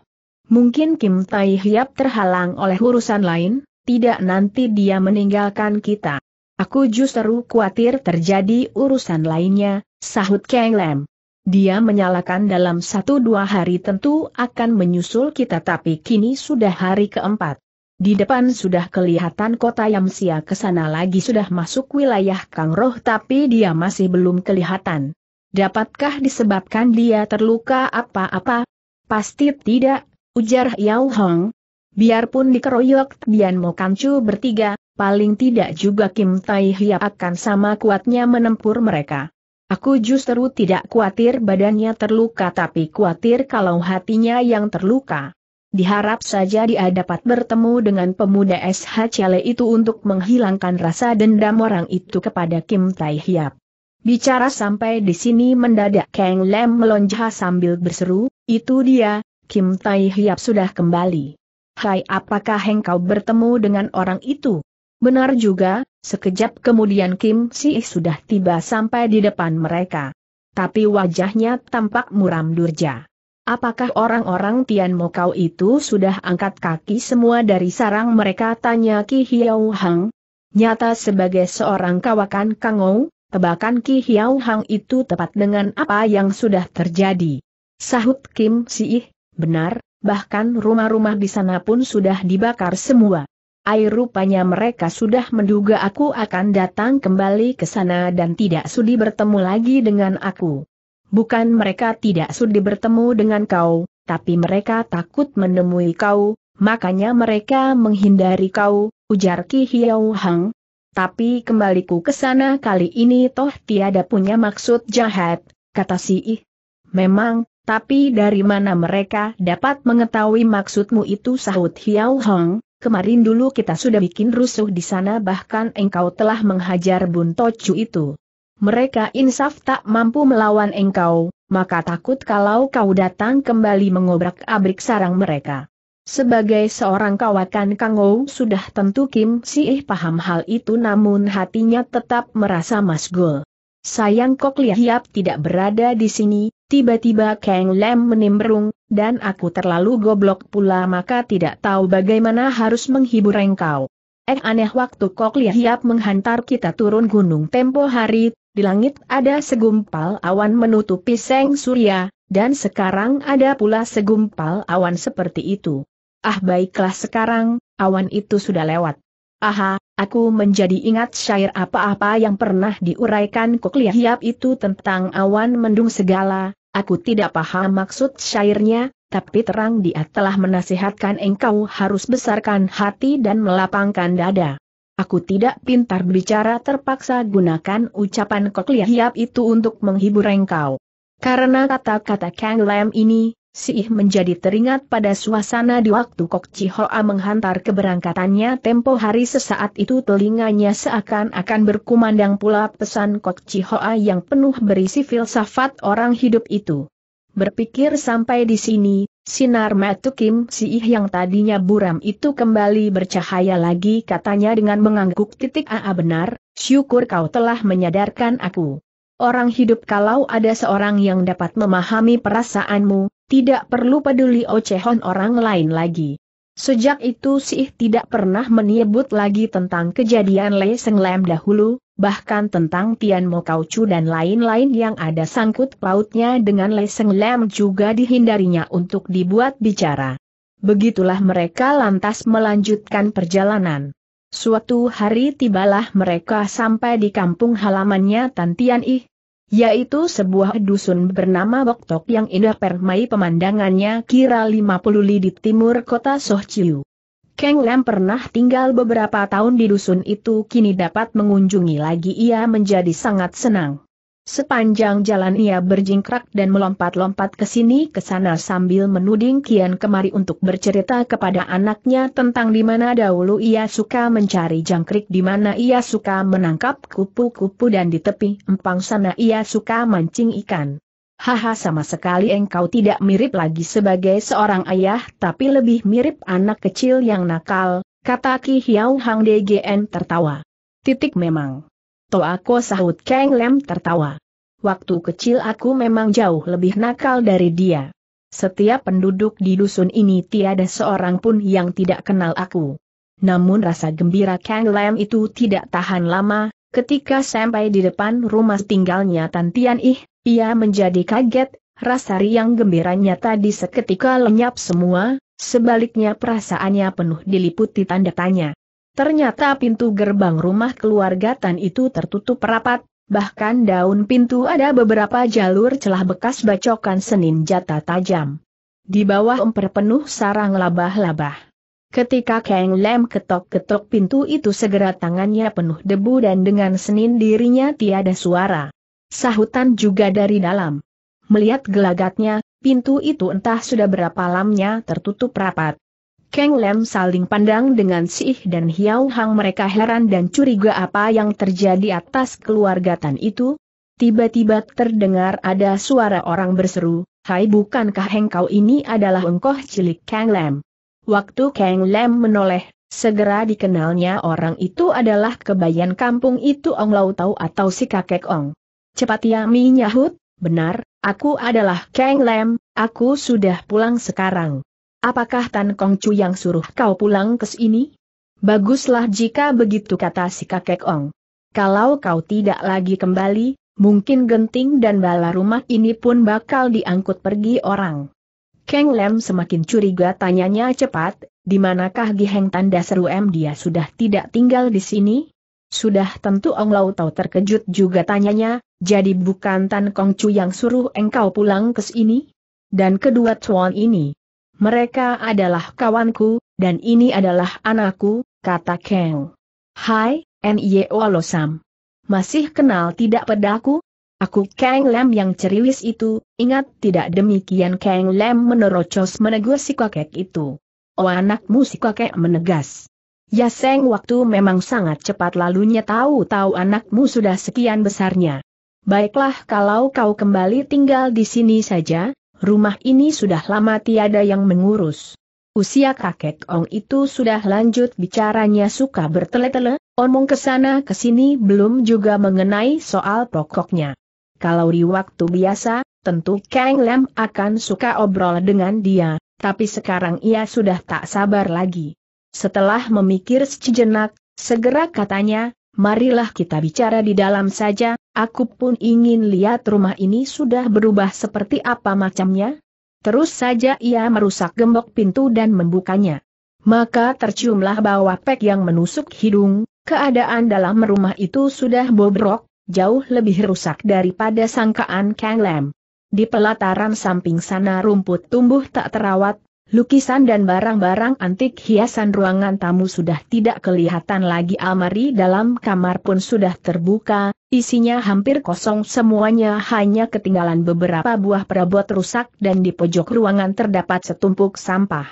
[SPEAKER 1] Mungkin Kim Tai Hiap terhalang oleh urusan lain, tidak nanti dia meninggalkan kita. Aku justru khawatir terjadi urusan lainnya, sahut Kang Lam. Dia menyalakan dalam satu dua hari tentu akan menyusul kita tapi kini sudah hari keempat. Di depan sudah kelihatan kota Yamsia ke sana lagi sudah masuk wilayah Kang Roh tapi dia masih belum kelihatan. Dapatkah disebabkan dia terluka apa-apa? Pasti tidak, ujar Yao Hong. Biarpun dikeroyok Tian Mo Kancu bertiga, paling tidak juga Kim Tai Hiap akan sama kuatnya menempur mereka. Aku justru tidak khawatir badannya terluka tapi khawatir kalau hatinya yang terluka. Diharap saja dia dapat bertemu dengan pemuda SH itu untuk menghilangkan rasa dendam orang itu kepada Kim Tai Hiap. Bicara sampai di sini mendadak Kang Lem melonjak sambil berseru, itu dia, Kim Tai Hiap sudah kembali. Hai apakah engkau bertemu dengan orang itu? Benar juga, sekejap kemudian Kim Si sudah tiba sampai di depan mereka. Tapi wajahnya tampak muram durja. Apakah orang-orang Tian Mokau itu sudah angkat kaki semua dari sarang mereka tanya Ki Hiao Hang? Nyata sebagai seorang kawakan Kangou, tebakan Ki Hiau Hang itu tepat dengan apa yang sudah terjadi. Sahut Kim Siih, benar, bahkan rumah-rumah di sana pun sudah dibakar semua. Air rupanya mereka sudah menduga aku akan datang kembali ke sana dan tidak sudi bertemu lagi dengan aku. Bukan mereka tidak sudi bertemu dengan kau, tapi mereka takut menemui kau, makanya mereka menghindari kau, ujar Ki Hiau Hang, tapi kembaliku ke sana kali ini toh tiada punya maksud jahat, kata si Ih. Memang, tapi dari mana mereka dapat mengetahui maksudmu itu sahut Hiao Hong, kemarin dulu kita sudah bikin rusuh di sana bahkan engkau telah menghajar Bun Tocu itu. Mereka insaf tak mampu melawan engkau, maka takut kalau kau datang kembali mengobrak-abrik sarang mereka. Sebagai seorang kawakan Kangou sudah tentu Kim Si Ih paham hal itu namun hatinya tetap merasa masgul. Sayang Kok Lia Hiap tidak berada di sini, tiba-tiba Kang Lem menimbrung, dan aku terlalu goblok pula maka tidak tahu bagaimana harus menghibur engkau. Eh aneh waktu Kok Lia Hiap menghantar kita turun gunung tempo hari, di langit ada segumpal awan menutupi seng surya, dan sekarang ada pula segumpal awan seperti itu. Ah baiklah sekarang, awan itu sudah lewat. Aha, aku menjadi ingat syair apa-apa yang pernah diuraikan Kokliah Hiap itu tentang awan mendung segala, aku tidak paham maksud syairnya, tapi terang dia telah menasihatkan engkau harus besarkan hati dan melapangkan dada. Aku tidak pintar bicara terpaksa gunakan ucapan Kokliah Hiap itu untuk menghibur engkau. Karena kata-kata Kang Lam ini, Si ih menjadi teringat pada suasana di waktu Kok Chihoa menghantar keberangkatannya tempo hari sesaat itu telinganya seakan-akan berkumandang pula pesan Kok Chihoa yang penuh berisi filsafat orang hidup itu. Berpikir sampai di sini, sinar Matukim Kim ih yang tadinya buram itu kembali bercahaya lagi katanya dengan mengangguk titik aa benar, syukur kau telah menyadarkan aku. Orang hidup kalau ada seorang yang dapat memahami perasaanmu, tidak perlu peduli ocehan orang lain lagi. Sejak itu Sih tidak pernah menyebut lagi tentang kejadian Le Seng Lam dahulu, bahkan tentang Tian Mo Kau Chu dan lain-lain yang ada sangkut pautnya dengan Le Seng Lam juga dihindarinya untuk dibuat bicara. Begitulah mereka lantas melanjutkan perjalanan. Suatu hari tibalah mereka sampai di kampung halamannya Tantian Ih, yaitu sebuah dusun bernama Boktok yang indah permai pemandangannya kira 50 li di timur kota Sohciu. Kang Lam pernah tinggal beberapa tahun di dusun itu kini dapat mengunjungi lagi ia menjadi sangat senang. Sepanjang jalan ia berjingkrak dan melompat-lompat ke sini ke sana sambil menuding kian kemari untuk bercerita kepada anaknya tentang di mana dahulu ia suka mencari jangkrik, di mana ia suka menangkap kupu-kupu dan di tepi empang sana ia suka mancing ikan. Haha sama sekali engkau tidak mirip lagi sebagai seorang ayah tapi lebih mirip anak kecil yang nakal, kata Ki Hiao Hang DGN tertawa. Titik memang. Toako sahut Kang Lem tertawa. Waktu kecil aku memang jauh lebih nakal dari dia. Setiap penduduk di dusun ini tiada seorang pun yang tidak kenal aku. Namun rasa gembira Kang Lam itu tidak tahan lama, ketika sampai di depan rumah tinggalnya Tan Tian Ih, ia menjadi kaget, rasa riang gembiranya tadi seketika lenyap semua, sebaliknya perasaannya penuh diliputi tanda tanya. Ternyata pintu gerbang rumah keluarga Tan itu tertutup rapat, bahkan daun pintu ada beberapa jalur celah bekas bacokan senin jata tajam. Di bawah emper penuh sarang labah-labah. Ketika Kang Lem ketok-ketok pintu itu segera tangannya penuh debu dan dengan senin dirinya tiada suara. Sahutan juga dari dalam. Melihat gelagatnya, pintu itu entah sudah berapa lamnya tertutup rapat. Kang Lem saling pandang dengan Ih dan Hiau Hang mereka heran dan curiga apa yang terjadi atas keluarga Tan itu. Tiba-tiba terdengar ada suara orang berseru, Hai bukankah engkau ini adalah engkoh cilik Kang Lem? Waktu Kang Lem menoleh, segera dikenalnya orang itu adalah kebayan kampung itu Ong Lau Tau atau si kakek Ong. Cepat ya, Mi nyahut, benar, aku adalah Kang Lem, aku sudah pulang sekarang. Apakah Tan Kong Chu yang suruh kau pulang ke sini? Baguslah jika begitu kata si kakek Ong. Kalau kau tidak lagi kembali, mungkin genting dan bala rumah ini pun bakal diangkut pergi orang. Keng Lem semakin curiga tanyanya cepat, di manakah Giheng tanda seru M dia sudah tidak tinggal di sini? Sudah tentu Ong Lau Tau terkejut juga tanyanya, jadi bukan Tan Kong Chu yang suruh engkau pulang ke sini? Dan kedua tuan ini, mereka adalah kawanku, dan ini adalah anakku, kata Kang. Hai, N.Y.O. Losam. Masih kenal tidak pedaku? Aku Kang Lem yang ceriwis itu, ingat tidak demikian Kang Lem menerocos menegur si kakek itu. Oh anakmu si kakek menegas. Ya Seng waktu memang sangat cepat lalunya tahu-tahu anakmu sudah sekian besarnya. Baiklah kalau kau kembali tinggal di sini saja, rumah ini sudah lama tiada yang mengurus. Usia kakek Ong itu sudah lanjut bicaranya suka bertele-tele, omong kesana kesini belum juga mengenai soal pokoknya. Kalau di waktu biasa, tentu Kang Lam akan suka obrol dengan dia, tapi sekarang ia sudah tak sabar lagi. Setelah memikir sejenak, segera katanya, marilah kita bicara di dalam saja, aku pun ingin lihat rumah ini sudah berubah seperti apa macamnya. Terus saja ia merusak gembok pintu dan membukanya. Maka terciumlah bau pek yang menusuk hidung, keadaan dalam rumah itu sudah bobrok, jauh lebih rusak daripada sangkaan Kang Lam. Di pelataran samping sana rumput tumbuh tak terawat, Lukisan dan barang-barang antik hiasan ruangan tamu sudah tidak kelihatan lagi Amari dalam kamar pun sudah terbuka, isinya hampir kosong semuanya hanya ketinggalan beberapa buah perabot rusak dan di pojok ruangan terdapat setumpuk sampah.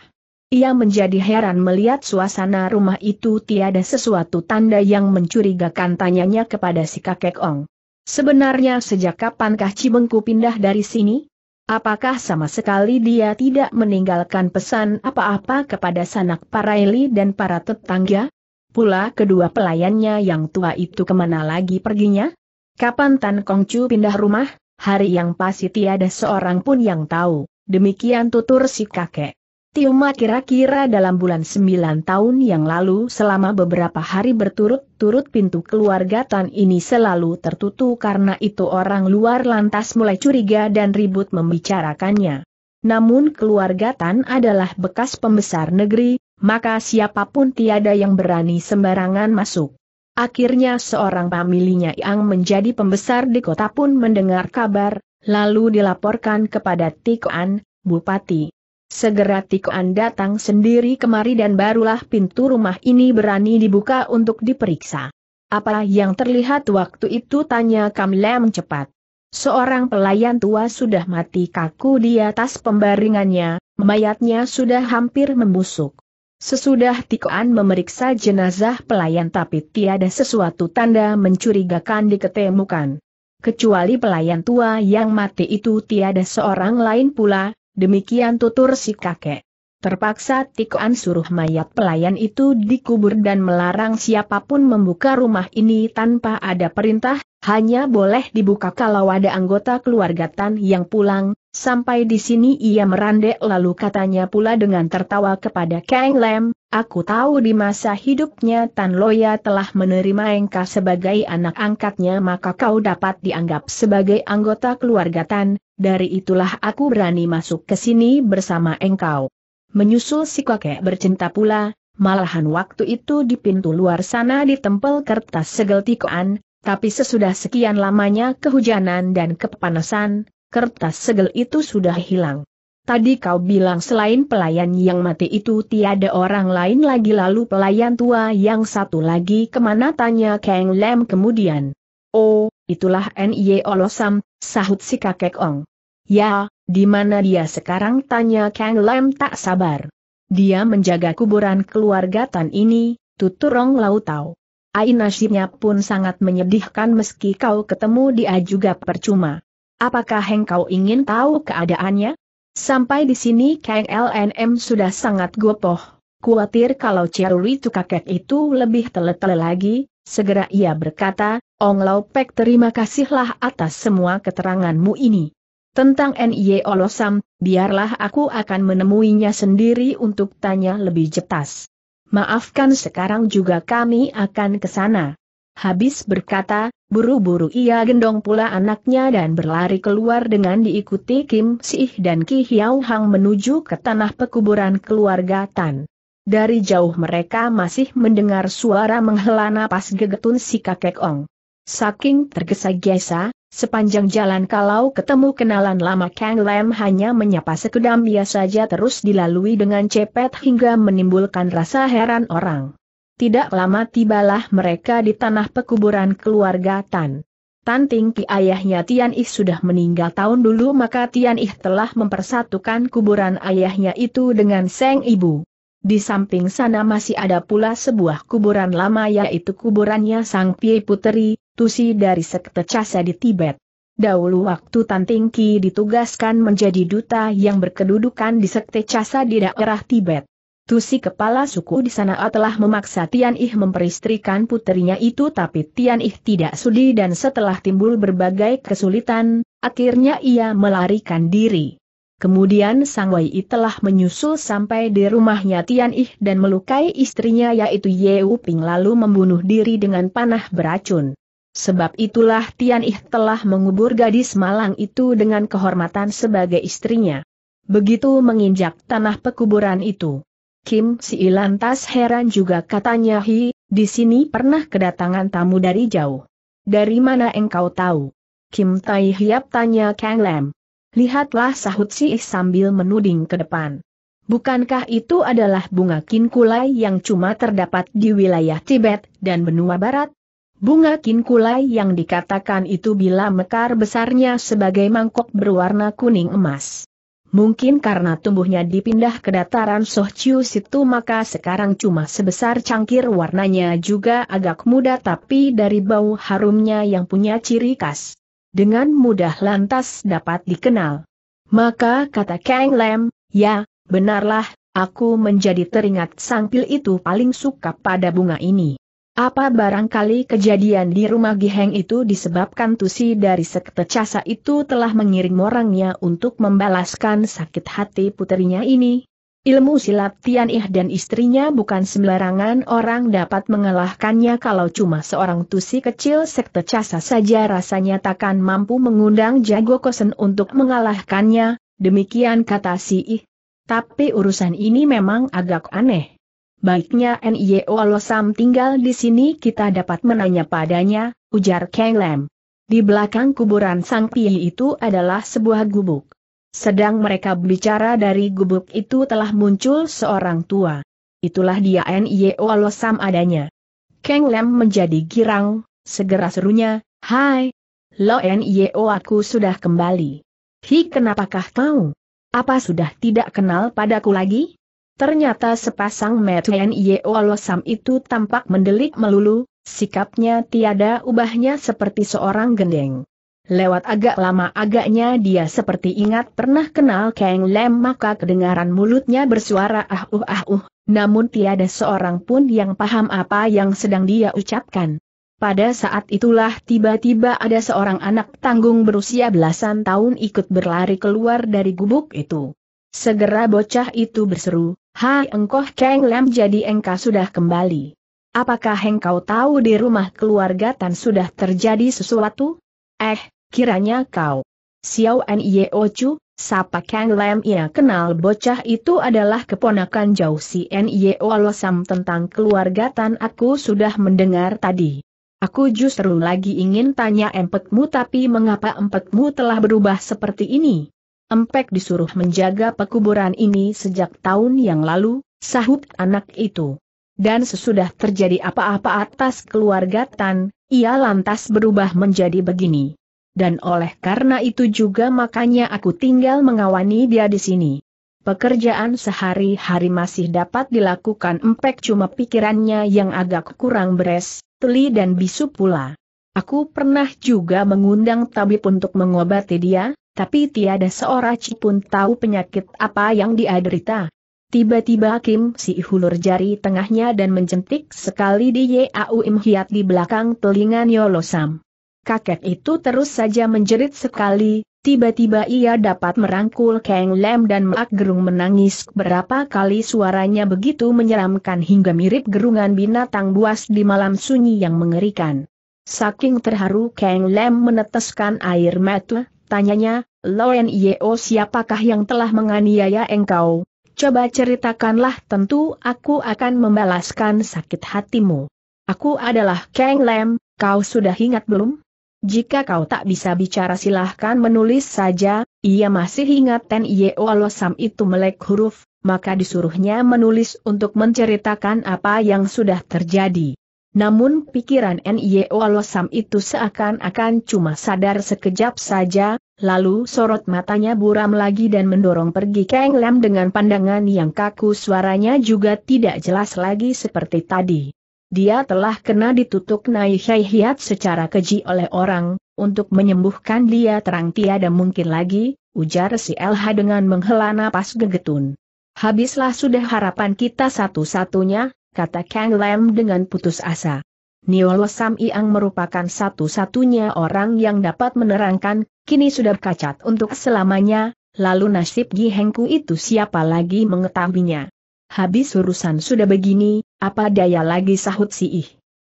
[SPEAKER 1] Ia menjadi heran melihat suasana rumah itu tiada sesuatu tanda yang mencurigakan tanyanya kepada si kakek Ong. Sebenarnya sejak kapankah Cibengku pindah dari sini? Apakah sama sekali dia tidak meninggalkan pesan apa-apa kepada sanak paraili dan para tetangga? Pula kedua pelayannya yang tua itu kemana lagi perginya? Kapan Tan Kongcu pindah rumah? Hari yang pasti tiada seorang pun yang tahu. Demikian tutur si kakek. Tiuma kira-kira dalam bulan 9 tahun yang lalu selama beberapa hari berturut-turut pintu keluarga Tan ini selalu tertutup karena itu orang luar lantas mulai curiga dan ribut membicarakannya. Namun keluarga Tan adalah bekas pembesar negeri, maka siapapun tiada yang berani sembarangan masuk. Akhirnya seorang pamilinya yang menjadi pembesar di kota pun mendengar kabar, lalu dilaporkan kepada Tikoan, Bupati. Segera Tikoan datang sendiri kemari dan barulah pintu rumah ini berani dibuka untuk diperiksa. Apa yang terlihat waktu itu tanya Lem cepat. Seorang pelayan tua sudah mati kaku di atas pembaringannya, mayatnya sudah hampir membusuk. Sesudah Tikoan memeriksa jenazah pelayan tapi tiada sesuatu tanda mencurigakan diketemukan. Kecuali pelayan tua yang mati itu tiada seorang lain pula Demikian tutur si kakek. Terpaksa Tikoan suruh mayat pelayan itu dikubur dan melarang siapapun membuka rumah ini tanpa ada perintah, hanya boleh dibuka kalau ada anggota keluarga Tan yang pulang, sampai di sini ia merandek lalu katanya pula dengan tertawa kepada Kang Lem, aku tahu di masa hidupnya Tan Loya telah menerima engkau sebagai anak angkatnya maka kau dapat dianggap sebagai anggota keluarga Tan, dari itulah aku berani masuk ke sini bersama engkau. Menyusul si kakek bercinta pula, malahan waktu itu di pintu luar sana ditempel kertas segel tikoan, tapi sesudah sekian lamanya kehujanan dan kepanasan, kertas segel itu sudah hilang. Tadi kau bilang selain pelayan yang mati itu tiada orang lain lagi lalu pelayan tua yang satu lagi kemana tanya Kang Lem kemudian. Oh, Itulah Nye Olosam, sahut si kakek Ong. Ya, di mana dia sekarang tanya Kang Lam tak sabar. Dia menjaga kuburan keluarga Tan ini, tutur Ong Lau Tau. Ai nasibnya pun sangat menyedihkan meski kau ketemu dia juga percuma. Apakah heng kau ingin tahu keadaannya? Sampai di sini Kang LNM sudah sangat gopoh. Kuatir kalau Ceruri itu kakek itu lebih tele-tele lagi, segera ia berkata, Ong Lau Pek terima kasihlah atas semua keteranganmu ini. Tentang Nye Olosam, biarlah aku akan menemuinya sendiri untuk tanya lebih jelas. Maafkan sekarang juga kami akan ke sana. Habis berkata, buru-buru ia gendong pula anaknya dan berlari keluar dengan diikuti Kim Sih dan Ki Hiau Hang menuju ke tanah pekuburan keluarga Tan. Dari jauh mereka masih mendengar suara menghela napas gegetun si kakek Ong. Saking tergesa-gesa, sepanjang jalan kalau ketemu kenalan lama Kang Lam hanya menyapa sekedam biasa saja terus dilalui dengan cepet hingga menimbulkan rasa heran orang. Tidak lama tibalah mereka di tanah pekuburan keluarga Tan. Tan Ki ayahnya Tian Ih sudah meninggal tahun dulu maka Tian Ih telah mempersatukan kuburan ayahnya itu dengan Seng Ibu. Di samping sana masih ada pula sebuah kuburan lama yaitu kuburannya Sang Pie Puteri, Tusi dari Sekte Casa di Tibet. Dahulu waktu Tan Ting Ki ditugaskan menjadi duta yang berkedudukan di Sekte Casa di daerah Tibet. Tusi kepala suku di sana telah memaksa Tian Ih memperistrikan putrinya itu tapi Tian Ih tidak sudi dan setelah timbul berbagai kesulitan, akhirnya ia melarikan diri. Kemudian Sang Wei I telah menyusul sampai di rumahnya Tian Ih dan melukai istrinya yaitu Yeu Ping lalu membunuh diri dengan panah beracun. Sebab itulah Tian Ih telah mengubur gadis malang itu dengan kehormatan sebagai istrinya. Begitu menginjak tanah pekuburan itu. Kim Si lantas heran juga katanya Hi, di sini pernah kedatangan tamu dari jauh. Dari mana engkau tahu? Kim Tai Hiap tanya Kang Lam. Lihatlah sahut Si Ih sambil menuding ke depan. Bukankah itu adalah bunga kinkulai yang cuma terdapat di wilayah Tibet dan benua barat? Bunga kinkulai yang dikatakan itu bila mekar besarnya sebagai mangkok berwarna kuning emas. Mungkin karena tumbuhnya dipindah ke dataran Sohciu situ maka sekarang cuma sebesar cangkir warnanya juga agak muda tapi dari bau harumnya yang punya ciri khas. Dengan mudah lantas dapat dikenal. Maka kata Kang Lem, ya, benarlah, aku menjadi teringat sang pil itu paling suka pada bunga ini. Apa barangkali kejadian di rumah Giheng itu disebabkan Tusi dari sekte Casa itu telah mengirim orangnya untuk membalaskan sakit hati puterinya ini? Ilmu silat Tian Ih dan istrinya bukan sembarangan orang dapat mengalahkannya kalau cuma seorang Tusi kecil sekte Casa saja rasanya takkan mampu mengundang Jago Kosen untuk mengalahkannya, demikian kata Si Ih. Tapi urusan ini memang agak aneh baiknya NIO Losam tinggal di sini kita dapat menanya padanya, ujar Kang Lam. Di belakang kuburan Sang Pi itu adalah sebuah gubuk. Sedang mereka bicara dari gubuk itu telah muncul seorang tua. Itulah dia NIO Losam adanya. Kang Lam menjadi girang, segera serunya, Hai, Lo NIO aku sudah kembali. Hi kenapakah kau? Apa sudah tidak kenal padaku lagi? Ternyata sepasang Metuen Yeolosam itu tampak mendelik melulu, sikapnya tiada ubahnya seperti seorang gendeng. Lewat agak lama agaknya dia seperti ingat pernah kenal Kang Lem maka kedengaran mulutnya bersuara ah uh ah uh, namun tiada seorang pun yang paham apa yang sedang dia ucapkan. Pada saat itulah tiba-tiba ada seorang anak tanggung berusia belasan tahun ikut berlari keluar dari gubuk itu. Segera bocah itu berseru, Hai engkoh Kang Lam jadi engkau sudah kembali. Apakah engkau tahu di rumah keluarga Tan sudah terjadi sesuatu? Eh, kiranya kau. Xiao Nio Chu, sapa Kang Lam ia kenal bocah itu adalah keponakan jauh si Nio. Yeo Losam tentang keluarga Tan aku sudah mendengar tadi. Aku justru lagi ingin tanya empekmu tapi mengapa empekmu telah berubah seperti ini? Empek disuruh menjaga pekuburan ini sejak tahun yang lalu, sahut anak itu. Dan sesudah terjadi apa-apa atas keluarga Tan, ia lantas berubah menjadi begini. Dan oleh karena itu juga makanya aku tinggal mengawani dia di sini. Pekerjaan sehari-hari masih dapat dilakukan empek cuma pikirannya yang agak kurang beres, teli dan bisu pula. Aku pernah juga mengundang tabib untuk mengobati dia, tapi tiada seorang pun tahu penyakit apa yang dia derita. Tiba-tiba Kim Si hulur jari tengahnya dan menjentik sekali di Yau Im Hiat di belakang telinga Nyolosam. Kakek itu terus saja menjerit sekali, tiba-tiba ia dapat merangkul Kang Lem dan Mak Gerung menangis berapa kali suaranya begitu menyeramkan hingga mirip gerungan binatang buas di malam sunyi yang mengerikan. Saking terharu Kang Lem meneteskan air mata, Tanyanya, Loen Yeo siapakah yang telah menganiaya engkau? Coba ceritakanlah tentu aku akan membalaskan sakit hatimu. Aku adalah Kang Lem, kau sudah ingat belum? Jika kau tak bisa bicara silahkan menulis saja, ia masih ingat Ten Yeo Sam itu melek huruf, maka disuruhnya menulis untuk menceritakan apa yang sudah terjadi. Namun pikiran N.Y.O. Losam itu seakan-akan cuma sadar sekejap saja, lalu sorot matanya buram lagi dan mendorong pergi Kang Lam dengan pandangan yang kaku suaranya juga tidak jelas lagi seperti tadi. Dia telah kena ditutup Nai Hai Hiat secara keji oleh orang, untuk menyembuhkan dia terang tiada mungkin lagi, ujar si LH dengan menghela napas gegetun. Habislah sudah harapan kita satu-satunya, kata Kang Lam dengan putus asa. Niolo Sam Iang merupakan satu-satunya orang yang dapat menerangkan, kini sudah kacat untuk selamanya, lalu nasib Gi Hengku itu siapa lagi mengetahuinya. Habis urusan sudah begini, apa daya lagi sahut si Ih.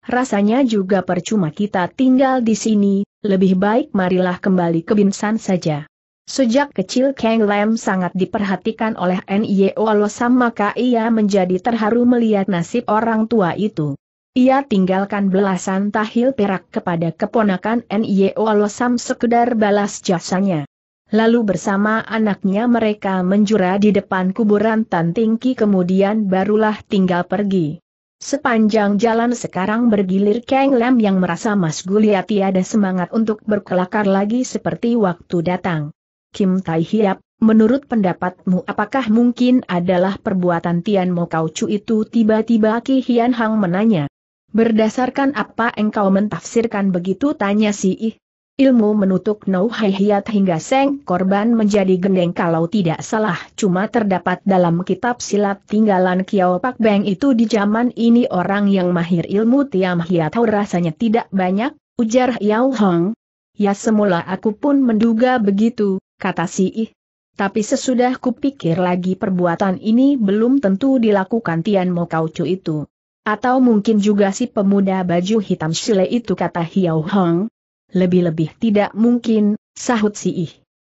[SPEAKER 1] Rasanya juga percuma kita tinggal di sini, lebih baik marilah kembali ke Binsan saja. Sejak kecil Kang Lam sangat diperhatikan oleh N.I.O. Losam maka ia menjadi terharu melihat nasib orang tua itu. Ia tinggalkan belasan tahil perak kepada keponakan N.I.O. Losam sekedar balas jasanya. Lalu bersama anaknya mereka menjura di depan kuburan Tan Tingki kemudian barulah tinggal pergi. Sepanjang jalan sekarang bergilir Kang Lam yang merasa Mas Guliati ya tiada semangat untuk berkelakar lagi seperti waktu datang. Kim Tai Hiap, menurut pendapatmu apakah mungkin adalah perbuatan Tian Mo Kau Chu itu tiba-tiba Ki Hian Hang menanya. Berdasarkan apa engkau mentafsirkan begitu tanya si Ih. Ilmu menutup Nau Hai Hiat hingga Seng korban menjadi gendeng kalau tidak salah cuma terdapat dalam kitab silat tinggalan Kiao Pak Beng itu di zaman ini orang yang mahir ilmu Tiam Hiat rasanya tidak banyak, ujar Yao Hong. Ya semula aku pun menduga begitu, kata si Ih. Tapi sesudah kupikir lagi perbuatan ini belum tentu dilakukan Tian Mo Kaucu itu. Atau mungkin juga si pemuda baju hitam sile itu kata Hiao Hong. Lebih-lebih tidak mungkin, sahut si Ih.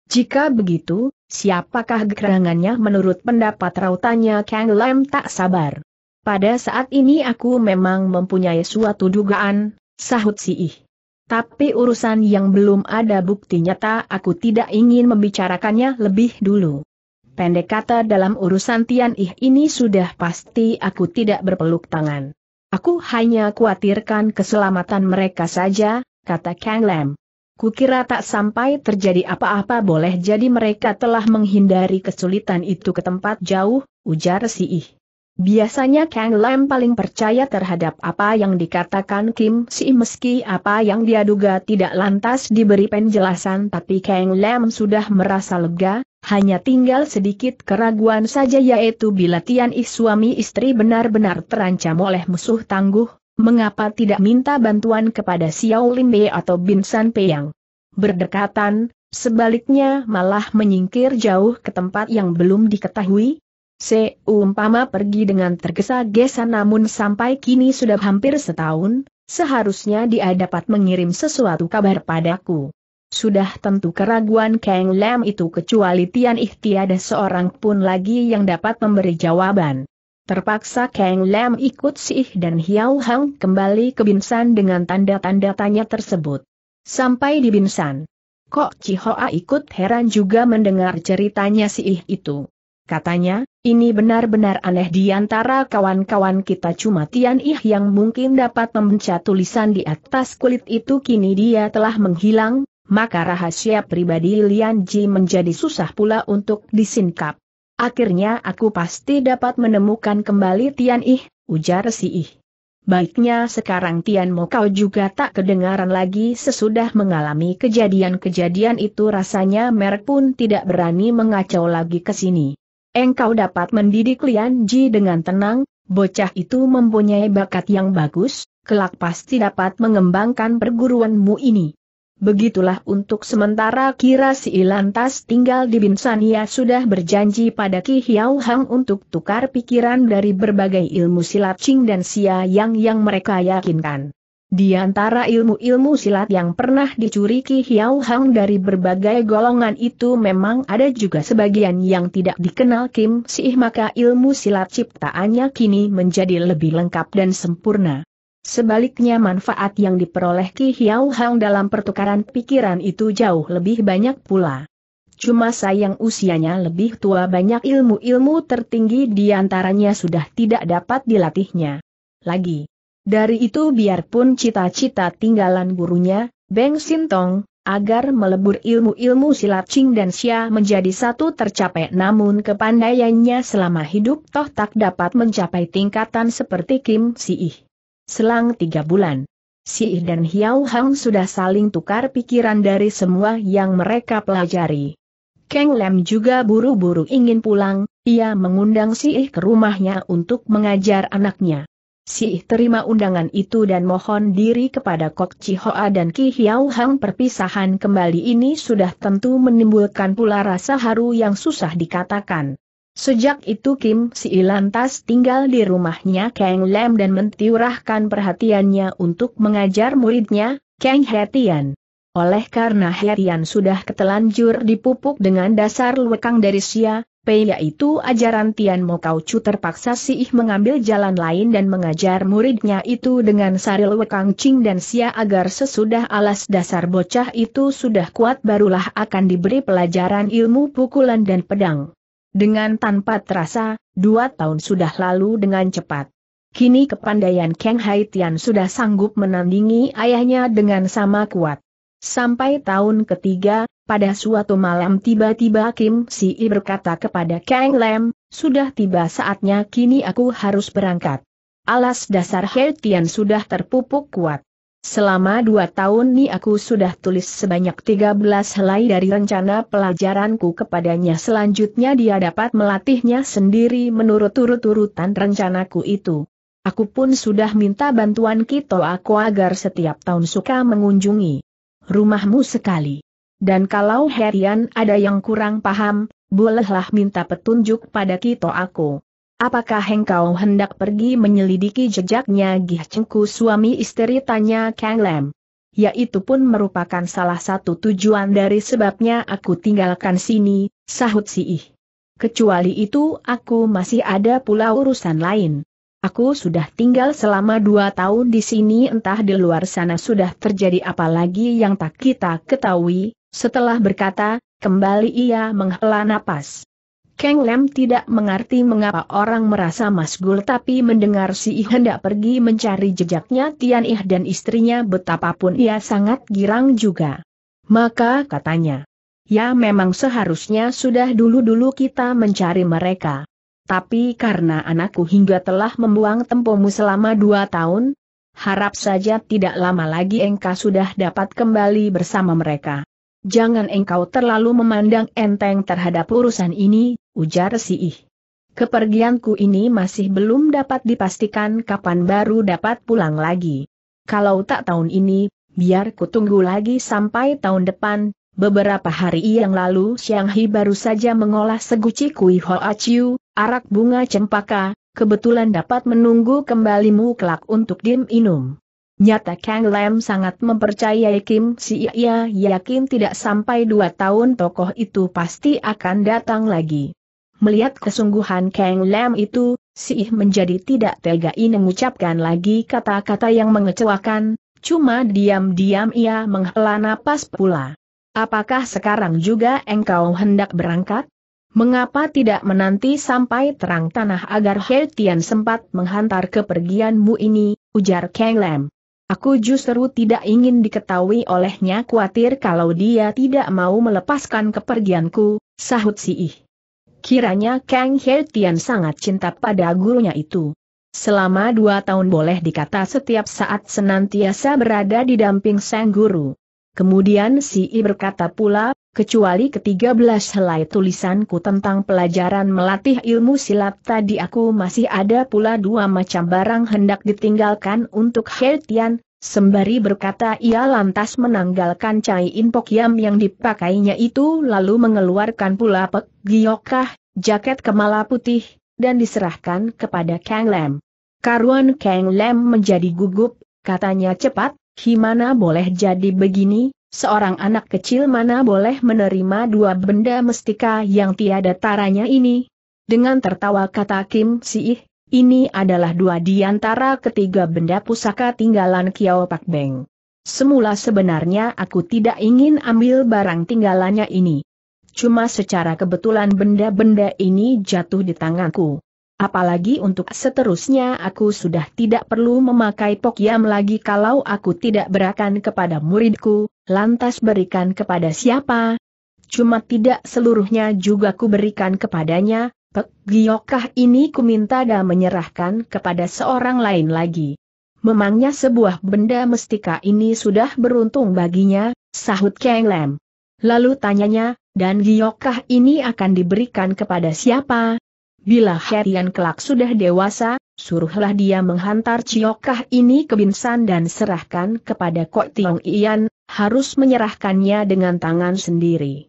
[SPEAKER 1] Jika begitu, siapakah gerangannya menurut pendapat rautannya Kang Lam tak sabar. Pada saat ini aku memang mempunyai suatu dugaan, sahut si Ih. Tapi urusan yang belum ada bukti nyata aku tidak ingin membicarakannya lebih dulu. Pendek kata dalam urusan Tian Ih ini sudah pasti aku tidak berpeluk tangan. Aku hanya khawatirkan keselamatan mereka saja, kata Kang Lam. Kukira tak sampai terjadi apa-apa boleh jadi mereka telah menghindari kesulitan itu ke tempat jauh, ujar si Ih. Biasanya Kang Lam paling percaya terhadap apa yang dikatakan Kim Si meski apa yang dia duga tidak lantas diberi penjelasan tapi Kang Lam sudah merasa lega, hanya tinggal sedikit keraguan saja yaitu bila Tian Ih suami istri benar-benar terancam oleh musuh tangguh, mengapa tidak minta bantuan kepada Xiao Bei atau Bin San Peyang. Berdekatan, sebaliknya malah menyingkir jauh ke tempat yang belum diketahui, Seumpama pergi dengan tergesa-gesa namun sampai kini sudah hampir setahun, seharusnya dia dapat mengirim sesuatu kabar padaku. Sudah tentu keraguan Kang Lam itu kecuali Tian Ih tiada seorang pun lagi yang dapat memberi jawaban. Terpaksa Kang Lam ikut ih dan Hiao Hang kembali ke Binsan dengan tanda-tanda tanya tersebut. Sampai di Binsan. Kok Chihoa ikut heran juga mendengar ceritanya ih itu. Katanya, ini benar-benar aneh di antara kawan-kawan kita cuma Tian Ih yang mungkin dapat membaca tulisan di atas kulit itu kini dia telah menghilang, maka rahasia pribadi Lian Ji menjadi susah pula untuk disingkap. Akhirnya aku pasti dapat menemukan kembali Tian Ih, ujar si Ih. Baiknya sekarang Tian Mo kau juga tak kedengaran lagi sesudah mengalami kejadian-kejadian itu rasanya Merk pun tidak berani mengacau lagi ke sini engkau dapat mendidik Lian Ji dengan tenang, bocah itu mempunyai bakat yang bagus, kelak pasti dapat mengembangkan perguruanmu ini. Begitulah untuk sementara kira si Ilantas tinggal di Binsania sudah berjanji pada Ki Hiau Hang untuk tukar pikiran dari berbagai ilmu silat Qing dan Xia Yang yang mereka yakinkan. Di antara ilmu-ilmu silat yang pernah dicuri Ki Hiau Hang dari berbagai golongan itu memang ada juga sebagian yang tidak dikenal Kim Sih maka ilmu silat ciptaannya kini menjadi lebih lengkap dan sempurna. Sebaliknya manfaat yang diperoleh Ki Hiao Hang dalam pertukaran pikiran itu jauh lebih banyak pula. Cuma sayang usianya lebih tua banyak ilmu-ilmu tertinggi di antaranya sudah tidak dapat dilatihnya. Lagi. Dari itu biarpun cita-cita tinggalan gurunya, Beng Sintong, agar melebur ilmu-ilmu silat Ching dan Xia menjadi satu tercapai namun kepandaiannya selama hidup toh tak dapat mencapai tingkatan seperti Kim Si Ih. Selang tiga bulan, Si Ih dan Hiao Hang sudah saling tukar pikiran dari semua yang mereka pelajari. Keng Lem juga buru-buru ingin pulang, ia mengundang Si Ih ke rumahnya untuk mengajar anaknya. Si terima undangan itu dan mohon diri kepada Kok Chihoa dan Ki Hiao Hang perpisahan kembali ini sudah tentu menimbulkan pula rasa haru yang susah dikatakan. Sejak itu Kim Si Ilantas tinggal di rumahnya Kang Lam dan mentiurahkan perhatiannya untuk mengajar muridnya, Kang Hetian. Oleh karena Hetian sudah ketelanjur dipupuk dengan dasar lekang dari Sia, Pei yaitu ajaran Tian Mo Chu terpaksa sih mengambil jalan lain dan mengajar muridnya itu dengan Saril Wekang Ching dan Sia agar sesudah alas dasar bocah itu sudah kuat barulah akan diberi pelajaran ilmu pukulan dan pedang. Dengan tanpa terasa, dua tahun sudah lalu dengan cepat. Kini kepandaian Kang Hai Tian sudah sanggup menandingi ayahnya dengan sama kuat. Sampai tahun ketiga, pada suatu malam tiba-tiba Kim Si berkata kepada Kang Lam, sudah tiba saatnya kini aku harus berangkat. Alas dasar He sudah terpupuk kuat. Selama dua tahun ini aku sudah tulis sebanyak 13 helai dari rencana pelajaranku kepadanya selanjutnya dia dapat melatihnya sendiri menurut turut-turutan rencanaku itu. Aku pun sudah minta bantuan Kito aku agar setiap tahun suka mengunjungi rumahmu sekali. Dan kalau Herian ada yang kurang paham, bolehlah minta petunjuk pada Kito aku. Apakah engkau hendak pergi menyelidiki jejaknya Gih Cengku suami istri tanya Kang Lem? Yaitu pun merupakan salah satu tujuan dari sebabnya aku tinggalkan sini, sahut si Ih. Kecuali itu aku masih ada pula urusan lain. Aku sudah tinggal selama dua tahun di sini entah di luar sana sudah terjadi apa lagi yang tak kita ketahui, setelah berkata, kembali ia menghela napas. Kang Lem tidak mengerti mengapa orang merasa masgul tapi mendengar si I hendak pergi mencari jejaknya Tian Ih dan istrinya betapapun ia sangat girang juga. Maka katanya, ya memang seharusnya sudah dulu-dulu kita mencari mereka. Tapi karena anakku hingga telah membuang tempomu selama dua tahun, harap saja tidak lama lagi engkau sudah dapat kembali bersama mereka jangan engkau terlalu memandang enteng terhadap urusan ini, ujar Si Ih. Kepergianku ini masih belum dapat dipastikan kapan baru dapat pulang lagi. Kalau tak tahun ini, biar kutunggu lagi sampai tahun depan, Beberapa hari yang lalu Siang Hi baru saja mengolah seguci kui hoa chiu, arak bunga cempaka, kebetulan dapat menunggu kembalimu kelak untuk diminum. Nyata Kang Lam sangat mempercayai Kim Si Ia yakin tidak sampai dua tahun tokoh itu pasti akan datang lagi. Melihat kesungguhan Kang Lam itu, Si Ih menjadi tidak tega ini mengucapkan lagi kata-kata yang mengecewakan, cuma diam-diam ia menghela napas pula. Apakah sekarang juga engkau hendak berangkat? Mengapa tidak menanti sampai terang tanah agar Hei Tian sempat menghantar kepergianmu ini, ujar Kang Lam. Aku justru tidak ingin diketahui olehnya khawatir kalau dia tidak mau melepaskan kepergianku, sahut si Ih. Kiranya Kang He Tian sangat cinta pada gurunya itu. Selama dua tahun boleh dikata setiap saat senantiasa berada di damping sang guru. Kemudian si I berkata pula kecuali ketiga belas helai tulisanku tentang pelajaran melatih ilmu silat tadi aku masih ada pula dua macam barang hendak ditinggalkan untuk Hertian, sembari berkata ia lantas menanggalkan cai infokiam yang dipakainya itu lalu mengeluarkan pula pek giokah, jaket kemala putih, dan diserahkan kepada Kang Lam. Karuan Kang Lam menjadi gugup, katanya cepat, gimana boleh jadi begini, Seorang anak kecil mana boleh menerima dua benda mestika yang tiada taranya ini? Dengan tertawa kata Kim Si ih, ini adalah dua di antara ketiga benda pusaka tinggalan Kiao Pak Beng. Semula sebenarnya aku tidak ingin ambil barang tinggalannya ini. Cuma secara kebetulan benda-benda ini jatuh di tanganku. Apalagi untuk seterusnya aku sudah tidak perlu memakai pokyam lagi kalau aku tidak berakan kepada muridku, lantas berikan kepada siapa? Cuma tidak seluruhnya juga ku berikan kepadanya, Pek Giokah ini ku minta dan menyerahkan kepada seorang lain lagi. Memangnya sebuah benda mestika ini sudah beruntung baginya, sahut Kang Lam. Lalu tanyanya, dan Giokah ini akan diberikan kepada siapa? Bila Herian kelak sudah dewasa, suruhlah dia menghantar ciokah ini ke Binsan dan serahkan kepada Kok Tiong Ian, harus menyerahkannya dengan tangan sendiri.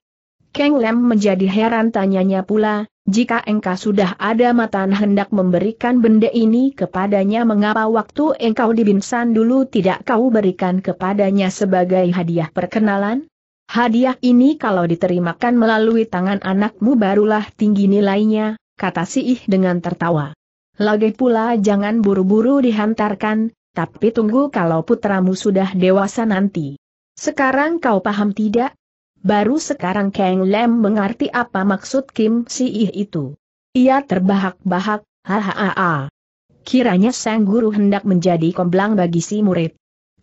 [SPEAKER 1] Keng Lem menjadi heran tanyanya pula, jika engkau sudah ada matan hendak memberikan benda ini kepadanya mengapa waktu engkau di Binsan dulu tidak kau berikan kepadanya sebagai hadiah perkenalan? Hadiah ini kalau diterimakan melalui tangan anakmu barulah tinggi nilainya, kata si Ih dengan tertawa. Lagi pula jangan buru-buru dihantarkan, tapi tunggu kalau putramu sudah dewasa nanti. Sekarang kau paham tidak? Baru sekarang Kang Lem mengerti apa maksud Kim Si Ih itu. Ia terbahak-bahak, hahaha. Kiranya sang guru hendak menjadi komblang bagi si murid.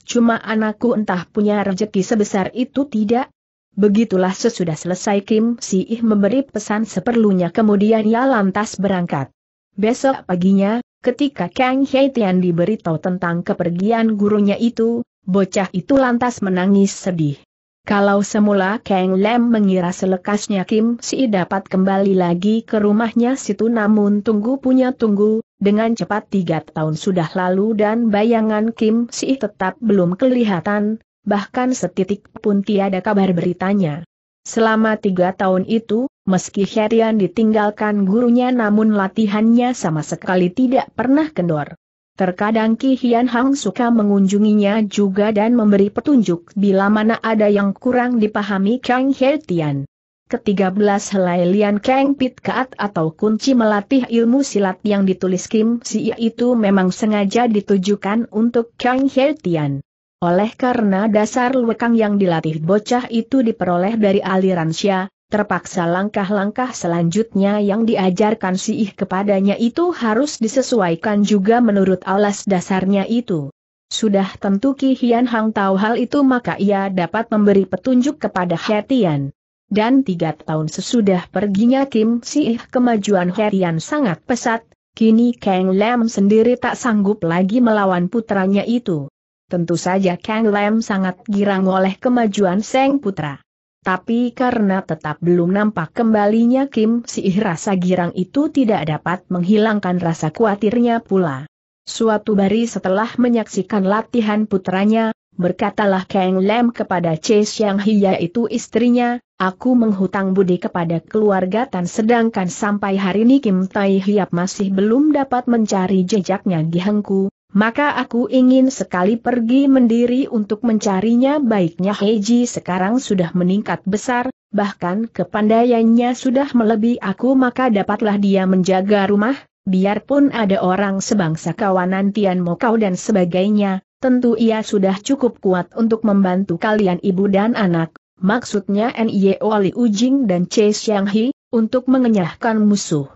[SPEAKER 1] Cuma anakku entah punya rejeki sebesar itu tidak, Begitulah sesudah selesai Kim Si Ih memberi pesan seperlunya kemudian ia lantas berangkat. Besok paginya, ketika Kang Hei Tian diberitahu tentang kepergian gurunya itu, bocah itu lantas menangis sedih. Kalau semula Kang Lem mengira selekasnya Kim Si dapat kembali lagi ke rumahnya situ namun tunggu punya tunggu, dengan cepat tiga tahun sudah lalu dan bayangan Kim Si tetap belum kelihatan, bahkan setitik pun tiada kabar beritanya. Selama tiga tahun itu, meski Herian ditinggalkan gurunya namun latihannya sama sekali tidak pernah kendor. Terkadang Ki Hian Hang suka mengunjunginya juga dan memberi petunjuk bila mana ada yang kurang dipahami Kang Hertian. Ketiga belas helai Lian Kang Pit Kaat atau kunci melatih ilmu silat yang ditulis Kim Si itu memang sengaja ditujukan untuk Kang Hertian. Oleh karena dasar luekang yang dilatih bocah itu diperoleh dari aliran Sya, terpaksa langkah-langkah selanjutnya yang diajarkan si kepada kepadanya itu harus disesuaikan juga menurut alas dasarnya itu. Sudah tentu Ki Hian Hang tahu hal itu maka ia dapat memberi petunjuk kepada Hetian. Dan tiga tahun sesudah perginya Kim Si Ih kemajuan Hetian sangat pesat, kini Kang Lam sendiri tak sanggup lagi melawan putranya itu. Tentu saja Kang Lam sangat girang oleh kemajuan Seng Putra. Tapi karena tetap belum nampak kembalinya Kim Siih rasa girang itu tidak dapat menghilangkan rasa khawatirnya pula. Suatu hari setelah menyaksikan latihan putranya, berkatalah Kang Lam kepada Che Xiang Hi itu istrinya, aku menghutang budi kepada keluarga Tan sedangkan sampai hari ini Kim Tai Hiap masih belum dapat mencari jejaknya di Hengku, maka aku ingin sekali pergi mendiri untuk mencarinya baiknya Heiji sekarang sudah meningkat besar, bahkan kepandaiannya sudah melebihi aku maka dapatlah dia menjaga rumah, biarpun ada orang sebangsa kawanan Tian Mokau dan sebagainya, tentu ia sudah cukup kuat untuk membantu kalian ibu dan anak, maksudnya Nye Wali Ujing dan Chase Xiang Hi, untuk mengenyahkan musuh.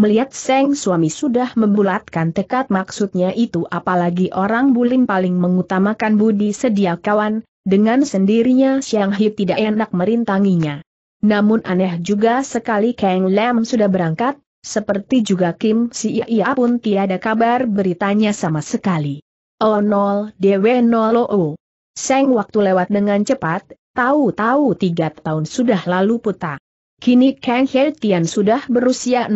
[SPEAKER 1] Melihat Seng suami sudah membulatkan tekad maksudnya itu apalagi orang bulim paling mengutamakan budi sedia kawan, dengan sendirinya Siang Hi tidak enak merintanginya. Namun aneh juga sekali Kang Lam sudah berangkat, seperti juga Kim Si Ia pun tiada kabar beritanya sama sekali. Oh nol DW nol oh. Seng waktu lewat dengan cepat, tahu-tahu tiga tahun sudah lalu putar. Kini Kang Tian sudah berusia 16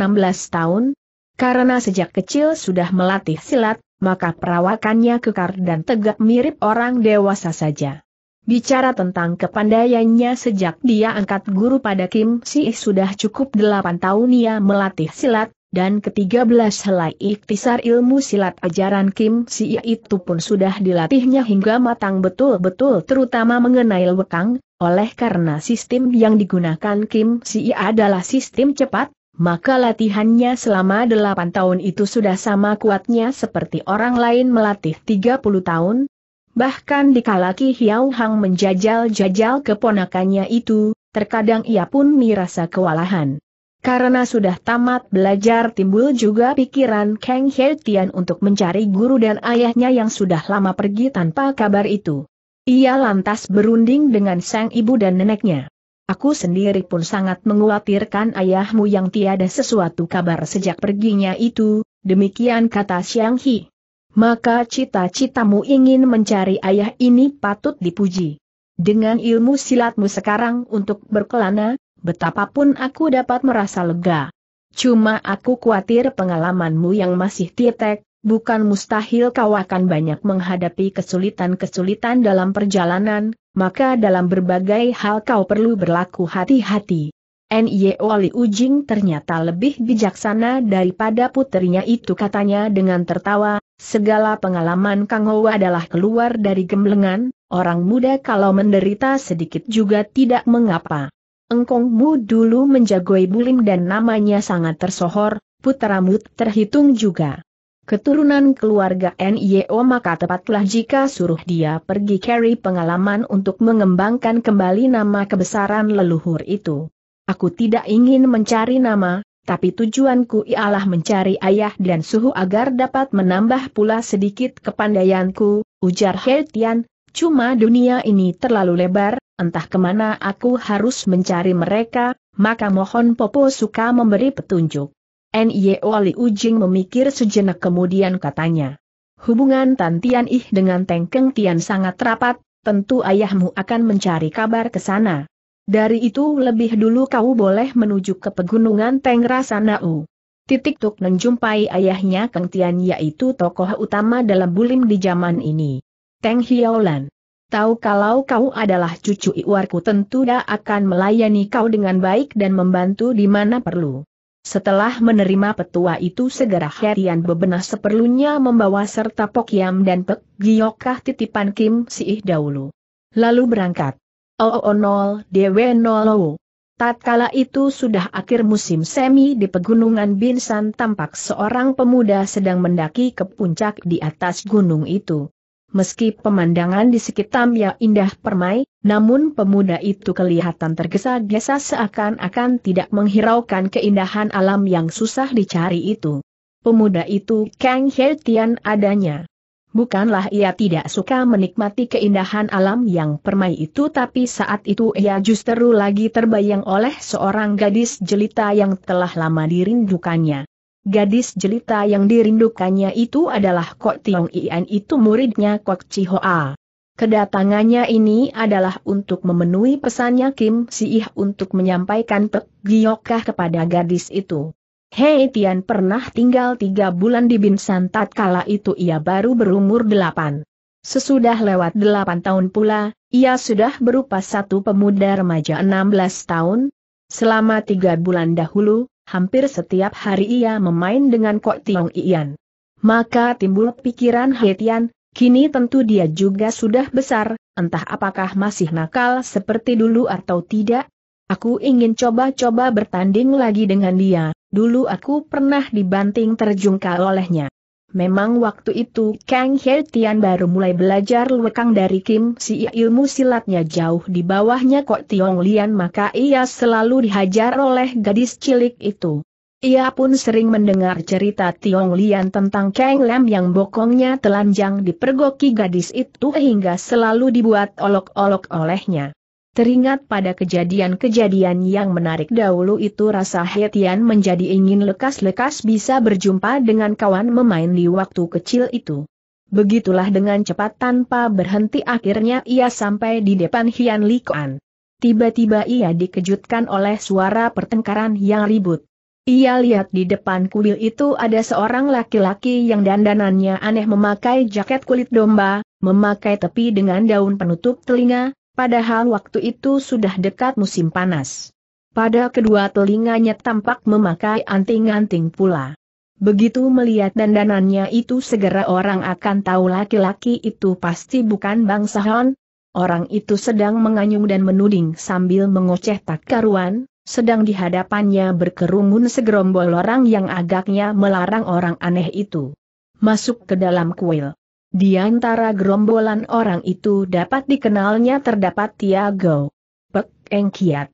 [SPEAKER 1] tahun, karena sejak kecil sudah melatih silat, maka perawakannya kekar dan tegak mirip orang dewasa saja. Bicara tentang kepandaiannya sejak dia angkat guru pada Kim Si sudah cukup 8 tahun ia melatih silat, dan ketiga belas helai ikhtisar ilmu silat ajaran Kim Si itu pun sudah dilatihnya hingga matang betul-betul terutama mengenai lewekang, oleh karena sistem yang digunakan Kim Si adalah sistem cepat, maka latihannya selama delapan tahun itu sudah sama kuatnya seperti orang lain melatih 30 tahun, Bahkan dikala Ki Hiao Hang menjajal-jajal keponakannya itu, terkadang ia pun merasa kewalahan. Karena sudah tamat belajar timbul juga pikiran Kang He Tian untuk mencari guru dan ayahnya yang sudah lama pergi tanpa kabar itu. Ia lantas berunding dengan sang ibu dan neneknya. Aku sendiri pun sangat mengkhawatirkan ayahmu yang tiada sesuatu kabar sejak perginya itu, demikian kata Xiang Hi. Maka cita-citamu ingin mencari ayah ini patut dipuji. Dengan ilmu silatmu sekarang untuk berkelana, betapapun aku dapat merasa lega. Cuma aku khawatir pengalamanmu yang masih titek, bukan mustahil kau akan banyak menghadapi kesulitan-kesulitan dalam perjalanan, maka dalam berbagai hal kau perlu berlaku hati-hati. N.Y.O. Li Ujing ternyata lebih bijaksana daripada putrinya itu katanya dengan tertawa, segala pengalaman Kang Ho adalah keluar dari gemblengan, orang muda kalau menderita sedikit juga tidak mengapa. Engkongmu dulu menjagoi bulim dan namanya sangat tersohor, puteramu terhitung juga. Keturunan keluarga NIO maka tepatlah jika suruh dia pergi carry pengalaman untuk mengembangkan kembali nama kebesaran leluhur itu. Aku tidak ingin mencari nama, tapi tujuanku ialah mencari ayah dan suhu agar dapat menambah pula sedikit kepandaianku, ujar He Tian, cuma dunia ini terlalu lebar, entah kemana aku harus mencari mereka, maka mohon Popo suka memberi petunjuk. N.Y.O. Wali Ujing memikir sejenak kemudian katanya. Hubungan Tan Tian Ih dengan Teng Keng Tian sangat rapat, tentu ayahmu akan mencari kabar ke sana. Dari itu lebih dulu kau boleh menuju ke pegunungan Teng Rasanau. Titik Tuk menjumpai ayahnya Keng Tian yaitu tokoh utama dalam bulim di zaman ini. Teng Hiaolan tahu kalau kau adalah cucu Iwarku tentu dia akan melayani kau dengan baik dan membantu di mana perlu. Setelah menerima petua itu segera Herian bebenah seperlunya membawa serta Pokyam dan Pek Giyokah titipan Kim Siih dahulu. Lalu berangkat. OO0 DW0 Tatkala itu sudah akhir musim semi di pegunungan Binsan tampak seorang pemuda sedang mendaki ke puncak di atas gunung itu. Meski pemandangan di sekitarnya indah permai, namun pemuda itu kelihatan tergesa-gesa seakan-akan tidak menghiraukan keindahan alam yang susah dicari itu. Pemuda itu Kang He Tian adanya. Bukanlah ia tidak suka menikmati keindahan alam yang permai itu tapi saat itu ia justru lagi terbayang oleh seorang gadis jelita yang telah lama dirindukannya. Gadis jelita yang dirindukannya itu adalah Kok Tiong Ian itu muridnya Kok Hoa. Kedatangannya ini adalah untuk memenuhi pesannya Kim Sih untuk menyampaikan Pek Giokah kepada gadis itu. Hei Tian pernah tinggal tiga bulan di Binsan. Tatkala kala itu ia baru berumur delapan. Sesudah lewat delapan tahun pula, ia sudah berupa satu pemuda remaja enam belas tahun. Selama tiga bulan dahulu, hampir setiap hari ia memain dengan Kok Tiong Ian. Maka timbul pikiran Hetian, kini tentu dia juga sudah besar, entah apakah masih nakal seperti dulu atau tidak. Aku ingin coba-coba bertanding lagi dengan dia, dulu aku pernah dibanting terjungkal olehnya. Memang waktu itu Kang Tian baru mulai belajar lekang dari Kim Si ilmu silatnya jauh di bawahnya Kok Tiong Lian maka ia selalu dihajar oleh gadis cilik itu. Ia pun sering mendengar cerita Tiong Lian tentang Kang Lam yang bokongnya telanjang dipergoki gadis itu hingga selalu dibuat olok-olok olehnya. Teringat pada kejadian-kejadian yang menarik dahulu itu rasa Hetian menjadi ingin lekas-lekas bisa berjumpa dengan kawan memain di waktu kecil itu. Begitulah dengan cepat tanpa berhenti akhirnya ia sampai di depan Hian Likuan. Tiba-tiba ia dikejutkan oleh suara pertengkaran yang ribut. Ia lihat di depan kuil itu ada seorang laki-laki yang dandanannya aneh memakai jaket kulit domba, memakai tepi dengan daun penutup telinga, Padahal waktu itu sudah dekat musim panas. Pada kedua telinganya tampak memakai anting-anting pula. Begitu melihat dandanannya itu segera orang akan tahu laki-laki itu pasti bukan bangsawan. Orang itu sedang menganyung dan menuding sambil mengoceh tak karuan, sedang di hadapannya berkerumun segerombol orang yang agaknya melarang orang aneh itu masuk ke dalam kuil. Di antara gerombolan orang itu dapat dikenalnya terdapat Tiago, Pek Eng Kiat,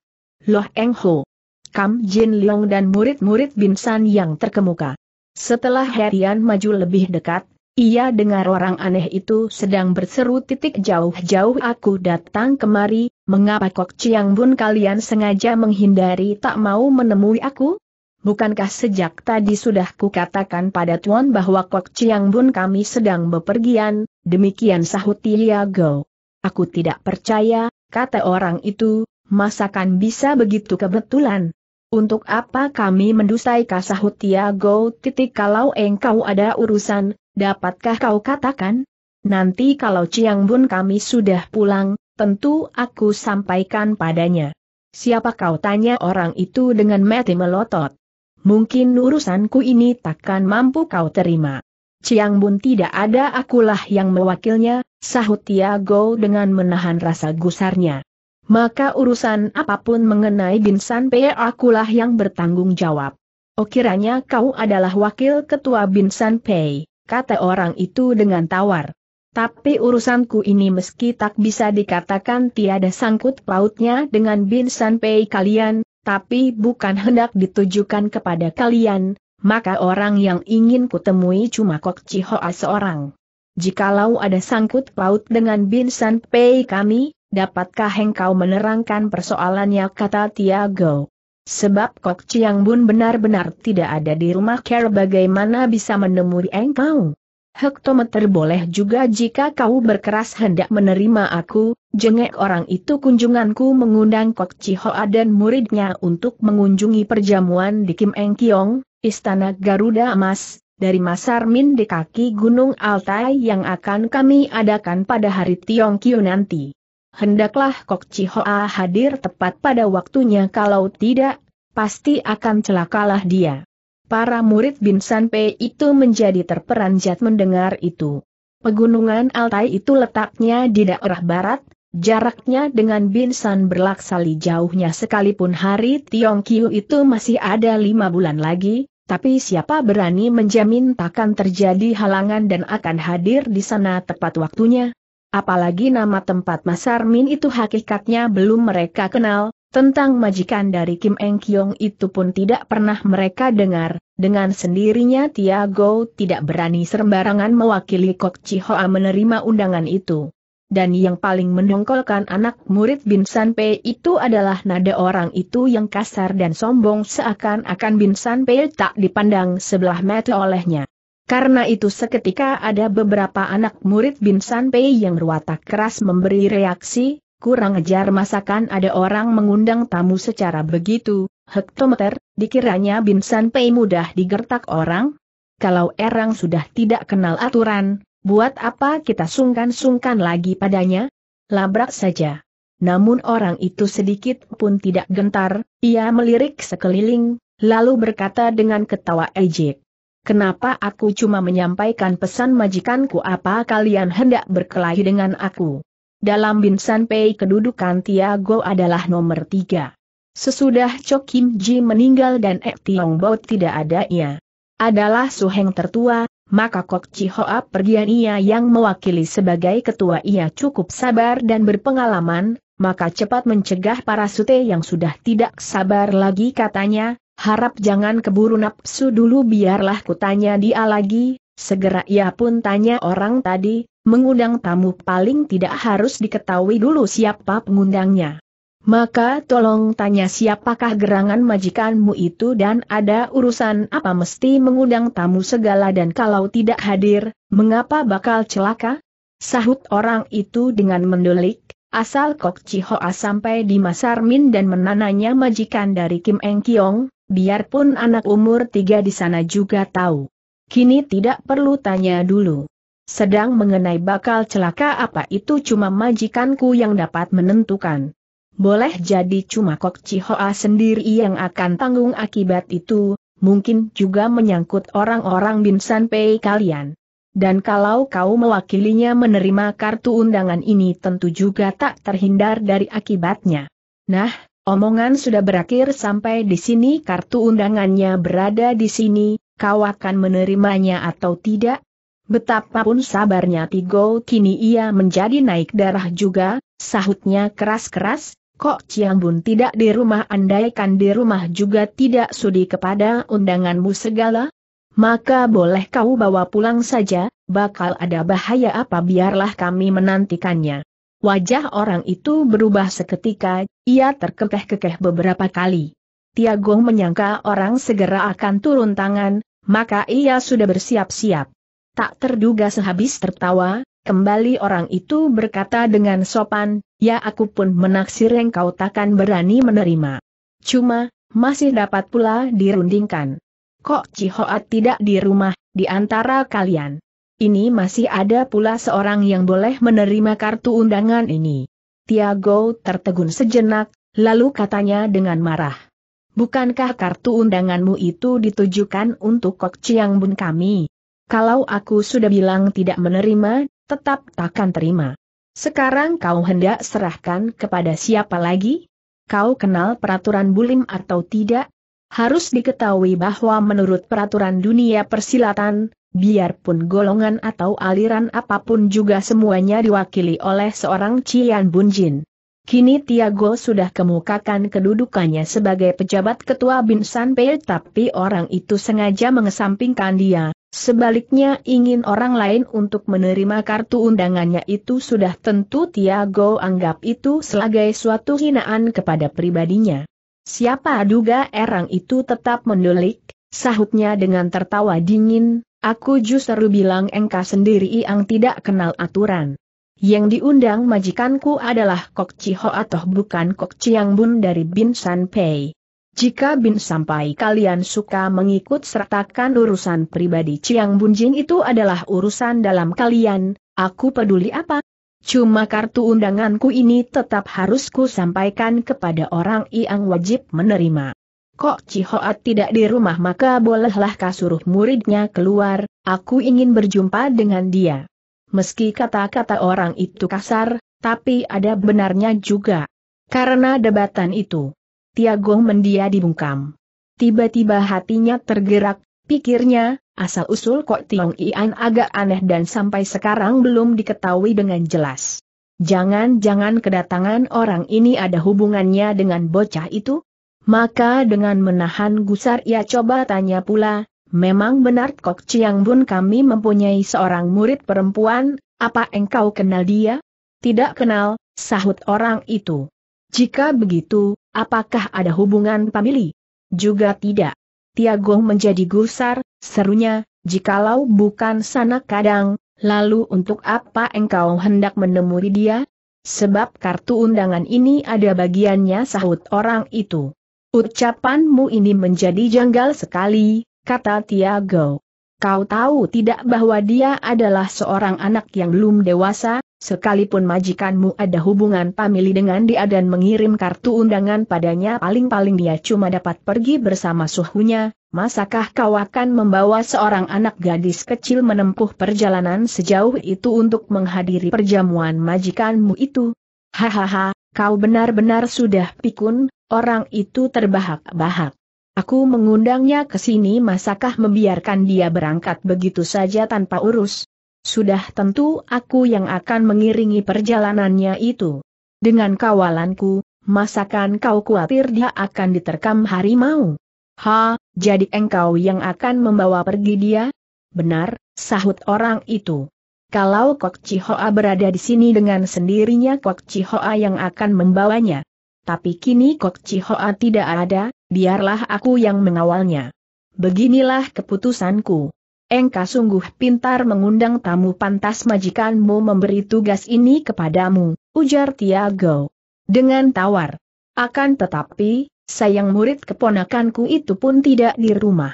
[SPEAKER 1] Loh Eng Ho, Kam Jin Leong dan murid-murid Binsan yang terkemuka. Setelah Herian maju lebih dekat, ia dengar orang aneh itu sedang berseru titik jauh-jauh aku datang kemari, mengapa Kok Chiang Bun kalian sengaja menghindari tak mau menemui aku? Bukankah sejak tadi sudah kukatakan pada Tuan bahwa Kok Chiang Bun kami sedang bepergian, demikian sahut Go. Aku tidak percaya, kata orang itu, masakan bisa begitu kebetulan. Untuk apa kami mendustai kasahut Go? titik kalau engkau ada urusan, dapatkah kau katakan? Nanti kalau Chiang Bun kami sudah pulang, tentu aku sampaikan padanya. Siapa kau tanya orang itu dengan mati melotot? mungkin urusanku ini takkan mampu kau terima. Ciang Bun tidak ada akulah yang mewakilnya, sahut Tiago dengan menahan rasa gusarnya. Maka urusan apapun mengenai Binsan P akulah yang bertanggung jawab. Oh kiranya kau adalah wakil ketua Binsan P, kata orang itu dengan tawar. Tapi urusanku ini meski tak bisa dikatakan tiada sangkut pautnya dengan Binsan Pei kalian, tapi bukan hendak ditujukan kepada kalian, maka orang yang ingin kutemui cuma Kok Cihoa seorang. Jikalau ada sangkut paut dengan Binsan Pei kami, dapatkah engkau menerangkan persoalannya kata Tiago? Sebab Kok Chiang Bun benar-benar tidak ada di rumah Care bagaimana bisa menemui engkau? Hektometer boleh juga jika kau berkeras hendak menerima aku, Jengek orang itu kunjunganku mengundang Kok Chihoa dan muridnya untuk mengunjungi perjamuan di Kim Eng Kiong, Istana Garuda Emas, dari Masar Min di kaki Gunung Altai yang akan kami adakan pada hari Tiong Kiu nanti. Hendaklah Kok Chihoa hadir tepat pada waktunya kalau tidak, pasti akan celakalah dia. Para murid Binsan P itu menjadi terperanjat mendengar itu. Pegunungan Altai itu letaknya di daerah barat, Jaraknya dengan Binsan berlaksali jauhnya sekalipun hari Tiong Kiu itu masih ada lima bulan lagi, tapi siapa berani menjamin takkan terjadi halangan dan akan hadir di sana tepat waktunya? Apalagi nama tempat Masar Armin itu hakikatnya belum mereka kenal, tentang majikan dari Kim Eng Kiong itu pun tidak pernah mereka dengar, dengan sendirinya Tiago tidak berani sembarangan mewakili Kok Chihoa menerima undangan itu dan yang paling mendongkolkan anak murid Binsan Pei itu adalah nada orang itu yang kasar dan sombong seakan-akan Binsan Pei tak dipandang sebelah mata olehnya. Karena itu seketika ada beberapa anak murid Binsan Pei yang ruwata keras memberi reaksi, kurang ajar masakan ada orang mengundang tamu secara begitu, hektometer, dikiranya Binsan Pei mudah digertak orang? Kalau erang sudah tidak kenal aturan, Buat apa kita sungkan-sungkan lagi padanya? Labrak saja. Namun orang itu sedikit pun tidak gentar, ia melirik sekeliling, lalu berkata dengan ketawa ejek. Kenapa aku cuma menyampaikan pesan majikanku apa kalian hendak berkelahi dengan aku? Dalam Binsan Pei kedudukan Tiago adalah nomor tiga. Sesudah Cho Kim Ji meninggal dan Ek Tiong Bo tidak ada ia. Adalah suheng tertua, maka Kok Chihoa pergian ia yang mewakili sebagai ketua ia cukup sabar dan berpengalaman, maka cepat mencegah para sute yang sudah tidak sabar lagi katanya, harap jangan keburu nafsu dulu biarlah kutanya dia lagi, segera ia pun tanya orang tadi, mengundang tamu paling tidak harus diketahui dulu siapa pengundangnya. Maka tolong tanya siapakah gerangan majikanmu itu dan ada urusan apa mesti mengundang tamu segala dan kalau tidak hadir, mengapa bakal celaka? Sahut orang itu dengan mendelik, asal Kok Chihoa sampai di Masarmin dan menananya majikan dari Kim Eng Kiong, biarpun anak umur tiga di sana juga tahu. Kini tidak perlu tanya dulu. Sedang mengenai bakal celaka apa itu cuma majikanku yang dapat menentukan boleh jadi cuma Kok Chihoa sendiri yang akan tanggung akibat itu, mungkin juga menyangkut orang-orang Binsan Pei kalian. Dan kalau kau mewakilinya menerima kartu undangan ini tentu juga tak terhindar dari akibatnya. Nah, omongan sudah berakhir sampai di sini kartu undangannya berada di sini, kau akan menerimanya atau tidak? Betapapun sabarnya Tigo kini ia menjadi naik darah juga, sahutnya keras-keras, Kok Bun tidak di rumah andaikan di rumah juga tidak sudi kepada undanganmu segala? Maka boleh kau bawa pulang saja, bakal ada bahaya apa biarlah kami menantikannya. Wajah orang itu berubah seketika, ia terkekeh-kekeh beberapa kali. Tiago menyangka orang segera akan turun tangan, maka ia sudah bersiap-siap. Tak terduga sehabis tertawa, Kembali orang itu berkata dengan sopan, ya aku pun menaksir engkau takkan berani menerima. Cuma, masih dapat pula dirundingkan. Kok Cihoat tidak di rumah, di antara kalian? Ini masih ada pula seorang yang boleh menerima kartu undangan ini. Tiago tertegun sejenak, lalu katanya dengan marah. Bukankah kartu undanganmu itu ditujukan untuk Kok Chiang Bun kami? Kalau aku sudah bilang tidak menerima, tetap takkan terima. Sekarang kau hendak serahkan kepada siapa lagi? Kau kenal peraturan bulim atau tidak? Harus diketahui bahwa menurut peraturan dunia persilatan, biarpun golongan atau aliran apapun juga semuanya diwakili oleh seorang Cian Bunjin. Kini Tiago sudah kemukakan kedudukannya sebagai pejabat ketua Binsan Pei tapi orang itu sengaja mengesampingkan dia, Sebaliknya ingin orang lain untuk menerima kartu undangannya itu sudah tentu Tiago anggap itu sebagai suatu hinaan kepada pribadinya. Siapa duga erang itu tetap mendulik? sahutnya dengan tertawa dingin, aku justru bilang engkau sendiri yang tidak kenal aturan. Yang diundang majikanku adalah Kok Chiho atau bukan Kok Chiang Bun dari Bin San Pei. Jika bin sampai kalian suka mengikut sertakan urusan pribadi Ciang Bunjin itu adalah urusan dalam kalian, aku peduli apa? Cuma kartu undanganku ini tetap harus ku sampaikan kepada orang yang wajib menerima. Kok Cihoat tidak di rumah maka bolehlah kasuruh muridnya keluar, aku ingin berjumpa dengan dia. Meski kata-kata orang itu kasar, tapi ada benarnya juga. Karena debatan itu. Tiago mendia dibungkam. Tiba-tiba hatinya tergerak, pikirnya, asal-usul kok Tiong Ian agak aneh dan sampai sekarang belum diketahui dengan jelas. Jangan-jangan kedatangan orang ini ada hubungannya dengan bocah itu? Maka dengan menahan gusar ia coba tanya pula, memang benar Kok Ciang Bun kami mempunyai seorang murid perempuan, apa engkau kenal dia? Tidak kenal, sahut orang itu. Jika begitu, Apakah ada hubungan famili? Juga tidak. Tiago menjadi gusar, serunya, jikalau bukan sana kadang, lalu untuk apa engkau hendak menemui dia? Sebab kartu undangan ini ada bagiannya sahut orang itu. Ucapanmu ini menjadi janggal sekali, kata Tiago. Kau tahu tidak bahwa dia adalah seorang anak yang belum dewasa, sekalipun majikanmu ada hubungan pamili dengan dia dan mengirim kartu undangan padanya paling-paling dia cuma dapat pergi bersama suhunya, masakah kau akan membawa seorang anak gadis kecil menempuh perjalanan sejauh itu untuk menghadiri perjamuan majikanmu itu? Hahaha, kau benar-benar sudah pikun, orang itu terbahak-bahak. Aku mengundangnya ke sini masakah membiarkan dia berangkat begitu saja tanpa urus? Sudah tentu aku yang akan mengiringi perjalanannya itu. Dengan kawalanku, masakan kau khawatir dia akan diterkam harimau? Ha, jadi engkau yang akan membawa pergi dia? Benar, sahut orang itu. Kalau Kok Chihoa berada di sini dengan sendirinya Kok Chihoa yang akan membawanya tapi kini Kok Cihoa tidak ada, biarlah aku yang mengawalnya. Beginilah keputusanku. Engkau sungguh pintar mengundang tamu pantas majikanmu memberi tugas ini kepadamu, ujar Tiago. Dengan tawar. Akan tetapi, sayang murid keponakanku itu pun tidak di rumah.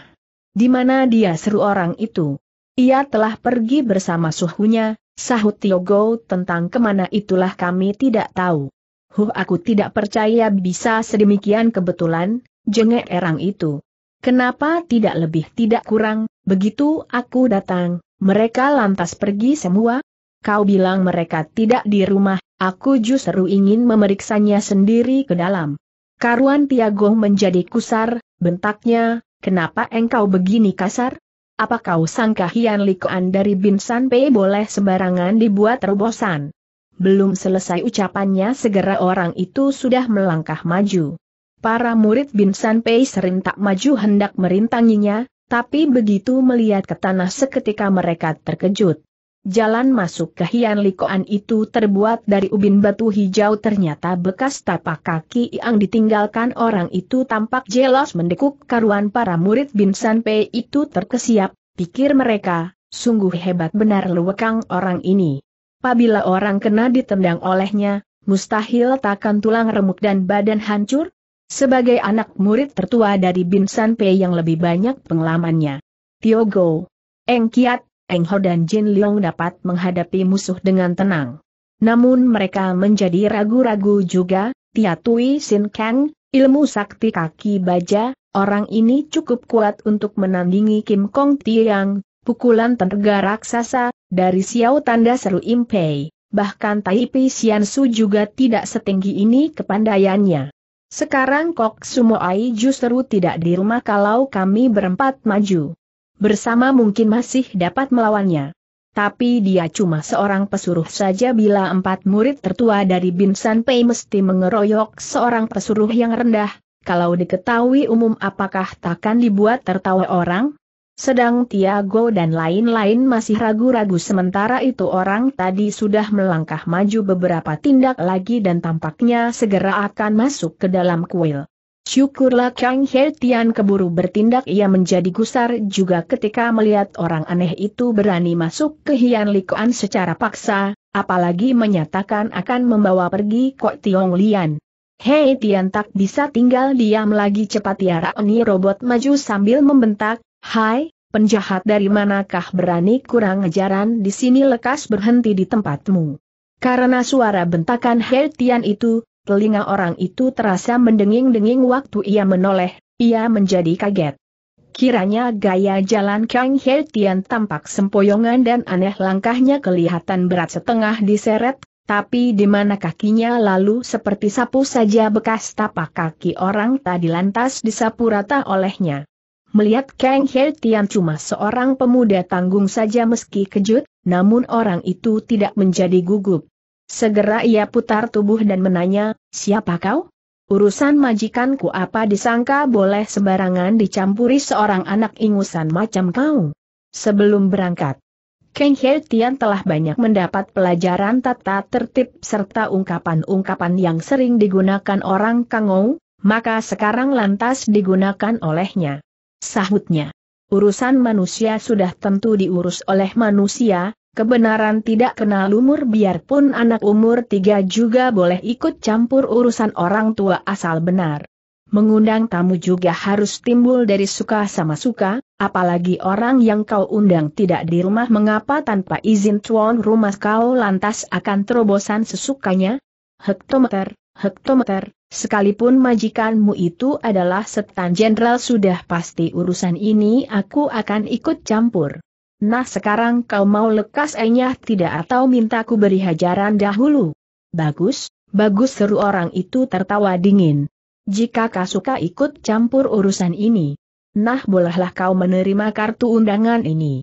[SPEAKER 1] Di mana dia seru orang itu? Ia telah pergi bersama suhunya, sahut Tiogo tentang kemana itulah kami tidak tahu. Huh aku tidak percaya bisa sedemikian kebetulan, jengek erang itu. Kenapa tidak lebih tidak kurang, begitu aku datang, mereka lantas pergi semua? Kau bilang mereka tidak di rumah, aku justru ingin memeriksanya sendiri ke dalam. Karuan Tiago menjadi kusar, bentaknya, kenapa engkau begini kasar? Apa kau sangka Hian Likuan dari Binsan Pei boleh sembarangan dibuat terobosan? Belum selesai ucapannya segera orang itu sudah melangkah maju. Para murid Binsan Pei serentak maju hendak merintanginya, tapi begitu melihat ke tanah seketika mereka terkejut. Jalan masuk ke Hian Likoan itu terbuat dari ubin batu hijau ternyata bekas tapak kaki yang ditinggalkan orang itu tampak jelas mendekuk karuan para murid Binsan Pei itu terkesiap, pikir mereka, sungguh hebat benar lewekang orang ini apabila orang kena ditendang olehnya, mustahil takkan tulang remuk dan badan hancur? Sebagai anak murid tertua dari Bin Pei yang lebih banyak pengalamannya, Go, Eng Kiat, Eng Ho dan Jin Leong dapat menghadapi musuh dengan tenang. Namun mereka menjadi ragu-ragu juga, Tia Tui Sin Kang, ilmu sakti kaki baja, orang ini cukup kuat untuk menandingi Kim Kong Tiang, pukulan tenaga raksasa, dari Xiao tanda seru Impei, bahkan Taipei Xian Su juga tidak setinggi ini kepandaiannya. Sekarang Kok Sumoai justru tidak di rumah kalau kami berempat maju. Bersama mungkin masih dapat melawannya. Tapi dia cuma seorang pesuruh saja bila empat murid tertua dari Binsan Pei mesti mengeroyok seorang pesuruh yang rendah, kalau diketahui umum apakah takkan dibuat tertawa orang? Sedang Tiago dan lain-lain masih ragu-ragu sementara itu orang tadi sudah melangkah maju beberapa tindak lagi dan tampaknya segera akan masuk ke dalam kuil. Syukurlah Kang He Tian keburu bertindak ia menjadi gusar juga ketika melihat orang aneh itu berani masuk ke Hian Likuan secara paksa, apalagi menyatakan akan membawa pergi Kok Tiong Lian. Hei Tian tak bisa tinggal diam lagi cepat ya Oni robot maju sambil membentak, Hai, penjahat dari manakah berani kurang ajaran di sini lekas berhenti di tempatmu. Karena suara bentakan Heltian itu, telinga orang itu terasa mendenging-denging waktu ia menoleh, ia menjadi kaget. Kiranya gaya jalan Kang Heltian tampak sempoyongan dan aneh langkahnya kelihatan berat setengah diseret, tapi di mana kakinya lalu seperti sapu saja bekas tapak kaki orang tadi lantas disapu rata olehnya. Melihat Kang He Tian cuma seorang pemuda tanggung saja meski kejut, namun orang itu tidak menjadi gugup. Segera ia putar tubuh dan menanya, siapa kau? Urusan majikanku apa disangka boleh sembarangan dicampuri seorang anak ingusan macam kau? Sebelum berangkat, Kang He Tian telah banyak mendapat pelajaran tata tertib serta ungkapan-ungkapan yang sering digunakan orang Kangou, maka sekarang lantas digunakan olehnya. Sahutnya. Urusan manusia sudah tentu diurus oleh manusia, kebenaran tidak kenal umur biarpun anak umur tiga juga boleh ikut campur urusan orang tua asal benar. Mengundang tamu juga harus timbul dari suka sama suka, apalagi orang yang kau undang tidak di rumah mengapa tanpa izin tuan rumah kau lantas akan terobosan sesukanya? Hektometer, hektometer, Sekalipun majikanmu itu adalah setan jenderal sudah pasti urusan ini aku akan ikut campur. Nah sekarang kau mau lekas enyah tidak atau minta ku beri hajaran dahulu. Bagus, bagus seru orang itu tertawa dingin. Jika kau suka ikut campur urusan ini. Nah bolehlah kau menerima kartu undangan ini.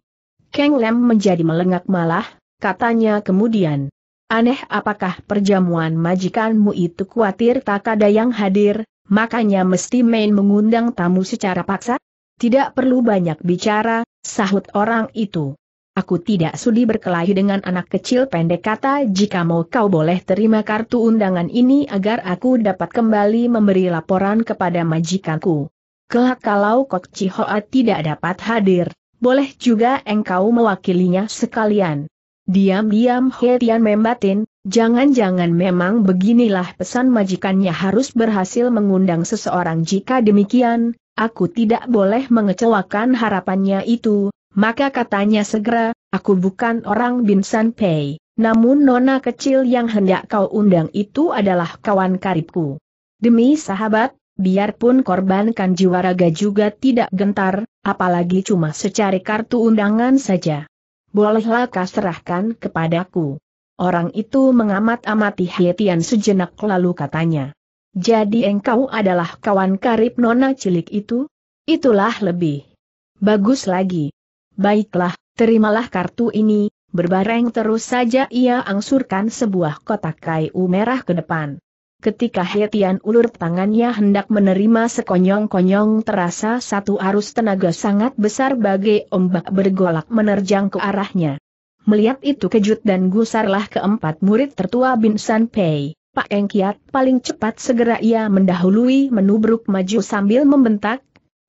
[SPEAKER 1] Keng Lem menjadi melengak malah, katanya kemudian. Aneh apakah perjamuan majikanmu itu khawatir tak ada yang hadir, makanya mesti main mengundang tamu secara paksa? Tidak perlu banyak bicara, sahut orang itu. Aku tidak sudi berkelahi dengan anak kecil pendek kata jika mau kau boleh terima kartu undangan ini agar aku dapat kembali memberi laporan kepada majikanku. Kelak kalau Kok Chihoa tidak dapat hadir, boleh juga engkau mewakilinya sekalian. Diam-diam Hetian membatin, jangan-jangan memang beginilah pesan majikannya harus berhasil mengundang seseorang jika demikian, aku tidak boleh mengecewakan harapannya itu, maka katanya segera, aku bukan orang Binsan Pei, namun nona kecil yang hendak kau undang itu adalah kawan karibku. Demi sahabat, biarpun korbankan jiwa raga juga tidak gentar, apalagi cuma secari kartu undangan saja bolehlah kau serahkan kepadaku. Orang itu mengamat-amati Hetian sejenak lalu katanya. Jadi engkau adalah kawan karib nona cilik itu? Itulah lebih. Bagus lagi. Baiklah, terimalah kartu ini, berbareng terus saja ia angsurkan sebuah kotak kayu merah ke depan. Ketika Hetian ulur tangannya hendak menerima sekonyong-konyong terasa satu arus tenaga sangat besar bagai ombak bergolak menerjang ke arahnya. Melihat itu kejut dan gusarlah keempat murid tertua Bin San Pei. Pak Eng Kiat paling cepat segera ia mendahului menubruk maju sambil membentak,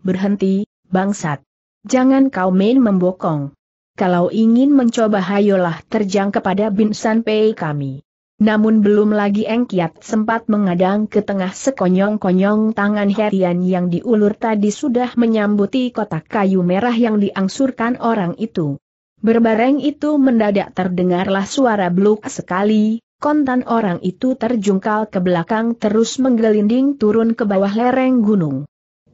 [SPEAKER 1] berhenti, bangsat. Jangan kau main membokong. Kalau ingin mencoba hayolah terjang kepada Bin San Pei kami. Namun belum lagi Engkiat sempat mengadang ke tengah sekonyong-konyong tangan Herian yang diulur tadi sudah menyambuti kotak kayu merah yang diangsurkan orang itu. Berbareng itu mendadak terdengarlah suara bluk sekali, kontan orang itu terjungkal ke belakang terus menggelinding turun ke bawah lereng gunung.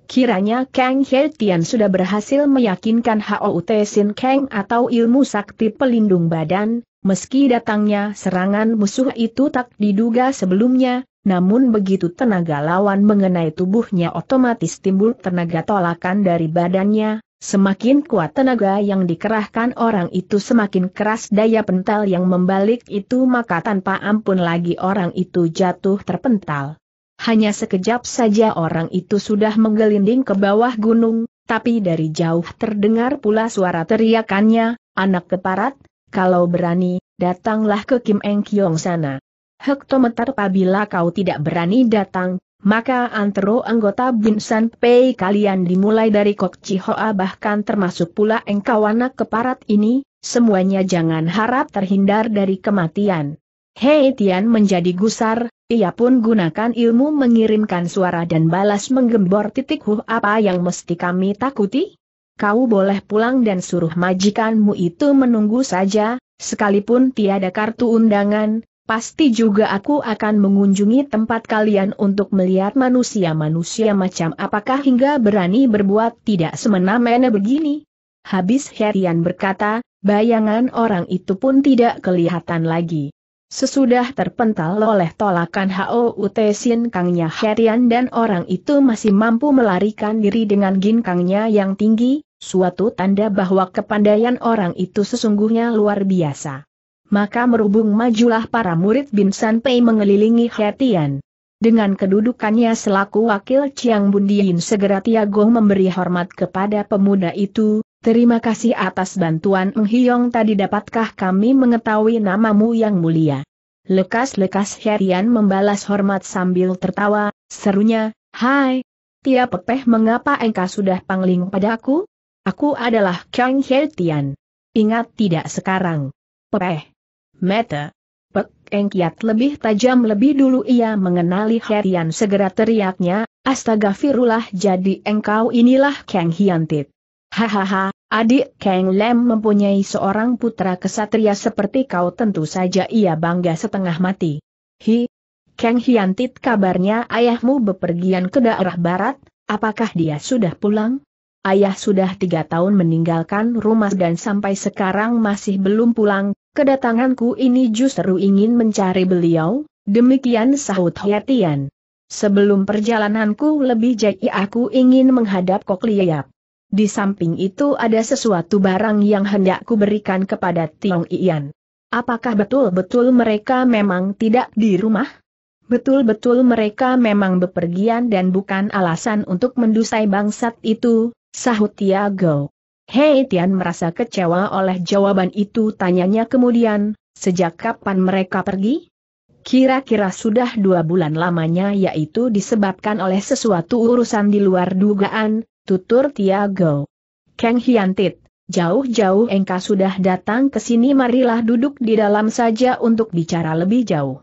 [SPEAKER 1] Kiranya Kang Hertian sudah berhasil meyakinkan Hao Sin Kang atau ilmu sakti pelindung badan, Meski datangnya serangan musuh itu tak diduga sebelumnya, namun begitu tenaga lawan mengenai tubuhnya otomatis timbul tenaga tolakan dari badannya, semakin kuat tenaga yang dikerahkan orang itu semakin keras daya pental yang membalik itu maka tanpa ampun lagi orang itu jatuh terpental. Hanya sekejap saja orang itu sudah menggelinding ke bawah gunung, tapi dari jauh terdengar pula suara teriakannya, anak keparat, kalau berani, datanglah ke Kim Eng Kiong sana. Hektometer apabila kau tidak berani datang, maka antero anggota Binsan Pei kalian dimulai dari Kok Chihoa bahkan termasuk pula engkau anak keparat ini, semuanya jangan harap terhindar dari kematian. Hei Tian menjadi gusar, ia pun gunakan ilmu mengirimkan suara dan balas menggembor titik huh apa yang mesti kami takuti? kau boleh pulang dan suruh majikanmu itu menunggu saja, sekalipun tiada kartu undangan, pasti juga aku akan mengunjungi tempat kalian untuk melihat manusia-manusia macam apakah hingga berani berbuat tidak semena-mena begini. Habis Herian berkata, bayangan orang itu pun tidak kelihatan lagi. Sesudah terpental oleh tolakan HOUT Sin Kangnya Herian dan orang itu masih mampu melarikan diri dengan ginkangnya yang tinggi, suatu tanda bahwa kepandaian orang itu sesungguhnya luar biasa. Maka merubung majulah para murid Bin San Pei mengelilingi Herian. Dengan kedudukannya selaku wakil Chiang Bundiin segera Tiago memberi hormat kepada pemuda itu, Terima kasih atas bantuan Eng tadi dapatkah kami mengetahui namamu yang mulia. Lekas-lekas Herian membalas hormat sambil tertawa, serunya, Hai, Tia Pepeh mengapa engkau sudah pangling padaku? Aku adalah Kang Hertian. Ingat tidak sekarang. Pepeh. Meta. Pek Engkiat lebih tajam lebih dulu ia mengenali Herian segera teriaknya, Astaga Firullah jadi engkau inilah Kang Hiantit. Hahaha, adik Kang Lem mempunyai seorang putra kesatria seperti kau tentu saja ia bangga setengah mati. Hi, Kang Hiantit kabarnya ayahmu bepergian ke daerah barat, apakah dia sudah pulang? Ayah sudah tiga tahun meninggalkan rumah dan sampai sekarang masih belum pulang, kedatanganku ini justru ingin mencari beliau, demikian sahut hiatian. Sebelum perjalananku lebih jauh aku ingin menghadap Kok Liap. Di samping itu ada sesuatu barang yang hendak berikan kepada Tiong Ian. Apakah betul-betul mereka memang tidak di rumah? Betul-betul mereka memang bepergian dan bukan alasan untuk mendusai bangsat itu, sahut Tiago. Hei Tian merasa kecewa oleh jawaban itu tanyanya kemudian, sejak kapan mereka pergi? Kira-kira sudah dua bulan lamanya yaitu disebabkan oleh sesuatu urusan di luar dugaan, tutur Tiago. Kang Hiantit, jauh-jauh engkau sudah datang ke sini marilah duduk di dalam saja untuk bicara lebih jauh.